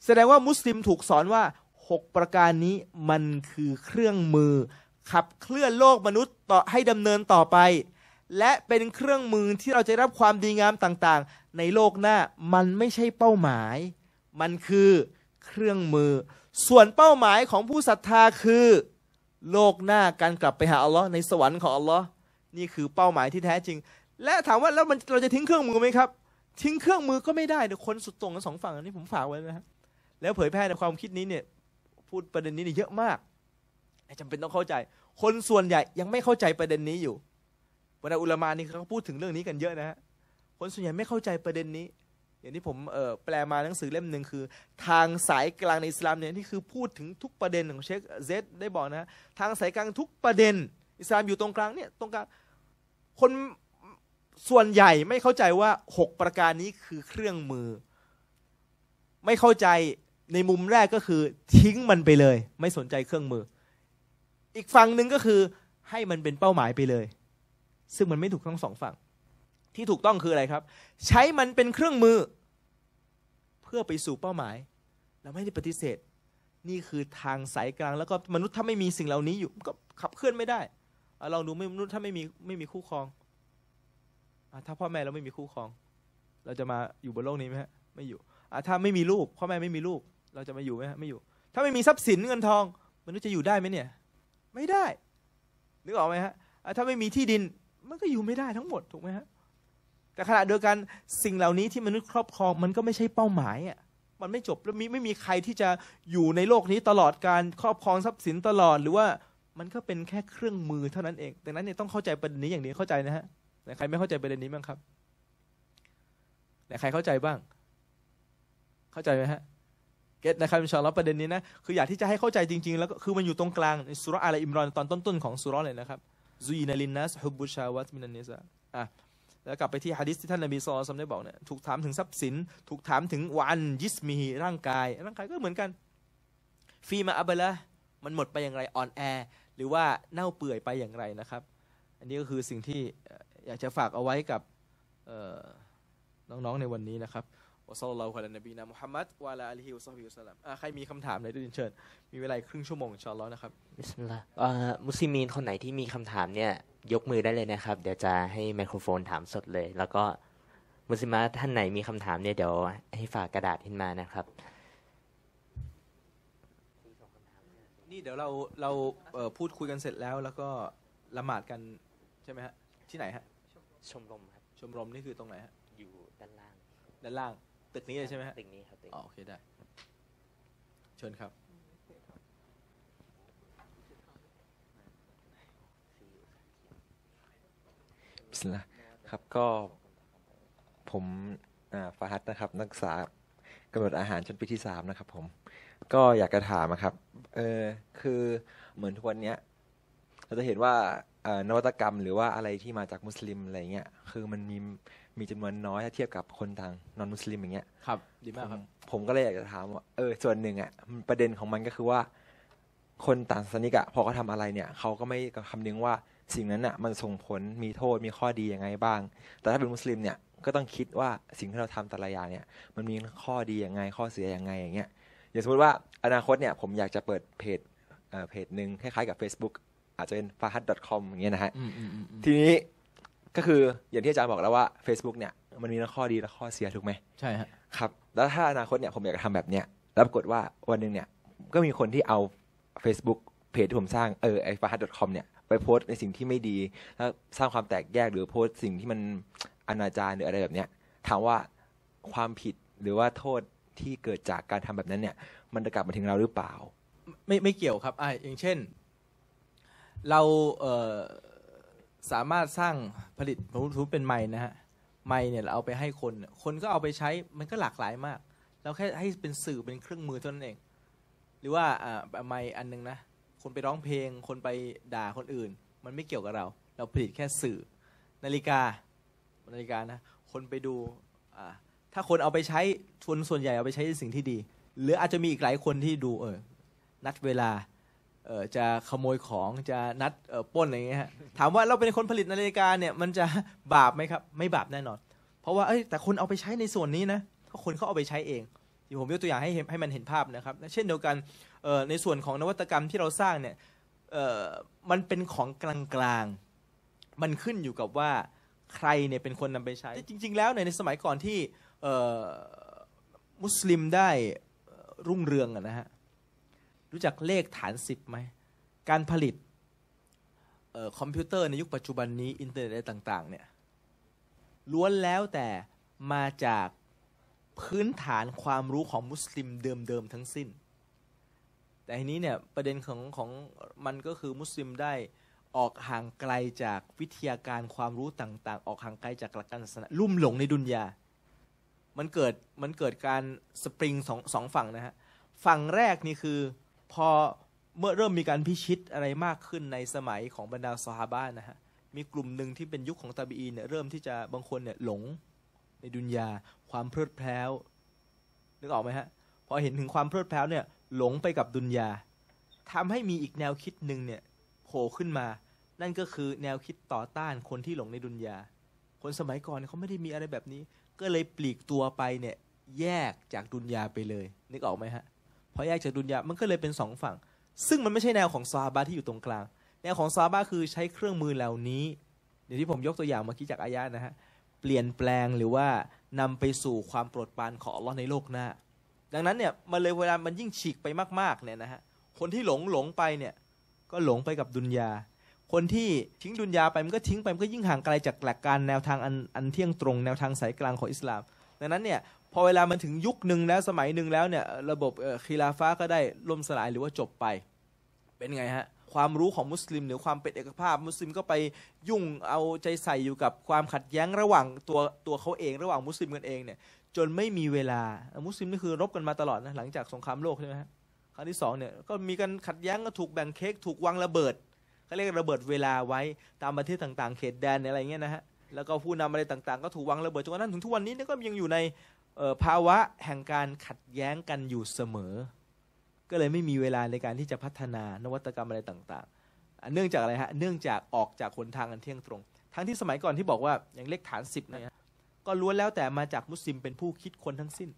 แสดงว่ามุสลิมถูกสอนว่า 6 ประการนี้มันคือเครื่องมือ ขับเคลื่อนโลกมนุษย์ต่อให้ดำเนินต่อไป และเป็นเครื่องมือที่เราจะรับความดีงามต่างๆ ในโลกหน้ามันไม่ใช่เป้าหมาย มันคือเครื่องมือ ส่วนเป้าหมายของผู้ศรัทธาคือ โลกหน้าการกลับไปหาอัลลอฮ์ในสวรรค์ของอัลลอฮ์นี่คือเป้าหมายที่แท้จริง และถามว่าแล้วมันเราจะทิ้งเครื่องมือไหมครับทิ้งเครื่องมือก็ไม่ได้เดี๋ยวคนสุดตรงกันสองฝั่งอันนี้ผมฝากไว้นะฮะแล้วเผยแพร่ในความคิดนี้เนี่ย พูดประเด็นนี้เนี่ยเยอะมากจำเป็นต้องเข้าใจ คนส่วนใหญ่ยังไม่เข้าใจประเด็นนี้อยู่เวลาอุลามานี่เขาพูดถึงเรื่องนี้กันเยอะนะฮะคนส่วนใหญ่ไม่เข้าใจประเด็นนี้ อย่างที่ผมแปลมาหนังสือเล่มหนึ่งคือ ทางสายกลางในอิสลามเนี่ยที่คือพูดถึงทุกประเด็นของเชคเซดได้บอกนะทางสายกลางทุกประเด็น อิสลามอยู่ตรงกลางเนี่ยตรงกลางคนส่วนใหญ่ไม่เข้าใจว่า6ประการนี้คือเครื่องมือ ไม่เข้าใจในมุมแรกก็คือทิ้งมันไปเลย ไม่สนใจเครื่องมือ อีกฝั่งหนึ่งก็คือให้มันเป็นเป้าหมายไปเลย ซึ่งมันไม่ถูกทั้งสองฝั่ง ที่ถูกต้องคืออะไรครับ ใช้มันเป็นเครื่องมือ เพื่อไปสู่เป้าหมายเราไม่ได้ปฏิเสธ นี่คือทางสายกลางแล้วก็มนุษย์ถ้าไม่มีสิ่งเหล่านี้อยู่ก็ขับเคลื่อนไม่ได้ลองดูมนุษย์ถ้าไม่มีไม่มีคู่ครองถ้าพ่อแม่เราไม่มีคู่ครอง เราจะมาอยู่บนโลกนี้ไหมฮะ ไม่อยู่อถ้าไม่มีลูกพ่อแม่ไม่มีลูก เราจะมาอยู่ไหมฮะไม่อยู่ ถ้าไม่มีทรัพย์สินเงินทอง มนุษย์จะอยู่ได้ไหมเนี่ย ไม่ได้นึกออกไหมฮะถ้าไม่มีที่ดิน มันก็อยู่ไม่ได้ทั้งหมดถูกไหมฮะแต่ขณะเดียวกันสิ่งเหล่านี้ที่มนุษย์ครอบครอง มันก็ไม่ใช่เป้าหมายอ่ะมันไม่จบแล้วมีไม่มีใครที่จะอยู่ในโลกนี้ตลอดการครอบครองทรัพย์สินตลอด หรือว่ามันก็เป็นแค่เครื่องมือเท่านั้นเองดังนั้นเนี่ยต้องเข้าใจประเด็นนี้อย่างนี้เข้าใจนะฮะใครไม่เข้าใจประเด็นนี้บ้างครับใครเข้าใจบ้าง เข้าใจไหมฮะ เก็ตนะครับอินชาอัลลอฮ์ประเด็นนี้นะ คือ อยากที่จะให้เข้าใจจริง ๆ แล้วก็คือมันอยู่ตรงกลางสุรอะไรอิมรอนตอนต้นๆของสุรเลยนะครับซอยนาลินนัสฮุบุชาวัตมินันนิซาอ่ะแล้วกลับไปที่ฮะดิษที่ท่านนบีซอลซัมได้บอกเนี่ย ถูกถามถึงทรัพย์สิน ถูกถามถึงวัน ยิสมีร่างกายร่างกายก็เหมือนกัน ฟีมาอับละ มันหมดไปอย่างไร อ่อนแอ หรือว่าเน่าเปื่อยไปอย่างไรนะครับ อันนี้ก็คือสิ่งที่อยากจะฝากเอาไว้กับน้องๆในวันนี้นะครับวซัลลลอฮุอะลัยนบีนะมุฮัมมัดวะลาอัลฮิวซาบิวสลามใครมีคำถามอะได้วยเชิญ มีเวลาครึ่งชั่วโมงชาอัลลอ์นะครับบิสมิลลาห์มุสลิมีนคนไหนที่มีคำถามเนี่ย ยกมือได้เลยนะครับ เดี๋ยวจะให้ไมโครโฟนถามสดเลย แล้วก็มุสลิมาท่านไหนมีคำถามเนี่ยเดี๋ยวให้ฝากกระดาษขึ้นมานะครับ นี่เดี๋ยวเราเราพูดคุยกันเสร็จแล้วแล้วก็ละหมาดกันใช่ไหมฮะที่ไหนฮะชมรมครับชมรมนี่คือตรงไหนฮะอยู่ด้านล่าง ด้านล่าง ตึกนี้เลยใช่ไหมฮะตึกนี้ครับตึกอ๋อโอเคได้เชิญครับบิสมิลลาห์ครับก็ ผมอาฟาฮัดนะครับ นักศึกษากำหนดอาหารชั้นปีที่สามนะครับผม ก็อยากจะถามนะครับเออคือเหมือนทุกวันนี้เราจะเห็นว่านวัตกรรมหรือว่าอะไรที่มาจากมุสลิมอะไรเงี้ยคือมันมีมีจำนวนน้อยถ้าเทียบกับคนทางนอนมุสลิมอย่างเงี้ยครับดีมากครับผมก็เลยอยากจะถามว่าเออส่วนหนึ่งอ่ะประเด็นของมันก็คือว่า คนต่างศาสนิกอะพอเขาทาอะไรเนี่ยเขาก็ไม่คำนึงว่าสิ่งนั้นอ่ะมันส่งผลมีโทษมีข้อดียังไงบ้าง แต่ถ้าเป็นมุสลิมเนี่ยก็ต้องคิดว่าสิ่งที่เราทำแต่ละอย่างเนี่ยมันมีข้อดียังไงข้อเสียยังไงอย่างเงี้ยอย่างสมมติว่าอนาคตเนี่ยผมอยากจะเปิดเพจเพจหนึ่งคล้ายๆกับ Facebook อาจจะเป็นฟาฮัด .com อย่างเงี้ยนะฮะทีนี้ก็คืออย่างที่อาจารย์บอกแล้วว่า Facebook เนี่ยมันมีทั้งข้อดีและข้อเสียถูกไหม ใช่ครับ แล้วถ้าอนาคตเนี่ยผมอยากจะทำแบบเนี้ยแล้วปรากฏว่าวันหนึ่งเนี่ย ก็มีคนที่เอา Facebook เพจที่ผมสร้าง เออไอฟาฮัด .com เนี่ย ไปโพสในสิ่งที่ไม่ดีแล้วสร้างความแตกแยกหรือโพสสิ่งที่มันอนาจารหรืออะไรแบบเนี้ย ถามว่าความผิดหรือว่าโทษที่เกิดจากการทำแบบนั้นเนี่ยมันจะกลับมาถึงเราหรือเปล่า ไม่ไม่เกี่ยวครับไอ้อย่างเช่นเราเสามารถสร้างผลิตผลิัณฑ์เป็นไม้นะฮะไม้เนี่ยเราเอาไปให้คน คนก็เอาไปใช้มันก็หลากหลายมาก เราแค่ให้เป็นสื่อเป็นเครื่องมือเท่านั้นเอง หรือว่าไม้อันนึงนะ คนไปร้องเพลง คนไปด่าคนอื่น มันไม่เกี่ยวกับเรา เราผลิตแค่สื่อ นาฬิกานาฬิกานะคนไปดู ถ้าคนเอาไปใช้ชนส่วนใหญ่เอาไปใช้ในสิ่งที่ดี หรืออาจจะมีอีกหลายคนที่ดูเออนัดเวลาจะขโมยของจะนัดป้นอะไรเงี้ยฮะถามว่าเราเป็นคนผลิตนาฬิกาเนี่ย มันจะบาปไหมครับไม่บาปแน่นอนเพราะว่าเอ้แต่คนเอาไปใช้ในส่วนนี้นะก็คนเขาเอาไปใช้เองยี่ผมยกตัวอย่างให้ให้มันเห็นภาพนะครับเช่นเดียวกันในส่วนของนวัตกรรมที่เราสร้างเนี่ยมันเป็นของกลางกลางมันขึ้นอยู่กับว่าใครเนี่ยเป็นคนนำไปใช้จริงๆแล้วในสมัยก่อนที่มุสลิมได้รุ่งเรืองนะฮะรู้จักเลขฐานสิบไหม การผลิตออคอมพิวเตอร์ในยุคปัจจุบันนี้ อินเทอร์เน็ตอะไรต่างๆเนี่ย ล้วนแล้วแต่มาจากพื้นฐานความรู้ของมุสลิมเดิม ๆ ทั้งสิ้น แต่ทีนี้เนี่ยประเด็นของของมันก็คือมุสลิมได้ออกห่างไกลจากวิทยาการความรู้ต่าง ๆ ออกห่างไกลจากหลักการศาสนาลุ่มหลงในดุนยา มันเกิด มันเกิดการสปริงสองสองฝั่งนะฮะ ฝั่งแรกนี่คือพอเมื่อเริ่มมีการพิชิตอะไรมากขึ้นในสมัยของบรรดาซอฮาบ้านนะฮะ มีกลุ่มหนึ่งที่เป็นยุคของตาบีอีเนี่ยเริ่มที่จะบางคนเนี่ยหลงในดุนยาความเพลิดเพลวนนึกออกไหมฮะพอเห็นถึงความเพลิดเพลวเนี่ยหลงไปกับดุนยาทำให้มีอีกแนวคิดหนึ่งเนี่ยโผล่ขึ้นมา นั่นก็คือแนวคิดต่อต้านคนที่หลงในดุนยาคนสมัยก่อนเขาไม่ได้มีอะไรแบบนี้ ก็เลยปลีกตัวไปเนี่ย แยกจากดุนยาไปเลยนึกออกไหมฮะพอแยกจากดุนยามันก็เลยเป็นสองฝั่ง ซึ่งมันไม่ใช่แนวของซาบะที่อยู่ตรงกลาง แนวของซาบะคือใช้เครื่องมือเหล่านี้อย่างที่ผมยกตัวอย่างเมื่อกี้จากอายะนะฮะ เปลี่ยนแปลงหรือว่านำไปสู่ความโปรดปรานของอัลลอฮ์ในโลกหน้า ดังนั้นเนี่ย มันเลยเวลามันยิ่งฉีกไปมากๆเนี่ยนะฮะคนที่หลงหลงไปเนี่ย ก็หลงไปกับดุนยาคนที่ทิ้งดุนยาไปมันก็ทิ้งไปมันก็ยิ่งห่างไกลจากหลักการแนวทางอันอันเที่ยงตรง แนวทางสายกลางของอิสลามดังนั้นเนี่ยพอเวลามันถึงยุคหนึ่งแล้วสมัยหนึ่งแล้วเนี่ย ระบบคีลาฟ้าก็ได้ล่มสลายหรือว่าจบไป เป็นไงฮะความรู้ของมุสลิมหรือความเป็นเอกภาพมุสลิมก็ไปยุ่งเอาใจใส่อยู่กับความขัดแย้งระหว่างตัวตัวเขาเองระหว่างมุสลิมกันเองเนี่ยจนไม่มีเวลามุสลิมนี่คือรบกันมาตลอดนะหลังจากสงครามโลกใช่ไหมฮะครั้งที่สองเนี่ยก็มีการขัดแย้งก็ถูกแบ่งเค้กถูกวางระเบิดเขาเรียกระเบิดเวลาไว้ตามประเทศต่างๆเขตแดนอะไรเงี้ยนะฮะแล้วก็ผู้นำอะไรต่างๆก็ถูกวางระเบิดจนกระทั่งถึงทุกวันนี้นี่ก็ยังอยู่ในภาวะแห่งการขัดแย้งกันอยู่เสมอ ก็เลยไม่มีเวลาในการที่จะพัฒนานวัตกรรมอะไรต่างๆ เนื่องจากอะไรฮะ เนื่องจากออกจากคนทางอันเที่ยงตรง ทั้งที่สมัยก่อนที่บอกว่าอย่างเลขฐานสิเนี่ยก็ล้วนแล้วแต่มาจากมุสลิมเป็นผู้คิดค้นทั้งสิ้น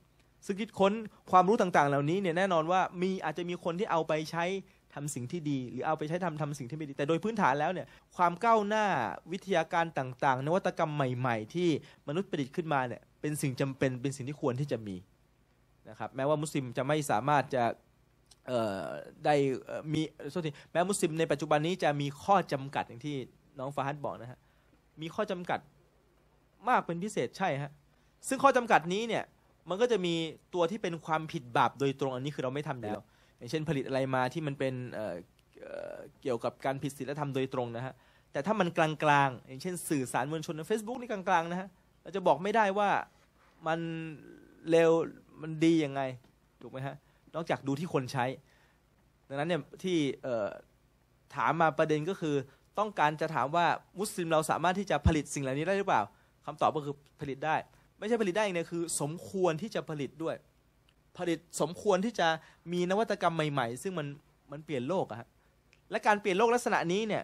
ซึ่งคิดค้นความรู้ต่างๆ เหล่านี้ เนี่ยแน่นอนว่ามีอาจจะมีคนที่เอาไปใช้ทำสิ่งที่ดีหรือเอาไปใช้ทำทำสิ่งที่ไม่ดีแต่โดยพื้นฐานแล้วเนี่ยความก้าวหน้าวิทยาการต่าง ๆ นวัตกรรมใหม่ๆ ที่มนุษย์ประดิษฐ์ขึ้นมาเนี่ยเป็นสิ่งจำเป็นเป็นสิ่งที่ควรที่จะมีนะครับแม้ว่ามุสลิมจะไม่สามารถจะได้มีสทษทีแม้มุสลิมในปัจจุบันนี้จะมีข้อจำกัดอย่างที่น้องฟาฮัดบอกนะฮะมีข้อจำกัดมากเป็นพิเศษใช่ฮะซึ่งข้อจำกัดนี้เนี่ยมันก็จะมีตัวที่เป็นความผิดบาปโดยตรงอันนี้คือเราไม่ทำแล้วอย่างเช่น ผลิตอะไรมาที่มันเป็นเกี่ยวกับการผิดศีลธรรมโดยตรงนะฮะ แต่ถ้ามันกลางๆอย่างเช่นสื่อสารมวลชนใน Facebook นี่กลางๆนะฮะเราจะบอกไม่ได้ว่ามันเร็วมันดียังไงถูกไหมฮะนอกจากดูที่คนใช้ ดังนั้นเนี่ยที่ถามมาประเด็นก็คือ ต้องการจะถามว่ามุสลิมเราสามารถที่จะผลิตสิ่งเหล่านี้ได้หรือเปล่า คำตอบก็คือผลิตได้ ไม่ใช่ผลิตได้เองเนี่ยคือสมควรที่จะผลิตด้วยผลิตสมควรที่จะมีนวัตกรรมใหม่ๆ ซึ่งมันมันเปลี่ยนโลกอะฮะ และการเปลี่ยนโลกลักษณะนี้เนี่ย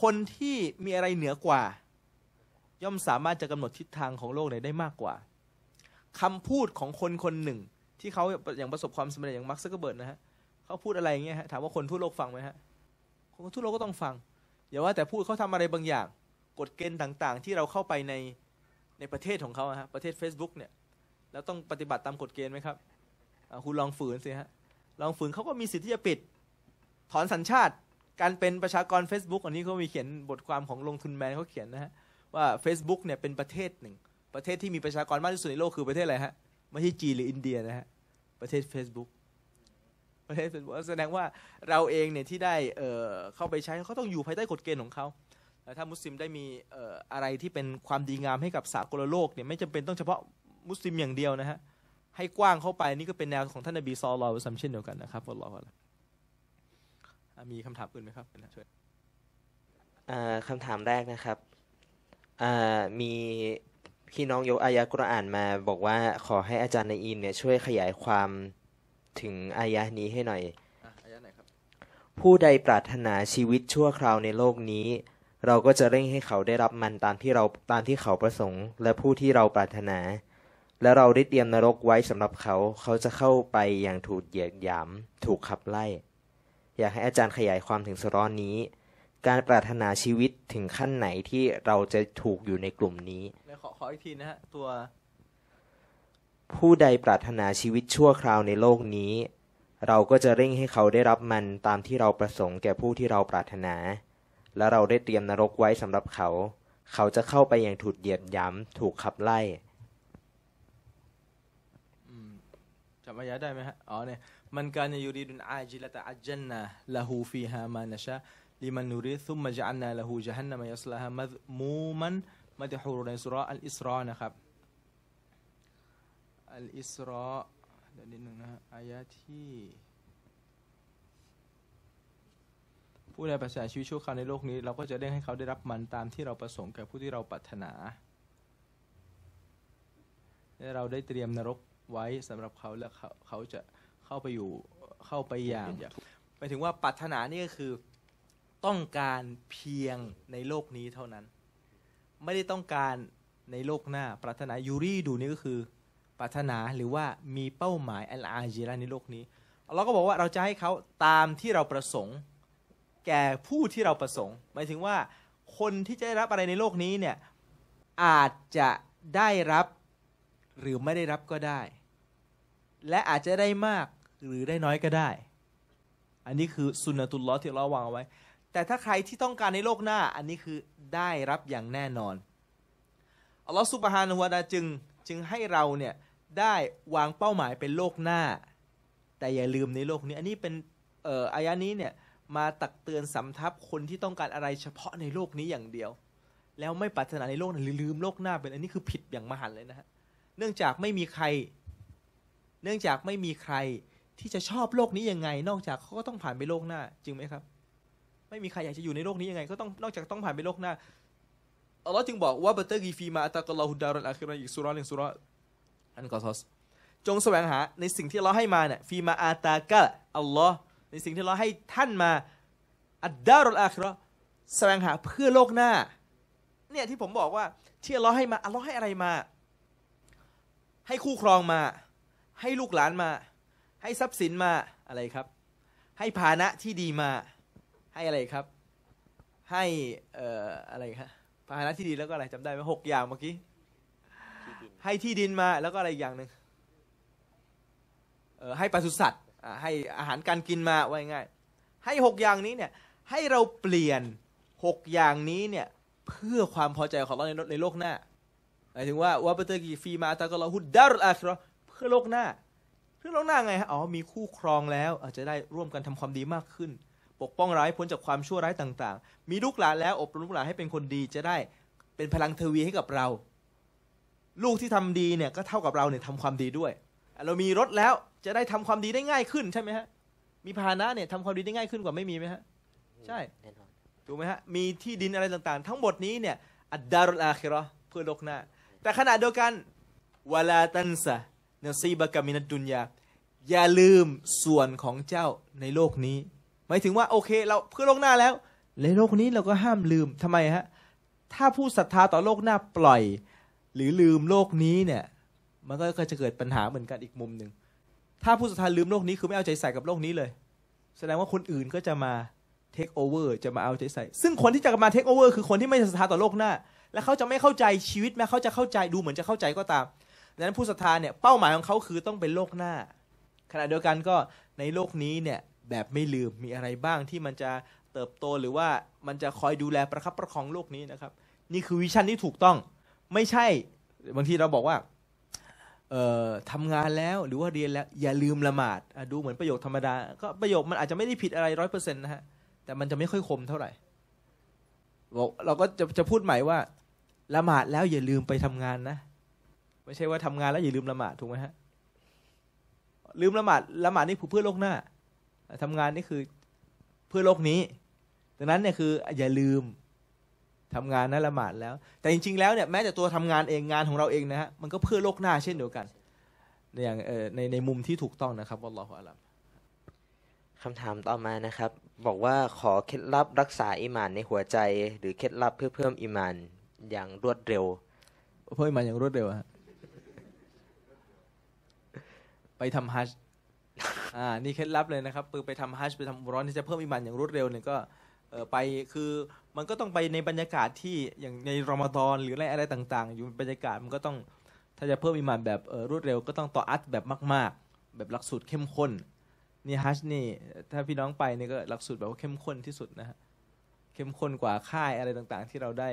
คนที่มีอะไรเหนือกว่า ย่อมสามารถจะกำหนดทิศทางของโลกได้มากกว่า คำพูดของคนคนหนึ่ง ที่เขาอย่างประสบความสำเร็จ อย่างมาร์คซักเกอร์เบิร์ดนะฮะเขาพูดอะไรอย่างเงี้ยฮะถามว่าคนทั่วโลกฟังไหมฮะคนทั่วโลกก็ต้องฟัง อย่าว่าแต่พูดเขาทำอะไรบางอย่างกฎเกณฑ์ต่าง ๆ ที่เราเข้าไปในในประเทศของเขาฮะประเทศ Facebook เนี่ยแล้วต้องปฏิบัติตามกฎเกณฑ์ไหมครับ คุณลองฝืนสิฮะ ลองฝืนเขาก็มีสิทธิ์ที่จะปิด ถอนสัญชาติ การเป็นประชากร Facebook อันนี้เขามีเขียนบทความของลงทุนแมนเขาเขียนนะฮะ ว่า Facebook เนี่ยเป็นประเทศหนึ่ง ประเทศที่มีประชากรมากที่สุดในโลกคือประเทศอะไรฮะ ไม่ใช่จีหรืออินเดียนะฮะ ประเทศ Facebook ประเทศ Facebook แสดงว่าเราเองเนี่ยที่ได้เเข้าไปใช้เขาต้องอยู่ภายใต้กฎเกณฑ์ของเขาถ้ามุสลิมได้มีอะไรที่เป็นความดีงามให้กับสากลโลกเนี่ยไม่จำเป็นต้องเฉพาะมุสลิมอย่างเดียวนะฮะ ให้กว้างเข้าไปนี่ก็เป็นแนวของท่านอบีซอลลอฮ์ซัมเช่นเดียวกันนะครับวอลลอฮ์มีคำถามอื่นไหมครับช่วยคำถามแรกนะครับมีพี่น้องยกอายะกุรอานมาบอกว่าขอให้อาจารย์ในอินเนี่ยช่วยขยายความถึงอายะนี้ให้หน่อยอายะไหนครับผู้ใดปรารถนาชีวิตชั่วคราวในโลกนี้ เราก็จะเร่งให้เขาได้รับมันตามที่เราตามที่เขาประสงค์ และผู้ที่เราปรารถนาและเราได้เตรียมนรกไว้สำหรับเขา เขาจะเข้าไปอย่างถูกเหยียดหยามถูกขับไล่ อยากให้อาจารย์ขยายความถึงสุร้อนนี้ การปรารถนาชีวิตถึงขั้นไหนที่เราจะถูกอยู่ในกลุ่มนี้ขอขออีกทีนะฮะ ตัวผู้ใดปรารถนาชีวิตชั่วคราวในโลกนี้ เราก็จะเร่งให้เขาได้รับมันตามที่เราประสงค์แก่ผู้ที่เราปรารถนา และเราได้เตรียมนรกไว้สำหรับเขา เขาจะเข้าไปอย่างถูกเหยียดหยามถูกขับไล่จำอายะได้ไหมฮะอ๋อเนี่ยมันการยูริดุนอาจิลตะอัจจันนะลาหูฟีฮามานชะลิมันนูริซุมมะจันนะลาหูจันนะมายัสลาฮะมัมูมันมาดฮูรในสุรอัลอิสรอนะครับอัลอิสรอเดี๋ยวนิดนึงนะฮะอายะที่ผู้ใดประสาชีวิตชั่วคราวในโลกนี้ เราก็จะเร่งให้เขาได้รับมันตามที่เราประสงค์แก่ผู้ที่เราปรารถนาและเราได้เตรียมนรกไว้สำหรับเขาแล้วเขาเขาจะเข้าไปอยู่เข้าไปอย่างหมายถึงว่าปรารถนานี่ก็คือต้องการเพียงในโลกนี้เท่านั้น ไม่ได้ต้องการในโลกหน้าปรารถนายูรี่ดูนี่ก็คือปรารถนาหรือว่ามีเป้าหมายอันอาจีรในโลกนี้ เราก็บอกว่าเราจะให้เขาตามที่เราประสงค์ แก่ผู้ที่เราประสงค์ หมายถึงว่าคนที่จะได้รับอะไรในโลกนี้เนี่ยอาจจะได้รับหรือไม่ได้รับก็ได้และอาจจะได้มากหรือได้น้อยก็ได้ อันนี้คือสุนตุลลอที่เราวางเอาไว้ แต่ถ้าใครที่ต้องการในโลกหน้า อันนี้คือได้รับอย่างแน่นอน อัลลอฮฺสุบฮานะฮุวาดาจึง จึงให้เราเนี่ยได้วางเป้าหมายเป็นโลกหน้า แต่อย่าลืมในโลกนี้ อันนี้เป็นเอ่ออายะนี้เนี่ยมาตักเตือนสำทับคนที่ต้องการอะไรเฉพาะในโลกนี้อย่างเดียว แล้วไม่ปรารถนาในโลกหรือลืมโลกหน้าเป็น อันนี้คือผิดอย่างมหันเลยนะฮะ เนื่องจากไม่มีใครเนื่องจากไม่มีใครที่จะชอบโลกนี้ยังไง นอกจากเขาก็ต้องผ่านไปโลกหน้าจริงไหมครับ ไม่มีใครอยากจะอยู่ในโลกนี้ยังไง ก็ต้องนอกจากต้องผ่านไปโลกหน้าอัลลอฮ์จึงบอกว่าบัตเตอร์กีฟีมาอัตะกลาฮุดดารันอัครานอีกสุรหนึ่งสุรอันกอทอสจงแสวงหาในสิ่งที่เราให้มาเนี่ยฟีมาอาตากะอัลลอฮ์ในสิ่งที่เราให้ท่านมา อัดดารันอัครอแสวงหาเพื่อโลกหน้า เนี่ยที่ผมบอกว่าที่เราให้มาเราให้อะไรมา ให้คู่ครองมาให้ลูกหลานมา ให้ทรัพย์สินมาอะไรครับ ให้ภานะที่ดีมา ให้อะไรครับ ให้ เอ่ออะไรครับภานะที่ดีแล้วก็อะไรจำได้ไหมหกอย่างเมื่อกี้ ให้ที่ดินมาแล้วก็อะไรอย่างหนึ่งเออให้ปศุสัตว์ให้อาหารการกินมาไว้ง่ายให้หกอย่างนี้เนี่ย ให้เราเปลี่ยนหกอย่างนี้เนี่ย เพื่อความพอใจของเราในในโลกหน้าหมายถึงว่าวะบเตกีฟีมาตะกลาหุดดารอัคราพื่อโลกหน้าเพื่อโลกหน้าไงฮะอ๋อมีคู่ครองแล้วอาจจะได้ร่วมกันทำความดีมากขึ้น ปกป้องร้ายพ้นจากความชั่วร้ายต่าง ๆ มีลูกหลานแล้วอบรมลูกหลานให้เป็นคนดีจะได้เป็นพลังทวีให้กับเรา ลูกที่ทำดีเนี่ยก็เท่ากับเราเนี่ยทำความดีด้วยเรามีรถแล้วจะได้ทำความดีได้ง่ายขึ้นใช่ไหมฮะ มีพานะเนี่ยทำความดีได้ง่ายขึ้นกว่าไม่มีไหมฮะ ใช่ถูกไหมฮะ มีที่ดินอะไรต่างๆ ทั้งหมดนี้เนี่ย อัดดารุลอาคิรอเพื่อโลกหน้า แต่ขณะเดียวกันวลาตันซะนซีบากามินดุนยา อย่าลืมส่วนของเจ้าในโลกนี้ หมายถึงว่าโอเคเราเพื่อโลกหน้าแล้ว ในโลกนี้เราก็ห้ามลืมทำไมฮะ ถ้าผู้ศรัทธาต่อโลกหน้าปล่อย หรือลืมโลกนี้เนี่ย มันก็จะเกิดปัญหาเหมือนกันอีกมุมหนึ่ง ถ้าผู้ศรัทธาลืมโลกนี้คือไม่เอาใจใส่กับโลกนี้เลย แสดงว่าคนอื่นก็จะมาเทคโอเวอร์ จะมาเอาใจใส่ ซึ่งคนที่จะมาเทคโอเวอร์ คือคนที่ไม่ศรัทธาต่อโลกหน้า และเขาจะไม่เข้าใจชีวิตแม้เขาจะเข้าใจดูเหมือนจะเข้าใจก็ตามดังนั้นผู้ศรัทธาเนี่ยเป้าหมายของเขาคือต้องเป็นโลกหน้า ขณะเดียวกันก็ในโลกนี้เนี่ยแบบไม่ลืมมีอะไรบ้างที่มันจะเติบโตหรือว่ามันจะคอยดูแลประคับประคองโลกนี้นะครับ นี่คือวิชั่นที่ถูกต้อง ไม่ใช่บางทีเราบอกว่า เอ่อทำงานแล้วหรือว่าเรียนแล้วอย่าลืมละหมาดดูเหมือนประโยคธรรมดาก็ประโยคมันอาจจะไม่ได้ผิดอะไรร้อยเปอร์เซ็นต์นะฮะแต่มันจะไม่ค่อยคมเท่าไหร่บอกเราก็จะจะพูดใหม่ว่าละหมาดแล้วอย่าลืมไปทำงานนะไม่ใช่ว่าทำงานแล้วอย่าลืมละหมาดถูกไหมฮะ ลืมละหมาดละหมาดนี่เพื่อโลกหน้าทำงานนี่คือเพื่อโลกนี้ดังนั้นเนี่ยคือ อย่าลืม ทำงานนะละหมาดแล้ว แต่จริงๆแล้วเนี่ยแม้แต่ตัวทำงานเองงานของเราเองนะฮะมันก็เพื่อโลกหน้าเช่นเดียวกันอย่างในในมุมที่ถูกต้องนะครับวัลลอฮฺอัลลอฮคำถามต่อมานะครับ บอกว่าขอเคล็ดลับรักษาอิมานในหัวใจ หรือเคล็ดลับเพื่อเพิ่มอิมานอย่างรวดเร็วเพิ่มอิมานอย่างรวดเร็วฮะไปทำฮัจ์อ่า นี่เคล็ดลับเลยนะครับคือไปทำฮัจ์ไปทำอุมร้อนที่จะเพิ่มอิมันอย่างรวดเร็วเนี่ยก็เออไป คือมันก็ต้องไปในบรรยากาศที่อย่างในรอมฎอนหรืออะไรอะไรต่างๆ อยู่บรรยากาศมันก็ต้องถ้าจะเพิ่มอิมานแบบเออรวดเร็วก็ต้องต่ออัดแบบมากๆ แบบหลักสูตรเข้มข้นนี่ฮัชนี่ถ้าพี่น้องไปนี่ก็หลักสูตรแบบว่าเข้มข้นที่สุดนะฮะเข้มข้นกว่าค่ายอะไรต่างๆ ที่เราได้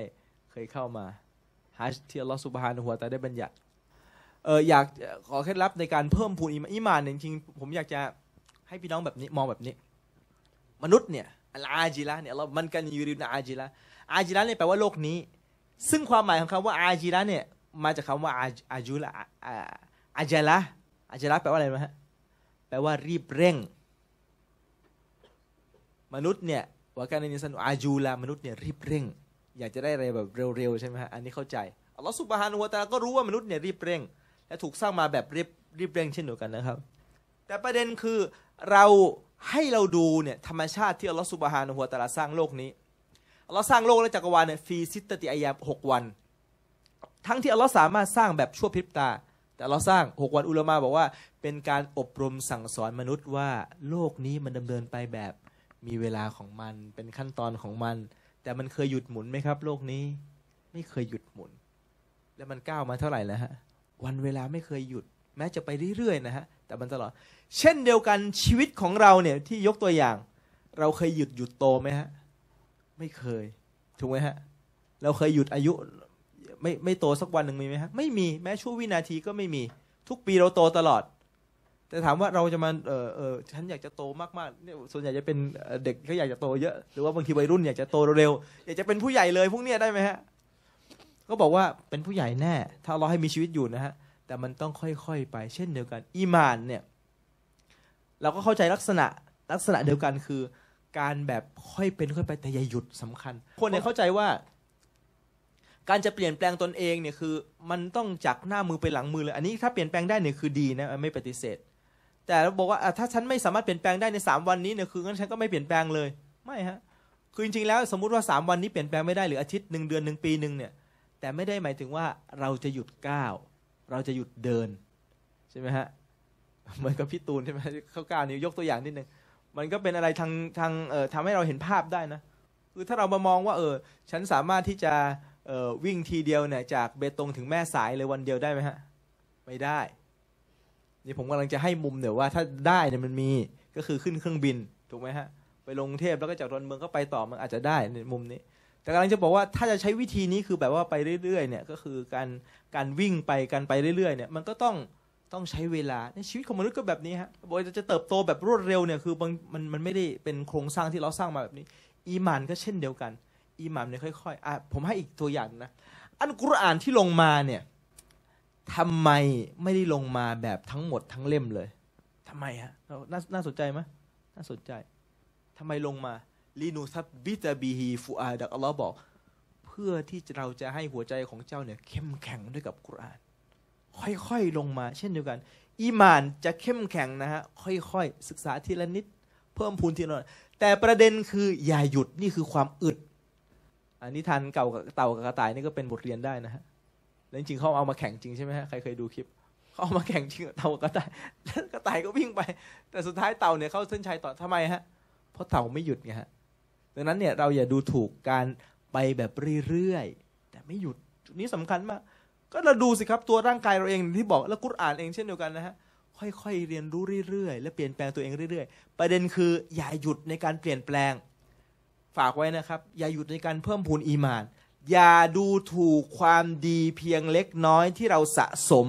เคยเข้ามาฮัชที่อัลลอฮฺสุบฮานะหัวตาได้บัญญัติเอออยากขอเคล็ดลับในการเพิ่มพูนอิมานเนี่จริงๆผมอยากจะให้พี่น้องแบบนี้มองแบบนี้ มนุษย์เนี่ยอาจิละเนี่ยเรามันกันยูรินอาจิละอาจิละเนี่ยแปลว่าโลกนี้ ซึ่งความหมายของคำว่าอาจิละเนี่ย มาจากคำว่าอาจุละอาจละอาจละแปลว่าอะไรนะฮะแปลว่ารีบเร่ง มนุษย์เนี่ยว่าการในนิสันอาจูละมนุษย์เนี่ยรีบเร่ง อยากจะได้อะไรแบบเร็วๆใช่ไหมฮะอันนี้เข้าใจอัลลอฮฺสุบฮานุวะตาก็รู้ว่ามนุษย์เนี่ยรีบเร่งและถูกสร้างมาแบบรีบรีบเร่งเช่นเดียวกันนะครับ แต่ประเด็นคือเราให้เราดูเนี่ยธรรมชาติที่อัลลอฮฺสุบฮานหัวตาลาสร้างโลกนี้อัลลอฮ์สร้างโลกและจักรวาลเนี่ยฟีซิตติอายาหกวัน ทั้งที่อัลลอฮ์สามารถสร้างแบบชั่วพริบตา แต่เราสร้างหกวันอุลามาบอกว่า เป็นการอบรมสั่งสอนมนุษย์ว่าโลกนี้มันดำเนินไปแบบมีเวลาของมันเป็นขั้นตอนของมัน แต่มันเคยหยุดหมุนไหมครับ โลกนี้ ไม่เคยหยุดหมุน แล้วมันก้าวมาเท่าไหร่แล้วฮะวันเวลาไม่เคยหยุด แม้จะไปเรื่อยๆนะฮะแต่มันตลอด เช่นเดียวกันชีวิตของเราเนี่ย ที่ยกตัวอย่าง เราเคยหยุดหยุดโตไหมฮะ ไม่เคยถูกไหมฮะเราเคยหยุดอายุ ไม่ไม่โตสักวันหนึ่งมีไหมฮะ ไม่มีแม้ชั่ววินาทีก็ไม่มีทุกปีเราโตตลอด แต่ถามว่าเราจะมาเออเออฉันอยากจะโตมากๆเนี่ยส่วนใหญ่จะเป็นเด็กก็อยากจะโตเยอะหรือว่าบางทีวัยรุ่น อยากจะโตเร็ว อยากจะเป็นผู้ใหญ่เลยพวกเนี้ยได้ไหมฮะก็บอกว่าเป็นผู้ใหญ่แน่ ถ้าเราให้มีชีวิตอยู่นะฮะ แต่มันต้องค่อยๆไปเช่นเดียวกัน อีมาน เนี่ย เราก็เข้าใจลักษณะลักษณะเดียวกันคือ การแบบค่อยเป็นค่อยไปแต่อย่าหยุดสำคัญคนเนี่ยเข้าใจว่า การจะเปลี่ยนแปลงตนเองเนี่ยคือมันต้องจากหน้ามือไปหลังมือเลยอันนี้ถ้าเปลี่ยนแปลงได้เนี่ยคือดีนะไม่ปฏิเสธ แต่เราบอกว่าถ้าฉันไม่สามารถเปลี่ยนแปลงได้ในสามวันนี้เนี่ยคืองั้นฉันก็ไม่เปลี่ยนแปลงเลย ไม่ฮะคือจริงๆแล้วสมมุติว่า3วันนี้เปลี่ยนแปลงไม่ได้หรืออาทิตย์หนึ่งเดือนหนึ่งปีหนึ่งเนี่ยแต่ไม่ได้หมายถึงว่าเราจะหยุดก้าว เราจะหยุดเดิน ใช่ไหมฮะ เหมือนกับพี่ตูนใช่ไหมเขาก้าวนี้ยกตัวอย่างนิดนึงมันก็เป็นอะไรทางทางเอ่อทำให้เราเห็นภาพได้นะ คือถ้าเรามามองว่า เออ ฉันสามารถที่จะเอ่อวิ่งทีเดียวเนี่ยจากเบตงถึงแม่สายเลยวันเดียวได้ไหมฮะ ไม่ได้ นี่ผมกำลังจะให้มุมเดี๋ยวว่าถ้าได้เนี่ยมันมีก็คือขึ้นเครื่องบินถูกไหมฮะ ไปลงเทพแล้วก็จากดอนเมืองก็ไปต่อมันอาจจะได้ในมุมนี้แต่กำลังจะบอกว่าถ้าจะใช้วิธีนี้คือแบบว่าไปเรื่อย ๆ เนี่ย ก็คือการการวิ่งไปการไปเรื่อย ๆ เนี่ย มันก็ต้องต้องใช้เวลาในชีวิตของมนุษย์ก็แบบนี้ฮะบอกจะเติบโตแบบรวดเร็วเนี่ยคือมันมันไม่ได้เป็นโครงสร้างที่เราสร้างมาแบบนี้ อีมานก็เช่นเดียวกัน อีมานเนี่ยค่อย ๆอ่ะผมให้อีกตัวอย่างนะ อันกุรอานที่ลงมาเนี่ยทำไมไม่ได้ลงมาแบบทั้งหมดทั้งเล่มเลย ทำไมฮะนน่าสนใจไหมน่าสนใจ ทำไมลงมาลีนูทับบิตาบีฮีฟูอาดักอัลลอฮ์บอก เพื่อที่เราจะให้หัวใจของเจ้าเนี่ย เข้มแข็งด้วยกับกุรอานค่อย ๆ ลงมา เช่นเดียวกัน อีมานจะเข้มแข็งนะฮะ ค่อย ๆ ศึกษาทีละนิด เพิ่มพูนทีละนิดแต่ประเด็นคืออย่าหยุดนี่คือความอึดอันนี้ทานเก่ากับเต่ากับกระต่ายนี่ก็เป็นบทเรียนได้นะฮะแล้วจริงๆเขาเอามาแข่งจริงใช่ไหมฮะใครเคยดูคลิปเขาเอามาแข่งจริงเต่ากับกระต่ายแล้วกระต่ายก็วิ่งไป แต่สุดท้ายเต่าเนี่ยเข้าเส้นชัยต่อทำไมฮะเพราะเต่าไม่หยุดไงฮะดังนั้นเนี่ยเราอย่าดูถูกการไปแบบเรื่อยๆแต่ไม่หยุดจุดนี้สำคัญมาก ก็เราดูสิครับตัวร่างกายเราเองที่บอกแล้วกุรอ่านเองเช่นเดียวกันนะฮะค่อยๆ เรียนรู้เรื่อยๆ และเปลี่ยนแปลงตัวเองเรื่อยๆประเด็นคืออย่าหยุดในการเปลี่ยนแปลง ฝากไว้นะครับ อย่าหยุดในการเพิ่มพูนอีมาน อย่าดูถูกความดีเพียงเล็กน้อยที่เราสะสม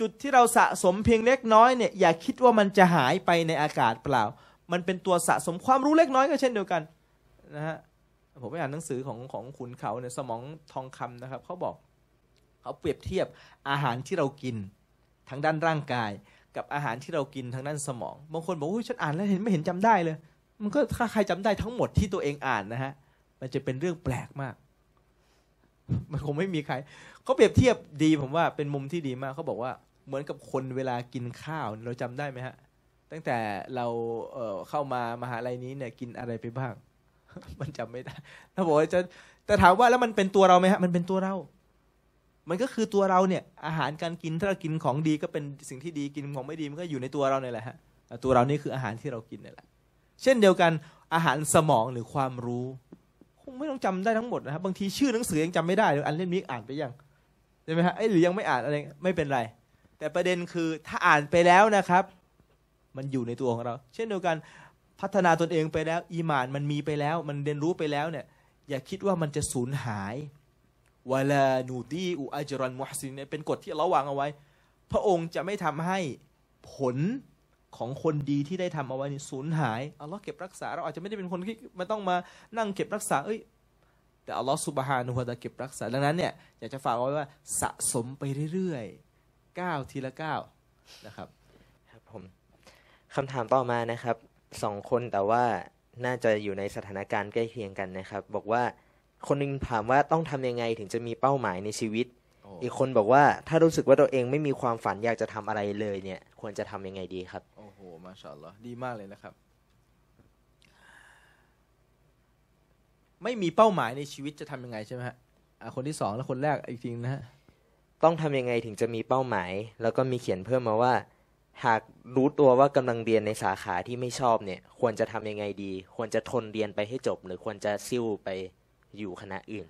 จุดที่เราสะสมเพียงเล็กน้อยเนี่ยอย่าคิดว่ามันจะหายไปในอากาศเปล่า มันเป็นตัวสะสมความรู้เล็กน้อยก็เช่นเดียวกันนะฮะผมไปอ่านหนังสือของของขุนเขาเนี่ยสมองทองคำนะครับ เขาบอกเขาเปรียบเทียบอาหารที่เรากินทางด้านร่างกาย กับอาหารที่เรากินทางด้านสมองบางคนบอกว่าฉันอ่านแล้วเห็นไม่เห็นจำได้เลย มันก็ถ้าใครจำได้ทั้งหมดที่ตัวเองอ่านนะฮะมันจะเป็นเรื่องแปลกมาก มันคงไม่มีใครเขาเปรียบเทียบดีผมว่าเป็นมุมที่ดีมากเขาบอกว่าเหมือนกับคนเวลากินข้าวเราจำได้ไหมฮะตั้งแต่เราเเข้ามามหาลัยนี้เนี่ยกินอะไรไปบ้างมันจำไม่ได้ถ้าบอกว่าจะแต่ถามว่าแล้วมันเป็นตัวเราไหมฮะ มันเป็นตัวเรา มันก็คือตัวเราเนี่ย อาหารการกินถ้าเรากินของดีก็เป็นสิ่งที่ดีกินของไม่ดีมันก็อยู่ในตัวเราเนี่ยแหละฮะตัวเรานี่คืออาหารที่เรากินเนี่ยแหละ เช่นเดียวกันอาหารสมองหรือความรู้คงไม่ต้องจำได้ทั้งหมดนะครับบางทีชื่อหนังสือยังจำไม่ได้อันเล่มนี้อ่านไปยังใช่ไหมฮะไอหรือยังไม่อ่านอะไรไม่เป็นไร แต่ประเด็นคือถ้าอ่านไปแล้วนะครับ มันอยู่ในตัวของเรา เช่นเดียวกันพัฒนาตนเองไปแล้ว อีหมานมันมีไปแล้ว มันเรียนรู้ไปแล้วเนี่ย อย่าคิดว่ามันจะสูญหายวลานูดีอุอัจรันมุฮซินเนี่ยเป็นกฎที่เราวางเอาไว้ พระองค์จะไม่ทำให้ผลของคนดีที่ได้ทำเอาไว้นี่สูญหายอัลลอฮ์เก็บรักษา เราอาจจะไม่ได้เป็นคนที่มันต้องมานั่งเก็บรักษาเอ้ยแต่อัลลอฮ์สุบฮานุฮะตะเก็บรักษา ดังนั้นเนี่ย อยากจะฝากไว้ว่าสะสมไปเรื่อยๆก้าวทีละก้าวนะครับ ครับผมคำถามต่อมานะครับสองคนแต่ว่าน่าจะอยู่ในสถานการณ์ใกล้เคียงกันนะครับ บอกว่าคนนึงถามว่าต้องทำยังไงถึงจะมีเป้าหมายในชีวิต อีกคนบอกว่าถ้ารู้สึกว่าตัวเองไม่มีความฝันอยากจะทำอะไรเลย เนี่ย ควรจะทำยังไงดีครับ โอ้โหมาชาอลลอ์ดีมากเลยนะครับ ไม่มีเป้าหมายในชีวิตจะทำยังไงใช่ไหมฮะคนที่สองและคนแรกอีกทีนะฮะต้องทำยังไงถึงจะมีเป้าหมาย แล้วก็มีเขียนเพิ่มมาว่าหากรู้ตัวว่ากำลังเรียนในสาขาที่ไม่ชอบเนี่ยควรจะทำยังไงดี ควรจะทนเรียนไปให้จบ หรือควรจะซิ่วไปอยู่คณะอื่น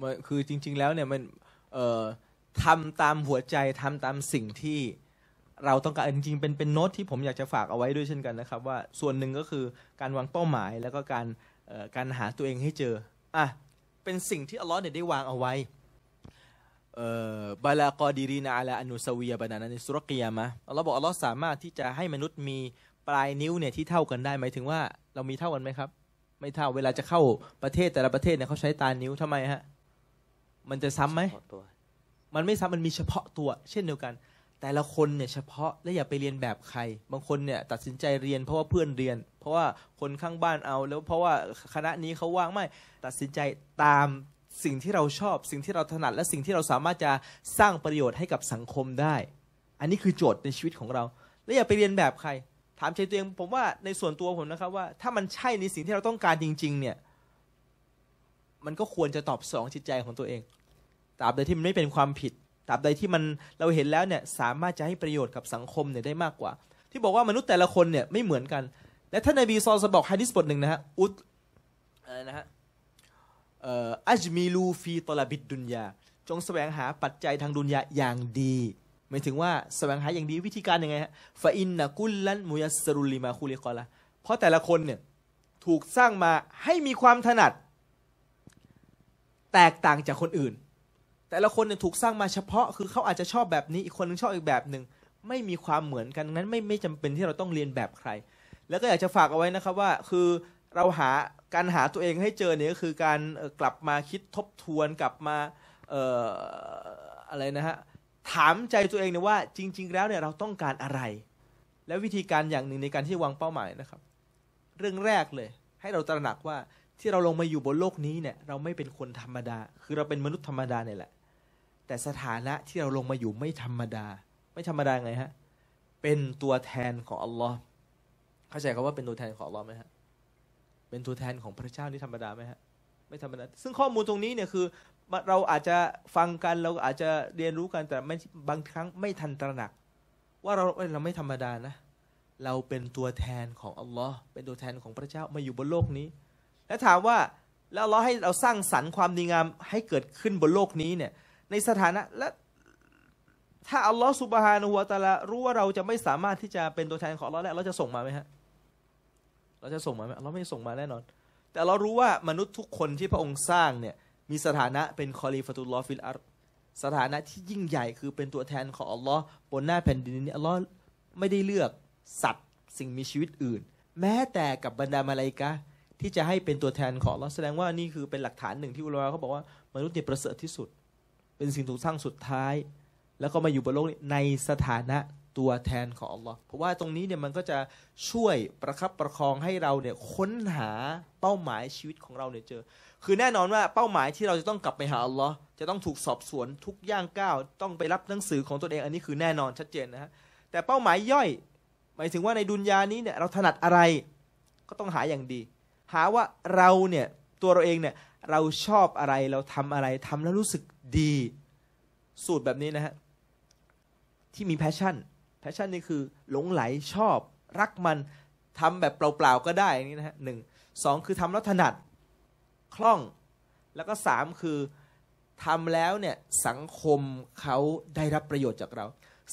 มันคือจริง ๆแล้วเนี่ยมันเอ่อทำตามหัวใจทำตามสิ่งที่เราต้องการจริง ๆเป็นเป็นโน้ตที่ผมอยากจะฝากเอาไว้ด้วยเช่นกันนะครับ ว่าส่วนหนึ่งก็คือการวางเป้าหมายแล้วก็การเอ่อการหาตัวเองให้เจออ่ะเป็นสิ่งที่อัลลอฮ์เนี่ยได้วางเอาไว้บาลากอดีรีนาอลาอนุสวียบานานในสุรกียามะเราบอกอัลลอฮสามารถที่จะให้มนุษย์มีปลายนิ้วเนี่ยที่เท่ากันได้หมายถึงว่าเรามีเท่ากันไหมครับ ไม่เท่าเวลาจะเข้าประเทศแต่ละประเทศเนี่ยเขาใช้ตานิ้วทำไมฮะ มันจะซ้ำไหม มันไม่ซ้ำมันมีเฉพาะตัว เช่นเดียวกัน แต่ละคนเนี่ยเฉพาะและอย่าไปเรียนแบบใคร บางคนเนี่ย ตัดสินใจเรียนเพราะว่าเพื่อนเรียน เพราะว่าคนข้างบ้านเอา แล้วเพราะว่าคณะนี้เขาว่างไม่ ตัดสินใจตามสิ่งที่เราชอบสิ่งที่เราถนัดและสิ่งที่เราสามารถจะสร้างประโยชน์ให้กับสังคมได้ อันนี้คือโจทย์ในชีวิตของเรา แล้วอย่าไปเรียนแบบใคร ถามใจตัวเอง ผมว่าในส่วนตัวผมนะครับ ว่าถ้ามันใช่ในสิ่งที่เราต้องการจริง ๆ เนี่ย มันก็ควรจะตอบสอง จิตใจของตัวเองตราบใดที่มันไม่เป็นความผิดตราบใดที่มันเราเห็นแล้วเนี่ย สามารถจะให้ประโยชน์กับสังคมเนี่ยได้มากกว่า ที่บอกว่ามนุษย์แต่ละคนเนี่ย ไม่เหมือนกัน และท่านนบีซอลสบอกฮะดิษบทหนึ่งนะฮะ อุดนะฮะอัจมีลูฟีตลาบิดดุนยาจงแสวงหาปัจจัยทางดุนยาอย่างดีหมายถึงว่าแสวงหาอย่างดีวิธีการยังไงฮะฟาอินนะกุลลันมุยัสรุลิมาคูลิคอละ เพราะแต่ละคนเนี่ยถูกสร้างมาให้มีความถนัด แตกต่างจากคนอื่น แต่ละคนเนี่ยถูกสร้างมาเฉพาะคือเขาอาจจะชอบแบบนี้ อีกคนนึงชอบอีกแบบหนึ่งไม่มีความเหมือนกันนั้น ไม่ไม่จำเป็นที่เราต้องเรียนแบบใคร แล้วก็อยากจะฝากเอาไว้นะครับว่า คือเราหาการหาตัวเองให้เจอเนี่ยก็คือการกลับมาคิดทบทวนกลับมาเอ่ออะไรนะฮะ ถามใจตัวเองเนี่ยว่าจริง ๆ แล้วเนี่ย เราต้องการอะไร และวิธีการอย่างหนึ่งในการที่วางเป้าหมายนะครับ เรื่องแรกเลย ให้เราตระหนักว่าที่เราลงมาอยู่บนโลกนี้เนี่ย เราไม่เป็นคนธรรมดา คือเราเป็นมนุษย์ธรรมดาเนี่ยแหละ แต่สถานะที่เราลงมาอยู่ไม่ธรรมดา ไม่ธรรมดาไงฮะเป็นตัวแทนของอัลลอฮ์เข้าใจคำว่าเป็นตัวแทนของอัลลอฮ์ไหมฮะเป็นตัวแทนของพระเจ้านี่ธรรมดาไหมฮะไม่ธรรมดาซึ่งข้อมูลตรงนี้เนี่ยคือเราอาจจะฟังกันเราอาจจะเรียนรู้กันแต่ไม่บางครั้งไม่ทันตระหนัก ว่าเราเราไม่ธรรมดานะ เราเป็นตัวแทนของ อัลลอฮ์เป็นตัวแทนของพระเจ้ามาอยู่บนโลกนี้ และถามว่า แล้วอัลลอฮ์ให้เราสร้างสรรค์ความดีงามให้เกิดขึ้นบนโลกนี้เนี่ยในสถานะและถ้าอัลลอฮ์สุบฮานุวาตะลารู้ว่าเราจะไม่สามารถที่จะเป็นตัวแทนของอัลลอฮ์แล้วเราจะส่งมาไหมฮะเราจะส่งมาไหมเราไม่ส่งมาแน่นอน แต่เรารู้ว่ามนุษย์ทุกคนที่พระองค์สร้างเนี่ย มีสถานะเป็นคอลีฟตุลลอฟิลอาร์สถานะที่ยิ่งใหญ่คือเป็นตัวแทนของอัลลอฮ์บนหน้าแผ่นดินนี้อัลลอฮ์ไม่ได้เลือกสัตว์ สิ่งมีชีวิตอื่น แม้แต่กับบรรดามาลายกะ ที่จะให้เป็นตัวแทนของอัลลอฮ์แสดงว่า นี่คือเป็นหลักฐานหนึ่งที่อุลามะเขาบอกว่ามนุษย์เนี่ยประเสริฐที่สุด เป็นสิ่งถูกสร้างสุดท้าย แล้วก็มาอยู่บนโลกในสถานะตัวแทนของอัลลอฮ์เพราะว่าตรงนี้เนี่ยมันก็จะช่วยประคับประคองให้เราเนี่ยค้นหาเป้าหมายชีวิตของเราเนี่ยเจอ คือแน่นอนว่าเป้าหมายที่เราจะต้องกลับไปหาอัลลอฮ์จะต้องถูกสอบสวนทุกย่างก้าว ต้องไปรับหนังสือของตัวเองอันนี้คือแน่นอนชัดเจนนะฮะ แต่เป้าหมายย่อย หมายถึงว่าในดุนยานี้เนี่ยเราถนัดอะไรก็ต้องหาอย่างดี หาว่าเราเนี่ยตัวเราเองเนี่ยเราชอบอะไรเราทำอะไร ทำแล้วรู้สึกดี สูตรแบบนี้นะฮะที่มีแพชชั่นแพชชั่นนี่คือหลงไหลชอบ รักมันทำแบบเปล่า ๆ ก็ได้นี่นะฮะหนึ่งสองคือทำแล้วถนัด คล่อง แล้วก็สามคือทำแล้วเนี่ยสังคมเขาได้รับประโยชน์จากเรา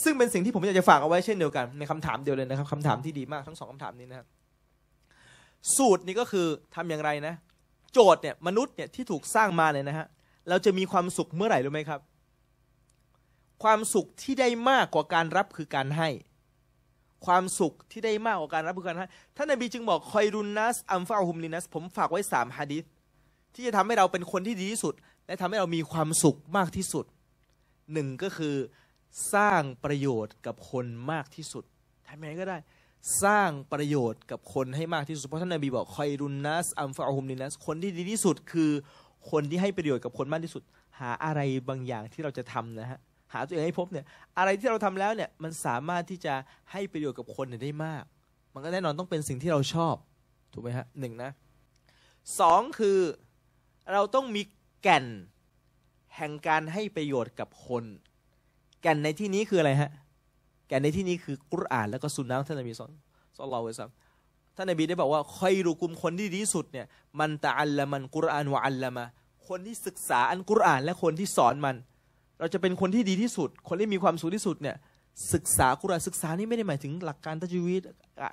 ซึ่งเป็นสิ่งที่ผมอยากจะฝากเอาไว้เช่นเดียวกันในคำถามเดียวเลยนะครับคำถามที่ดีมากทั้งสองคำถามนี้นะครับสูตรนี้ก็คือทำอย่างไรนะ โจทย์เนี่ยมนุษย์เนี่ยที่ถูกสร้างมาเนี่ยนะฮะเราจะมีความสุขเมื่อไหร่รู้ไหมครับความสุขที่ได้มากกว่าการรับคือการให้ ความสุขที่ได้มากกว่าการรับคือการให้ท่านนบีจึงบอกคอยรุนนัสอัมฟาฮุมลินัสผมฝากไว้สามฮะดิษที่จะทำให้เราเป็นคนที่ดีที่สุดและทำให้เรามีความสุขมากที่สุดหนึ่งก็คือสร้างประโยชน์กับคนมากที่สุดทำยังไงก็ได้ สร้างประโยชน์กับคนให้มากที่สุดเพราะท่านนบีบอกคอยรุนนัสอัมฟาฮุมลินัสคนที่ดีที่สุด คือคนที่ให้ประโยชน์กับคนมากที่สุด หาอะไรบางอย่างที่เราจะทำนะฮะหาตัวเองให้พบเนี่ยอะไรที่เราทำแล้วเนี่ยมันสามารถที่จะให้ประโยชน์กับคนได้มากมันก็แน่นอนต้องเป็นสิ่งที่เราชอบถูกไหมฮะหนึ่งนะสองคือเราต้องมีแก่นแห่งการให้ประโยชน์กับคน แก่นในที่นี้คืออะไรฮะแก่นในที่นี้คือกุรอานแล้วก็สุนนะท่านนบีสอนสอนเราไว้ซ้ำท่านนบีได้บอกว่าคอยรูกลุ่มคนที่ดีสุดเนี่ยมันตะอัลละมันกุรอานวะอัลละมาคนที่ศึกษาอันกุรอานและคนที่สอนมันเราจะเป็นคนที่ดีที่สุด คนที่มีความสุขที่สุดเนี่ย ศึกษากุรานศึกษานี่ไม่ได้หมายถึงหลักการตัจวิต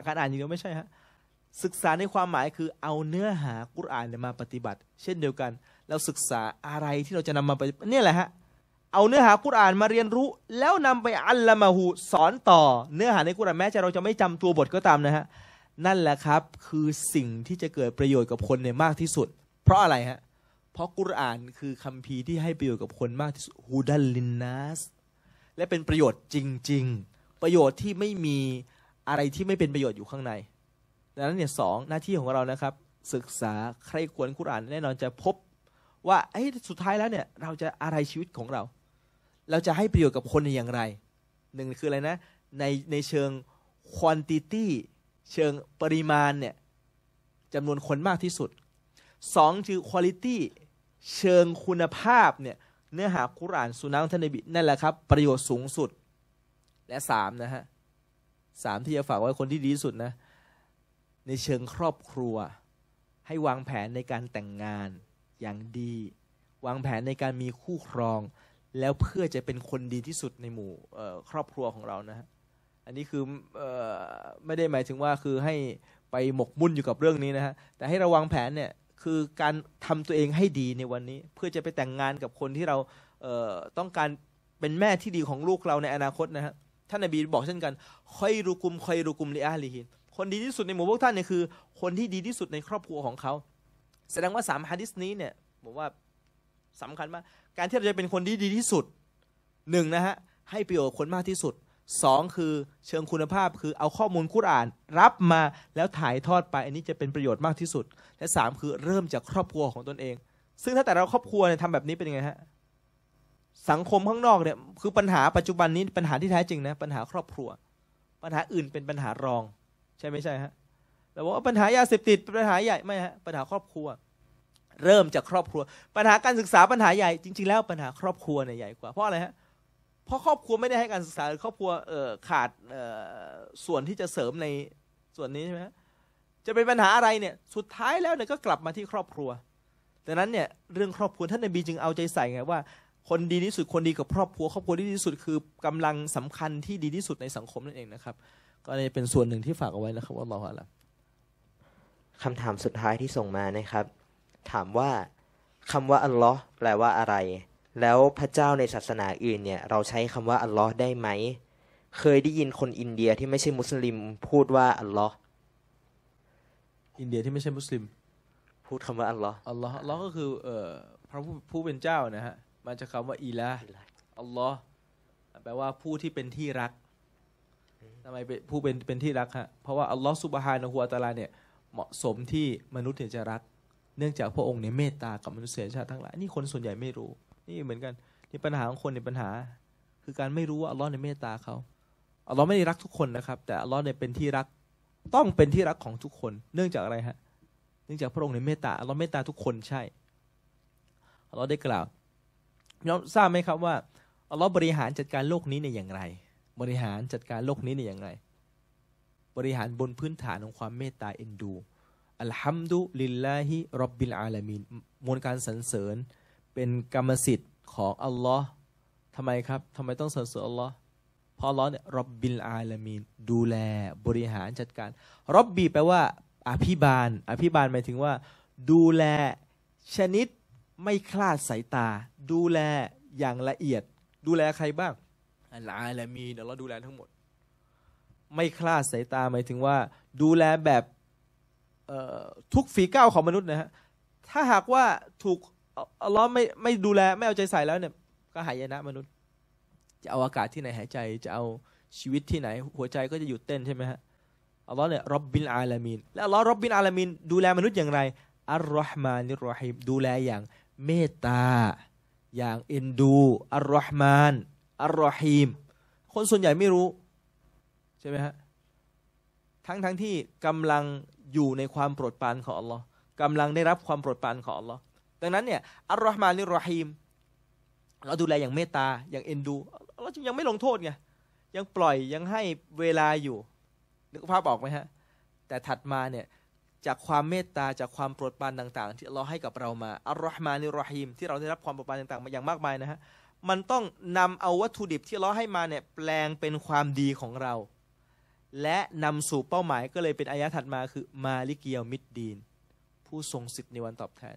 การอ่านอย่างเดียวไม่ใช่ฮะศึกษาในความหมายคือเอาเนื้อหากุรานเนี่ยมาปฏิบัติ เช่นเดียวกันเราศึกษาอะไรที่เราจะนำมาปฏิบัตินี่แหละฮะเอาเนื้อหากุรานมาเรียนรู้ แล้วนำไปอัลละมาหูสอนต่อเนื้อหาในกุรานแม้จะเราจะไม่จำตัวบทก็ตามนะฮะนั่นแหละครับ คือสิ่งที่จะเกิดประโยชน์กับคนเนี่ยมากที่สุด เพราะอะไรฮะราะกุรอานคือคัมภีร์ที่ให้ประโยชน์กับคนมากที่สุดฮูดัลลินนัสและเป็นประโยชน์จริง ๆ ประโยชน์ที่ไม่มีอะไรที่ไม่เป็นประโยชน์อยู่ข้างในดังนั้นเนี่ยสองหน้าที่ของเรานะครับ ศึกษาใครควรคุรานแน่นอนจะพบว่าเอ้สุดท้ายแล้วเนี่ยเราจะอะไรชีวิตของเรา เราจะให้ประโยชน์กับคนอย่างไรหนึ่งคืออะไรนะในในเชิงคุณติตี้เชิงปริมาณเนี่ยจำนวนคนมากที่สุดสองคือคุณลิตีเชิงคุณภาพเนี่ย เนื้อหาคุรานสุนัขท่านนบีนั่นแหละครับ ประโยชน์สูงสุด และสามนะฮะสามที่จะฝากไว้คนที่ดีสุดนะ ในเชิงครอบครัว ให้วางแผนในการแต่งงานอย่างดี วางแผนในการมีคู่ครอง แล้วเพื่อจะเป็นคนดีที่สุดในหมู่ครอบครัวของเรานะฮะ อันนี้คืออไม่ได้หมายถึงว่าคือให้ไปหมกมุ่นอยู่กับเรื่องนี้นะฮะแต่ให้ระวังแผนเนี่ยคือการทำตัวเองให้ดีในวันนี้ เพื่อจะไปแต่งงานกับคนที่เราเต้องการเป็นแม่ที่ดีของลูกเราในอนาคตนะฮะท่านอบีบอกเช่นกันคอยรุกุมคอยรุกุมลิอาลีฮิน คนดีที่สุดในหมู่พวกท่านเนี่ยคือคนที่ดีที่สุดในครอบครัวของเขา แสดงว่าสามฮะดิษนี้เนี่ยผมว่าสำคัญมากการที่เราจะเป็นคนที่ดีที่สุดหนึ่งนะฮะ ให้ประโยชน์คนมากที่สุดสองคือเชิงคุณภาพคือเอาข้อมูลคุรานรับมาแล้วถ่ายทอดไปอันนี้จะเป็นประโยชน์มากที่สุดและสามคือเริ่มจากครอบครัวของตนเอง ซึ่งถ้าแต่เราครอบครัวเนี่ยทำแบบนี้เป็นยังไงฮะสังคมข้างนอกเนี่ยคือปัญหาปัจจุบันนี้ปัญหาที่แท้จริงนะปัญหาครอบครัว ปัญหาอื่นเป็นปัญหารอง ใช่ไม่ใช่ฮะเราบอกว่าปัญหายาเสพติดเป็นปัญหาใหญ่ไม่ฮะปัญหาครอบครัว เริ่มจากครอบครัว ปัญหาการศึกษาปัญหาใหญ่จริงๆแล้วปัญหาครอบครัวเนี่ยใหญ่กว่าเพราะอะไรฮะเเพราะครอบครัวไม่ได้ให้การศึกษาครอบครัวเออขาดส่วนที่จะเสริมในส่วนนี้ใช่ไหมจะเป็นปัญหาอะไรเนี่ย สุดท้ายแล้วเนี่ย ก็กลับมาที่ครอบครัว ดังนั้นเนี่ย เรื่องครอบครัวท่านนบีจึงเอาใจใส่ไงว่าคนดีที่สุดคนดีกับครอบครัวครอบครัวที่ดีที่สุดคือกำลังสำคัญที่ดีที่สุดในสังคมนั่นเองนะครับ ก็เลยเป็นส่วนหนึ่งที่ฝากเอาไว้นะครับว่าเราอะไรคำถามสุดท้ายที่ส่งมานะครับ ถามว่าคำว่าอัลลอฮ์แปลว่าอะไรแล้วพระเจ้าในศาสนาอื่น เนี่ย เราใช้คำว่าอัลลอฮ์ได้ไหม เคยได้ยินคนอินเดียที่ไม่ใช่มุสลิม พูดว่าอัลลอฮ์อินเดียที่ไม่ใช่มุสลิม พูดคำว่าอัลลอฮ์อัลลอฮ์อัลลอฮ์ก็คือ เอ่อพระผู้ผู้เป็นเจ้านะฮะมาจากคำว่าอีลา อัลลอฮ์แปลว่าผู้ที่เป็นที่รัก ทำไมเป็นผู้เป็นเป็นที่รักฮะ เพราะว่าอัลลอฮ์สุบฮานะฮัวัตาลาเนี่ยเหมาะสมที่มนุษย์จะรัก เนื่องจากพระองค์เนี่ยเมตตากับมนุษยชาติทั้งหลาย นี่คนส่วนใหญ่ไม่รู้นี่เหมือนกันนี่ปัญหาของคนในปัญหา คือการไม่รู้ว่าอัลลอฮ์ในเมตตาเขาอัลลอฮ์ไม่ได้รักทุกคนนะครับ แต่อัลลอฮ์เนี่ยเป็นที่รัก ต้องเป็นที่รักของทุกคน เนื่องจากอะไรฮะเนื่องจากพระองค์ในเมตตาอัลลอฮ์เมตตาทุกคนใช่อัลลอฮ์ได้กล่าวน้องทราบไหมครับว่าอัลลอฮ์บริหารจัดการโลกนี้ในอย่างไร บริหารจัดการโลกนี้ในอย่างไรบริหารบนพื้นฐานของความเมตตาเอ็นดูอัลฮัมดุลิลลาฮิรับบิลอาลามินมวลการสรรเสริญเป็นกรรมสิทธิ์ของอัลลอฮ์ทำไมครับทำไมต้องสรรเสริญอัลลอฮ์เพราะอัลลอฮ์เนี่ยรับบิลอาลามีนดูแลบริหารจัดการรับบีแปลว่าอภิบาล อภิบาลหมายถึงว่า ดูแลชนิดไม่คลาดสายตา ดูแลอย่างละเอียด ดูแลใครบ้างอัลอาลามีนอฮ์ดูแลทั้งหมด ไม่คลาดสายตาหมายถึงว่า ดูแลแบบทุกฝีก้าวของมนุษย์นะฮะ ถ้าหากว่าถูกอัลลอฮ์ไม่ไม่ดูแล ไม่เอาใจใส่แล้วเนี่ยก็หายนะมนุษย์ จะเอาอากาศที่ไหนหายใจ จะเอาชีวิตที่ไหน หัวใจก็จะหยุดเต้นใช่ไหมฮะอัลลอฮ์เนี่ยรับบินอาลามินและอัลลอฮ์รับบินอาลามินดูแลมนุษย์อย่างไรอัลรอฮ์มานิรอฮิมดูแลอย่าง เมตตา อย่างเอ็นดูอัลรอฮ์มานอัลรอฮิมคนส่วนใหญ่ไม่รู้ ใช่ไหมฮะทั้งทั้งที่กำลังอยู่ในความโปรดปรานของอัลลอฮ์กำลังได้รับความโปรดปรานของอัลลอฮ์ดังนั้นเนี่ย อัลลอฮ์มานิรอฮีมเราดูแลอย่างเมตตา อย่างเอ็นดู เราจึงยังไม่ลงโทษไง ยังปล่อย ยังให้เวลาอยู่ นึกภาพออกไหมฮะ แต่ถัดมาเนี่ย จากความเมตตา จากความโปรดปรานต่างๆ ที่เราให้กับเรามา อัลลอฮ์มานิรอฮีมที่เราได้รับความโปรดปรานต่าง ๆ มาอย่างมากมายนะฮะ มันต้องนำเอาวัตถุดิบที่เราให้มาเนี่ยแปลงเป็นความดีของเรา และนำสู่เป้าหมายก็เลยเป็นอายะถัดมาคือ มาลิกิยมิดดีน ผู้ทรงสิทธิ์ในวันตอบแทน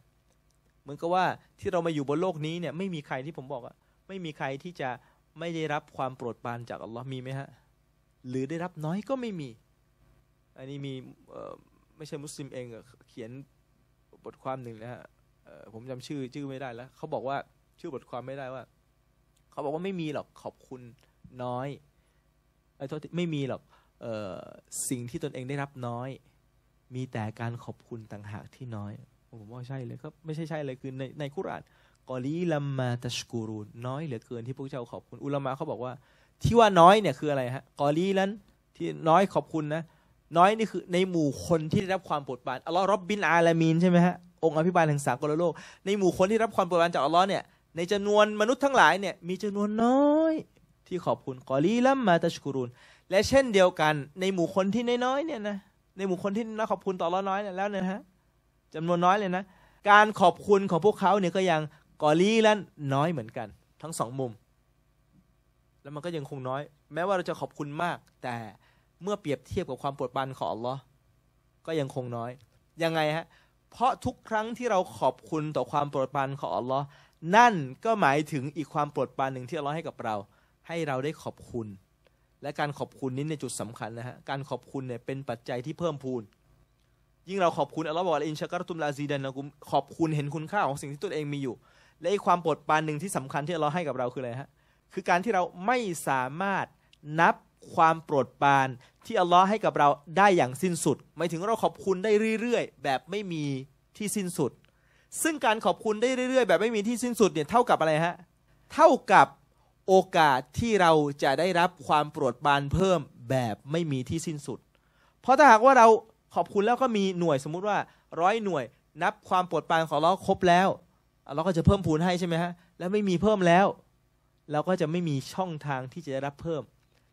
เหมือนกับว่าที่เรามาอยู่บนโลกนี้เนี่ยไม่มีใครที่ผมบอกว่า ไม่มีใครที่จะไม่ได้รับความโปรดปรานจากอัลลอฮ์มีไหมฮะหรือได้รับน้อยก็ไม่มี อันนี้มีไม่ใช่มุสลิมเองเขียนบทความหนึ่งนะฮะผมจำชื่อชื่อไม่ได้แล้วเขาบอกว่าชื่อบทความไม่ได้ว่า เขาบอกว่าไม่มีหรอกขอบคุณน้อยไอ้ทษไม่มีหรอกสิ่งที่ตนเองได้รับน้อย มีแต่การขอบคุณต่างหากที่น้อยผมว่าใช่เลยครับไม่ใช่ใช่เลยคือในในคุรานกอลีลัมมาตัชกูรูนน้อยเหลือเกินที่พวกเจ้าขอบคุณอุลามะเขาบอกว่า ที่ว่าน้อยเนี่ยคืออะไรฮะ กอลีลันที่น้อยขอบคุณนะ น้อยนี่คือในหมู่คนที่ได้รับความโปรดปรานอัลลอฮ์รับบินอาลามีนใช่ไหมฮะ องค์อภิบาลแห่งสากลโลก ในหมู่คนที่รับความโปรดปรานจากอัลลอฮ์เนี่ยในจำนวนมนุษย์ทั้งหลายเนี่ย มีจำนวนน้อยที่ขอบคุณกอลีลัมมาตัชกูรูนและเช่นเดียวกันในหมู่คนที่น้อยๆเนี่ยนะในหมู่คนที่น่าขอบคุณต่อรัลอน้อยเนี่ยแล้วนะฮะจำนวนน้อยเลยนะ การขอบคุณของพวกเขาเนี่ยก็ยังกอลีและน้อยเหมือนกัน ทั้งสองมุม แล้วมันก็ยังคงน้อย แม้ว่าเราจะขอบคุณมาก แต่เมื่อเปรียบเทียบกับความโปรดปรานของอัลลอฮ์ก็ยังคงน้อยยังไงฮะเพราะทุกครั้งที่เราขอบคุณต่อความโปรดปรานของอัลลอฮ์นั่นก็หมายถึงอีกความโปรดปรานหนึ่งที่อัลลอฮ์ให้กับเรา ให้เราได้ขอบคุณ และการขอบคุณนี้ในจุดสำคัญนะฮะการขอบคุณเนี่ยเป็นปัจจัยที่เพิ่มพูนยิ่งเราขอบคุณอัลลอฮ์บอกอินชักรตุมลาซีดันนะกุมขอบคุณเห็นคุณค่าของสิ่งที่ตัวเองมีอยู่ และอความโปรดปรานหนึ่งที่สำคัญที่อัลลอฮ์ให้กับเราคืออะไรฮะคือการที่เราไม่สามารถนับความโปรดปรานที่อัลลอฮ์ให้กับเราได้อย่างสิ้นสุดหมายถึงเราขอบคุณได้เรื่อยๆ แบบไม่มีที่สิ้นสุด ซึ่งการขอบคุณได้เรื่อยๆ แบบไม่มีที่สิ้นสุดเนี่ยเท่ากับอะไรฮะเท่ากับโอกาสที่เราจะได้รับความโปรดปรานเพิ่มแบบไม่มีที่สิ้นสุด เพราะถ้าหากว่าเราขอบคุณแล้วก็มีหน่วยสมมุติว่าร้อยหน่วยนับความปวดปานของเราครบแล้วเราก็จะเพิ่มพูนให้ใช่ไหมฮะแล้วไม่มีเพิ่มแล้ว เราก็จะไม่มีช่องทางที่จะได้รับเพิ่ม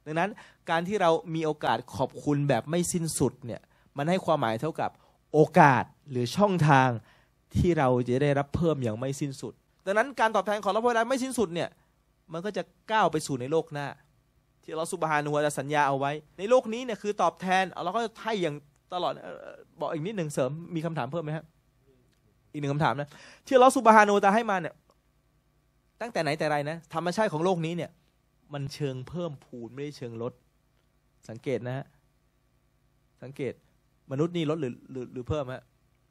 ดังนั้นการที่เรามีโอกาสขอบคุณแบบไม่สิ้นสุดเนี่ยมันให้ความหมายเท่ากับโอกาสหรือช่องทางที่เราจะได้รับเพิ่มอย่างไม่สิ้นสุดดังนั้นการตอบแทนของเราพอดะไม่สิ้นสุดเนี่ยมันก็จะก้าวไปสู่ในโลกหน้า ที่เราสุบฮานุวจะสัญญาเอาไว้ ในโลกนี้เนี่ยคือตอบแทนเราก็ให้อย่างตลอดบอกอีกนิดหนึ่งเสริม มีคำถามเพิ่มไหมครับอีกหนึ่งคำถามนะที่ลอสุบฮานูตาให้มาเนี่ย ตั้งแต่ไหนแต่ไรนะ ธรรมชาติของโลกนี้เนี่ย มันเชิงเพิ่มพูนไม่ได้เชิงลด สังเกตนะฮะ สังเกต มนุษย์นี่ลดหรือ หรือ หรือเพิ่มฮะ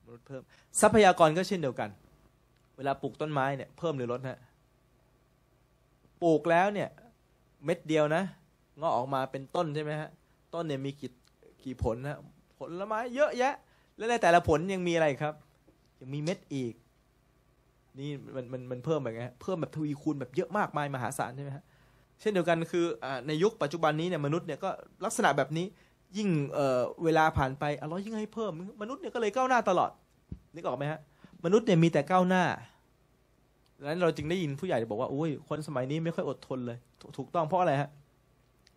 มนุษย์เพิ่มทรัพยากรก็เช่นเดียวกัน เวลาปลูกต้นไม้เนี่ยเพิ่มหรือลดฮะ ปลูกแล้วเนี่ย เม็ดเดียวนะ งอกออกมาเป็นต้นใช่ไหมฮะ ต้นเนี่ยมีกี่กี่ผลนะผลไม้เยอะแยะ แลวในแต่ละผลยังมีอะไรครับ ยังมีเม็ดอีก นี่มันมันมันเพิ่มแบบไงเพิ่มแบบทวีคูณแบบเยอะมากมายมหาศาลใช่ไหมฮะ เช่นเดียวกันคือในยุคปัจจุบันนี้เนี่ยมนุษย์เนี่ยก็ลักษณะแบบนี้ ยิ่งเเวลาผ่านไปอร่อยยิ่งให้เพิ่ม มนุษย์เนี่ยก็เลยก้าวหน้าตลอดนึกออกไหมฮะ มนุษย์เนี่ยมีแต่ก้าวหน้าดังนั้นเราจึงได้ยินผู้ใหญ่บอกว่าอุ้ยคนสมัยนี้ไม่ค่อยอดทนเลยถูกต้องเพราะอะไรฮะ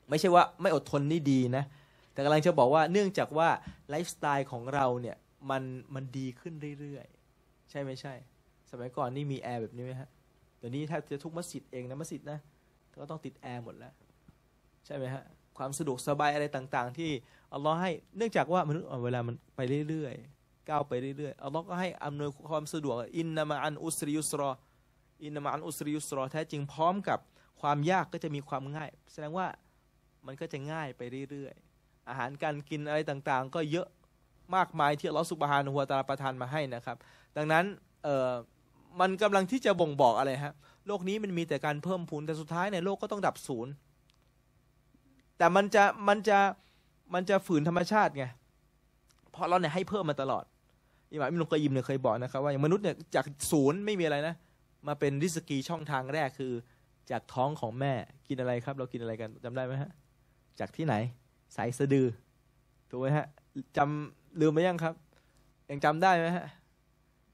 ไม่ใช่ว่าไม่อดทนนี่ดีนะแต่กำลังจะบอกว่าเนื่องจากว่าไลฟ์สไตล์ของเราเนี่ยมันมันดีขึ้นเรื่อยๆใช่ไม่ใช่ สมัยก่อนนี่มีแอร์แบบนี้ไหมฮะเดี๋ยวนี้แทบจะทุกมัสยิดเองนะมัสยิดนะก็ต้องติดแอร์หมดแล้ว ใช่ไหมฮะ ความสะดวกสบายอะไรต่างๆที่อัลลอฮ์ให้เนื่องจากว่ามนุษย์เวลามันไปเรื่อยๆก้าวไปเรื่อยๆอัลลอฮ์ก็ให้อำนวยความสะดวกอินนามะอันอุสริยุสรอ อินนามะอันอุสริยุสรอแท้จริงพร้อมกับความยากก็จะมีความง่าย แสดงว่ามันก็จะง่ายไปเรื่อยๆอาหารการกินอะไรต่างๆ ก็เยอะมากมายที่เราสุบฮานหัวตาลประทานมาให้นะครับ ดังนั้นเออมันกำลังที่จะบ่งบอกอะไรฮะ โลกนี้มันมีแต่การเพิ่มพูนแต่สุดท้ายในโลกก็ต้องดับศูนย์ แต่มันจะมันจะมันจะฝืนธรรมชาติไง เพราะเราเนี่ยให้เพิ่มมาตลอดอิหม่ามอิมนุกยิมเนี่ยเคยบอกนะครับ ว่าอย่างมนุษย์เนี่ยจากศูนย์ไม่มีอะไรนะ มาเป็นริสกีช่องทางแรกคือจากท้องของแม่กินอะไรครับ เรากินอะไรกันจำได้ไหมฮะ จากที่ไหนสายสะดือถูกไหมฮะจำลืมไหมยังครับยังจำได้ไหมฮะ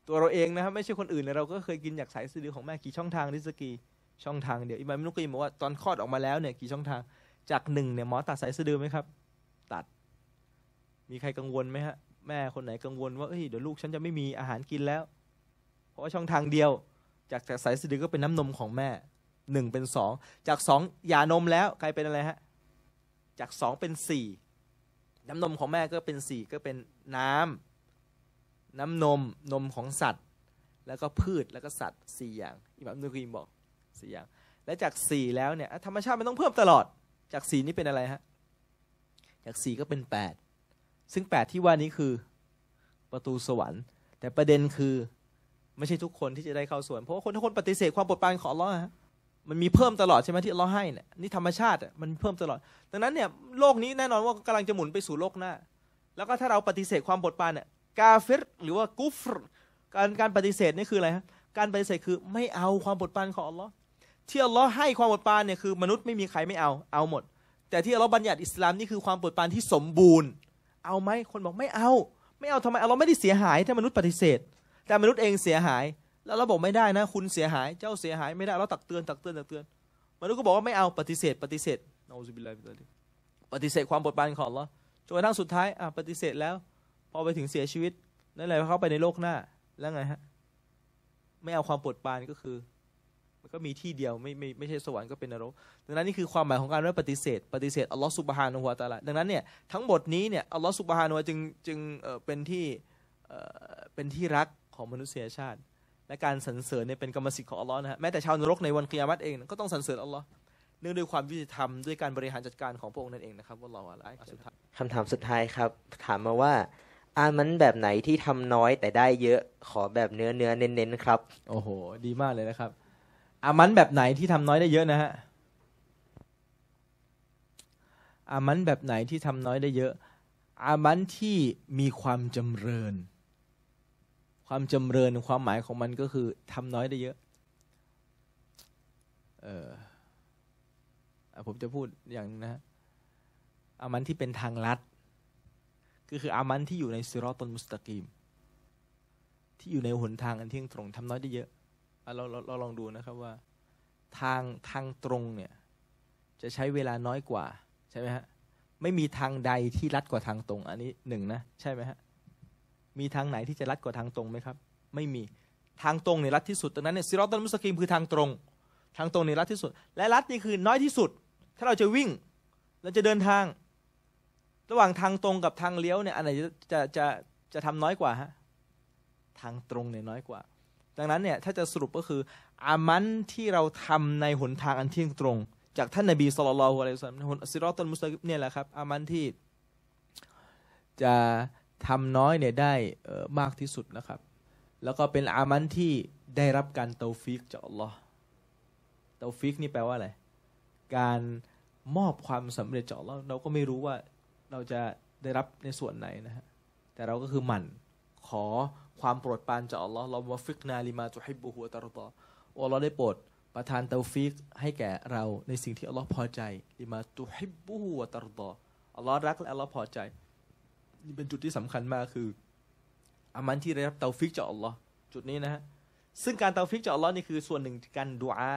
ตัวเราเองนะครับ ไม่ใช่คนอื่นนะเราก็เคยกินจากสายสะดือของแม่กี่ช่องทางริสกีช่องทางเดียวอกมามลูกีบอกว่าตอนคลอดออกมาแล้วเนี่ยกี่ช่องทาง จากหนึ่งเนี่ยหมอ ตัดสายสะดือไหมครับ ตัด มีใครกังวลไหมฮะแม่คนไหนกังวลว่าเฮ้ยเดี๋ยวลูกฉันจะไม่มีอาหารกินแล้ว เพราะว่าช่องทางเดียว จากสายสะดือก็เป็นน้ำนมของแม่หนึ่งเป็นสองจากสองหย่านมแล้วกลายเป็นอะไรฮะจาก 2 เป็น 4 น้ำนมของแม่ก็เป็น4ก็เป็นน้ำน้ำนมนมของสัตว์ แล้วก็พืชแล้วก็สัตว์4อย่างอิหมัมนุกีมบอก4อย่าง และจาก4แล้วเนี่ยธรรมชาติมันต้องเพิ่มตลอดจาก4นี้เป็นอะไรฮะจาก4ก็เป็น8ซึ่ง 8 ที่ว่านี้คือประตูสวรรค์ แต่ประเด็นคือไม่ใช่ทุกคนที่จะได้เข้าสวนเพราะว่าคนทุกคนปฏิเสธความโปรดปรานของอัลลอฮ์ฮะมันมีเพิ่มตลอดใช่ไหมที่เราให้เนี่ยนี่ธรรมชาติมันเพิ่มตลอดดังนั้นเนี่ยโลกนี้แน่นอนว่ากำลังจะหมุนไปสู่โลกหน้า แล้วก็ถ้าเราปฏิเสธความบทบาทเนี่ยกาเฟรหรือว่ากุฟรการการปฏิเสธนี่คืออะไรฮะการปฏิเสธคือไม่เอาความบทบาทของอัลลอฮ์ที่อัลลอฮ์ให้ความบทบาทเนี่ยคือ มนุษย์ไม่มีใครไม่เอาเอาหมด แต่ที่อัลลอฮ์บัญญัติอิสลามนี่คือความบทบาทที่สมบูรณ์ เอาไหมคนบอกไม่เอา ไม่เอาทำไมอัลลอฮ์ไม่ได้เสียหายถ้ามนุษย์ปฏิเสธ แต่มนุษย์เองเสียหายแล้วเราบอกไม่ได้นะ คุณเสียหาย เจ้าเสียหาย ไม่ได้เราตักเตือนตักเตือนตักเตือนมนุษย์ก็บอกว่าไม่เอาปฏิเสธปฏิเสธนาอุบิลลาฮิลปฏิเสธความบทบาทของเราจนกระทั่งสุดท้ายอ่ะปฏิเสธแล้วพอไปถึงเสียชีวิตนั่นแหละเข้าไปในโลกหน้า แล้วไงฮะไม่เอาความปวดปานก็คือ มันก็มีที่เดียวไม่ไม่ไม่ใช่สวรรค์ก็เป็นนรกดังนั้น นี่คือความหมายของการว่าปฏิเสธปฏิเสธอัลลอฮฺสุบฮานุวาตาละดังนั้นเนี่ยทั้งหมดนี้เนี่ยอัลลอฮฺสุบฮานุวาจึงจึงเออเป็นที่เป็นที่รักของมนุษยชาติและการสรรเสริญเนี่ยเป็นกรรมสิทธิ์ของอัลลอฮ์นะฮะแม้แต่ชาวนรกในวันกิยามัตเอง ก็ต้องสรรเสริญอัลลอฮ์เนื่องด้วยความยุติธรรม ด้วยการบริหารจัดการของพระองค์นั่นเองนะครับว่าเราอะไรคำถามสุดท้ายครับ ถามมาว่า อามันแบบไหนที่ทำน้อยแต่ได้เยอะ ขอแบบเนื้อเนื้อเน้นๆครับ โอ้โห ดีมากเลยนะครับ อามันแบบไหนที่ทำน้อยได้เยอะนะฮะอามันแบบไหนที่ทำน้อยได้เยอะ อามันที่มีความจำเริญความจำเริญความหมายของมันก็คือทำน้อยได้เยอะ เออผมจะพูดอย่างนะอามันที่เป็นทางลัดก็คืออามันที่อยู่ในซิรอตนมุสตะกีม ที่อยู่ในหนทางอันเที่ยงตรงทำน้อยได้เยอะเราเราเราลองดูนะครับว่า ทางทางตรงเนี่ย จะใช้เวลาน้อยกว่า ใช่ไหมฮะ ไม่มีทางใดที่ลัดกว่าทางตรงอันนี้หนึ่งนะ ใช่ไหมฮะมีทางไหน ที่จะรัดกว่าทางตรงไหมครับ ไม่มี ทางตรงในรัดที่สุด ดังนั้นเนี่ยซิรอตันมุสกิมคือทางตรง ทางตรงในรัดที่สุด และรัดนี่คือน้อยที่สุด ถ้าเราจะวิ่ง เราจะเดินทาง ระหว่างทางตรงกับทางเลี้ยวเนี่ย อันไหนจะจะจะจะทำน้อยกว่าฮะ ทางตรงเนี่ยน้อยกว่า ดังนั้นเนี่ย ถ้าจะสรุปก็คือ อามันที่เราทำในหนทางอันเที่ยงตรงจากท่านนบีสุลต่านละฮรอะลัยฮสซางาซิรอตันมุสลิมเนี่ยแหละครับอามันที่ จะทำน้อยเนี่ยได้มากที่สุดนะครับ แล้วก็เป็นอามันที่ได้รับการเตาฟิกจากอัลลอฮ์เตาฟิกนี่แปลว่าอะไร การมอบความสำเร็จจากเราเราก็ไม่รู้ว่าเราจะได้รับในส่วนไหนนะฮะ แต่เราก็คือหมั่นขอความโปรดปรานจากอัลลอฮ์เราว่าฟิกนาลิมาตุฮิบุฮัวตารตอัลลเราได้โปรดประทานเตาฟิก ให้แก่เราในสิ่งที่อัลลอฮ์พอใจ ลิมาตุฮิบุฮัวตารตออัลลอฮ์รักและอัลลอฮ์พอใจนี่เป็นจุดที่สำคัญมากคืออามันที่ได้รับเตาฟิกจากอัลลอฮ์จุดนี้นะฮะซึ่งการเตาฟิกจากอัลลอฮ์นี่คือส่วนหนึ่งการดุอา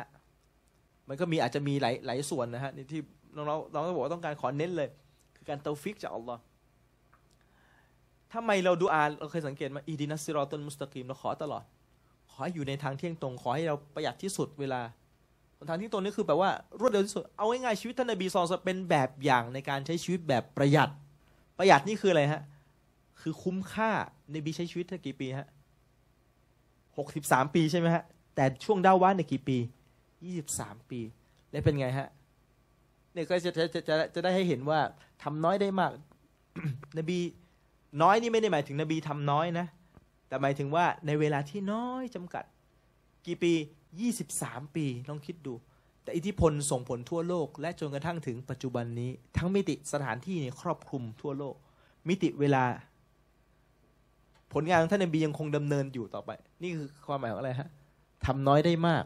มันก็มีอาจจะมีหลายหลายส่วนนะฮะนี่ที่น้องรา้ต้องบอกว่าต้องการขอเน้นเลย คือการเตาฟิกจากอัลลอฮ์ทำไมเราดูอาเราเคยสังเกตมาอีดินัสซิรอตุนมุสตะกีม เราขอตลอด ขอให้อยู่ในทางเที่ยงตรงขอให้เราประหยัดที่สุดเวลา ทางที่ตรงนี้คือแปลว่ารวดเร็วที่สุดเอาง่ายๆชีวิตท่านนบีซองเป็นแบบอย่างในการใช้ชีวิตแบบประหยัดประหยัดนี่คืออะไรฮะ คือคุ้มค่าในบีใช้ชีวิตเท่ากี่ปีฮะหกสิบสามปีใช่ไหมฮะ แต่ช่วงด้าว่าในกี่ปี ยี่สิบสามปี และเป็นไงฮะเนี่ยก็จะจะจะจะจะได้ให้เห็นว่าทำน้อยได้มาก นบีน้อยนี่ไม่ได้หมายถึงนบีทำน้อยนะ แต่หมายถึงว่าในเวลาที่น้อยจำกัด กี่ปี ยี่สิบสามปีลองคิดดูแต่อิทธิพลส่งผลทั่วโลก และจนกระทั่งถึงปัจจุบันนี้ ทั้งมิติสถานที่ครอบคลุมทั่วโลก มิติเวลา ผลงานของท่านนบียังคงดำเนินอยู่ต่อไป นี่คือความหมายของอะไรฮะทำน้อยได้มาก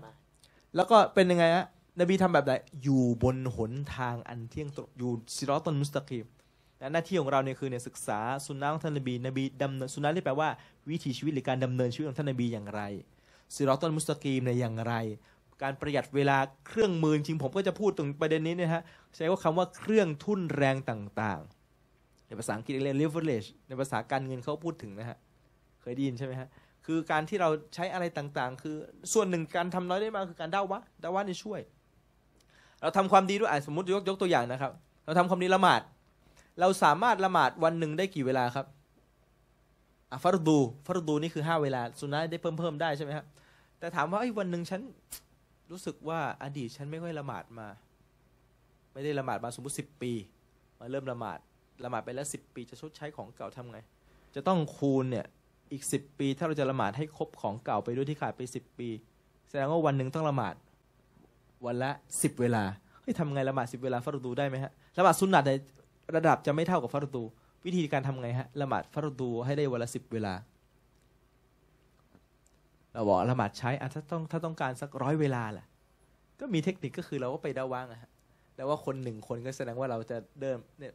แล้วก็เป็นยังไงฮะนบีทำแบบไหนอยู่บนหนทางอันเที่ยงตรงอยู่ซิรอตันมุสตะกีมะหน้าที่ของเราเนี่ยคือเนี่ยศึกษาสุนนะของท่านนบี นบีดำเนินสุนนะที่แปลว่าวิถีชีวิตหรือการดำเนินชีวิตของท่านนบีอย่างไรซิรอตันมุสตะกีมเนี่ยอย่างไรการประหยัดเวลาเครื่องมือจริงผมก็จะพูดตรงประเด็นนี้นะฮะใช้ว่าคำว่าเครื่องทุ่นแรงต่างๆ ในภาษาอังกฤษเรียก leverage ในภาษาการเงินเขาพูดถึง นะฮะ เคยได้ยินใช่ไหมฮะคือการที่เราใช้อะไรต่างๆ คือส่วนหนึ่งการทำน้อยได้มาก คือการด้าวะด้าวะนี่ช่วย เราทำความดีด้วยสมมติยกยกตัวอย่างนะครับ เราทำความดีละหมาด เราสามารถละหมาดวันหนึ่งได้กี่เวลาครับอัฟรดูฟรดู นี่คือห้าเวลาสุนัขได้เพิ่มเพิ่มได้ใช่ไหมครับแต่ถามว่าไอ้วันหนึ่งฉันรู้สึกว่าอดีตฉันไม่ค่อยละหมาดมา ไม่ได้ละหมาดมาสมมติสิบปี มาเริ่มละหมาดละหมาดไปแล้วสิบปีจะชดใช้ของเก่าทำไงจะต้องคูณเนี่ย อีกสิบปี ถ้าเราจะละหมาดให้ครบของเก่าไปด้วยที่ขาดไปสิบปี แสดงว่าวันหนึ่งต้องละหมาดวันละสิบเวลาเฮ้ยทำไงละหมาดสิบเวลาฟารดูได้ไหมฮะละหมาดสุนัตในระดับจะไม่เท่ากับฟารดูวิธีการทำไงฮะละหมาดฟารดูให้ได้วันละสิบเวลาเราบอกละหมาดใช้อะถ้าต้องถ้าต้องการสักร้อยเวลาล่ะก็มีเทคนิคก็คือเราก็ไปดาว่างอะฮะแล้ว่าคนหนึ่งคนก็แสดงว่าเราจะเดิมเนี่ย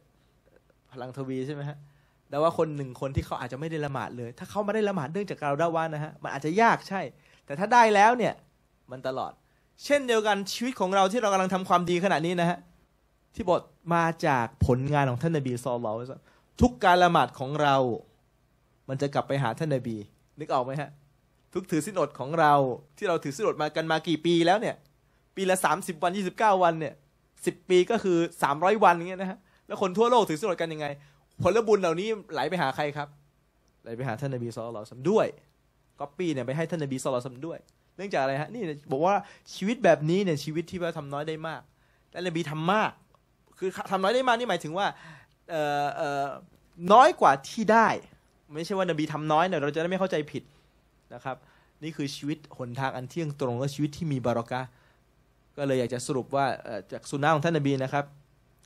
พลังทวีใช่ไหมฮะแล้ว่าคนหนึ่งคนที่เขาอาจจะไม่ได้ละหมาดเลย ถ้าเขาไม่ได้ละหมาดเนื่องจากเราดาว่านะฮะมันอาจจะยากใช่ แต่ถ้าได้แล้วเนี่ย มันตลอด เช่นเดียวกันชีวิตของเราที่เรากำลังทำความดีขณะนี้นะฮะที่บทมาจากผลงานของท่านนบีสอลลอทุกการละหมาดของเรา มันจะกลับไปหาท่านนบี นึกออกไหมฮะทุกถือสินอดของเราที่เราถือสินอดมากันมากี่ปีแล้วเนี่ย ปีละสามสิบวันยี่สิบเก้าวันเนี่ยสิบปีก็คือสามร้อยวันเงี้ยนะฮะแล้วคนทั่วโลกถือสินอดกันยังไง ผลบุญเหล่านี้ไหลไปหาใครครับไหลไปหาท่านนบีสุลต่านด้วยก๊อปปี้เนี่ยไปให้ท่านนบีสุลต่านด้วย เนื่องจากอะไรฮะนี่บอกว่าชีวิตแบบนี้เนี่ยชีวิตที่ว่าทำน้อยได้มากแต่นบีทำมาก คือทำน้อยได้มากนี่หมายถึงว่าน้อยกว่าที่ได้ ไม่ใช่ว่านบีทำน้อยเนี่ยเราจะได้ไม่เข้าใจผิดนะครับนี่คือชีวิตหนทางอันเที่ยงตรง และชีวิตที่มีบารอกะก็เลยอยากจะสรุปว่าจากสุนนะของท่านนบีนะครับ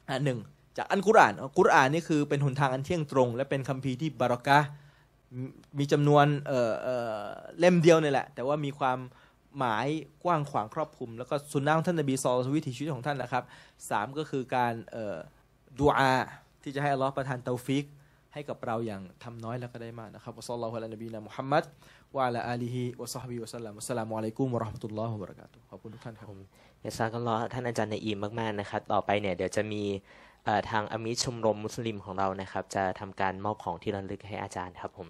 อันหนึ่งจากอันกุรอานกุรอานนี่คือเป็นหนทางอันเที่ยงตรง และเป็นคัมภีร์ที่บารอกะมีจำนวนเเล่มเดียวนี่แหละแต่ว่ามีความหมายกว้างขวางครอบคลุม แล้วก็สุนนะของท่านนบีซอลวิถีชีวิตของท่านนะครับสามก็คือการดูอาที่จะให้อัลลอฮ์ประทานเตาฟิกให้กับเราอย่างทำน้อยแล้วก็ได้มากนะครับอัลลอฮฺละนบีนะมุฮัมมัดวะลาอาลีฮิวะซอฮบิวะสัลลัมอัสสลามุอะลัยกุมวะเราะห์มะตุลลอฮิวะบะเราะกาตุขอบคุณทุกท่านครับยาซากัลลอฮ์ท่านอาจารย์ในอีมมากๆนะครับต่อไปเนี่ยเดี๋ยวจะมีทางอมิชมรมมุสลิมของเรานะครับจะทำการมอบของที่ระลึกให้อาจารย์ครับผม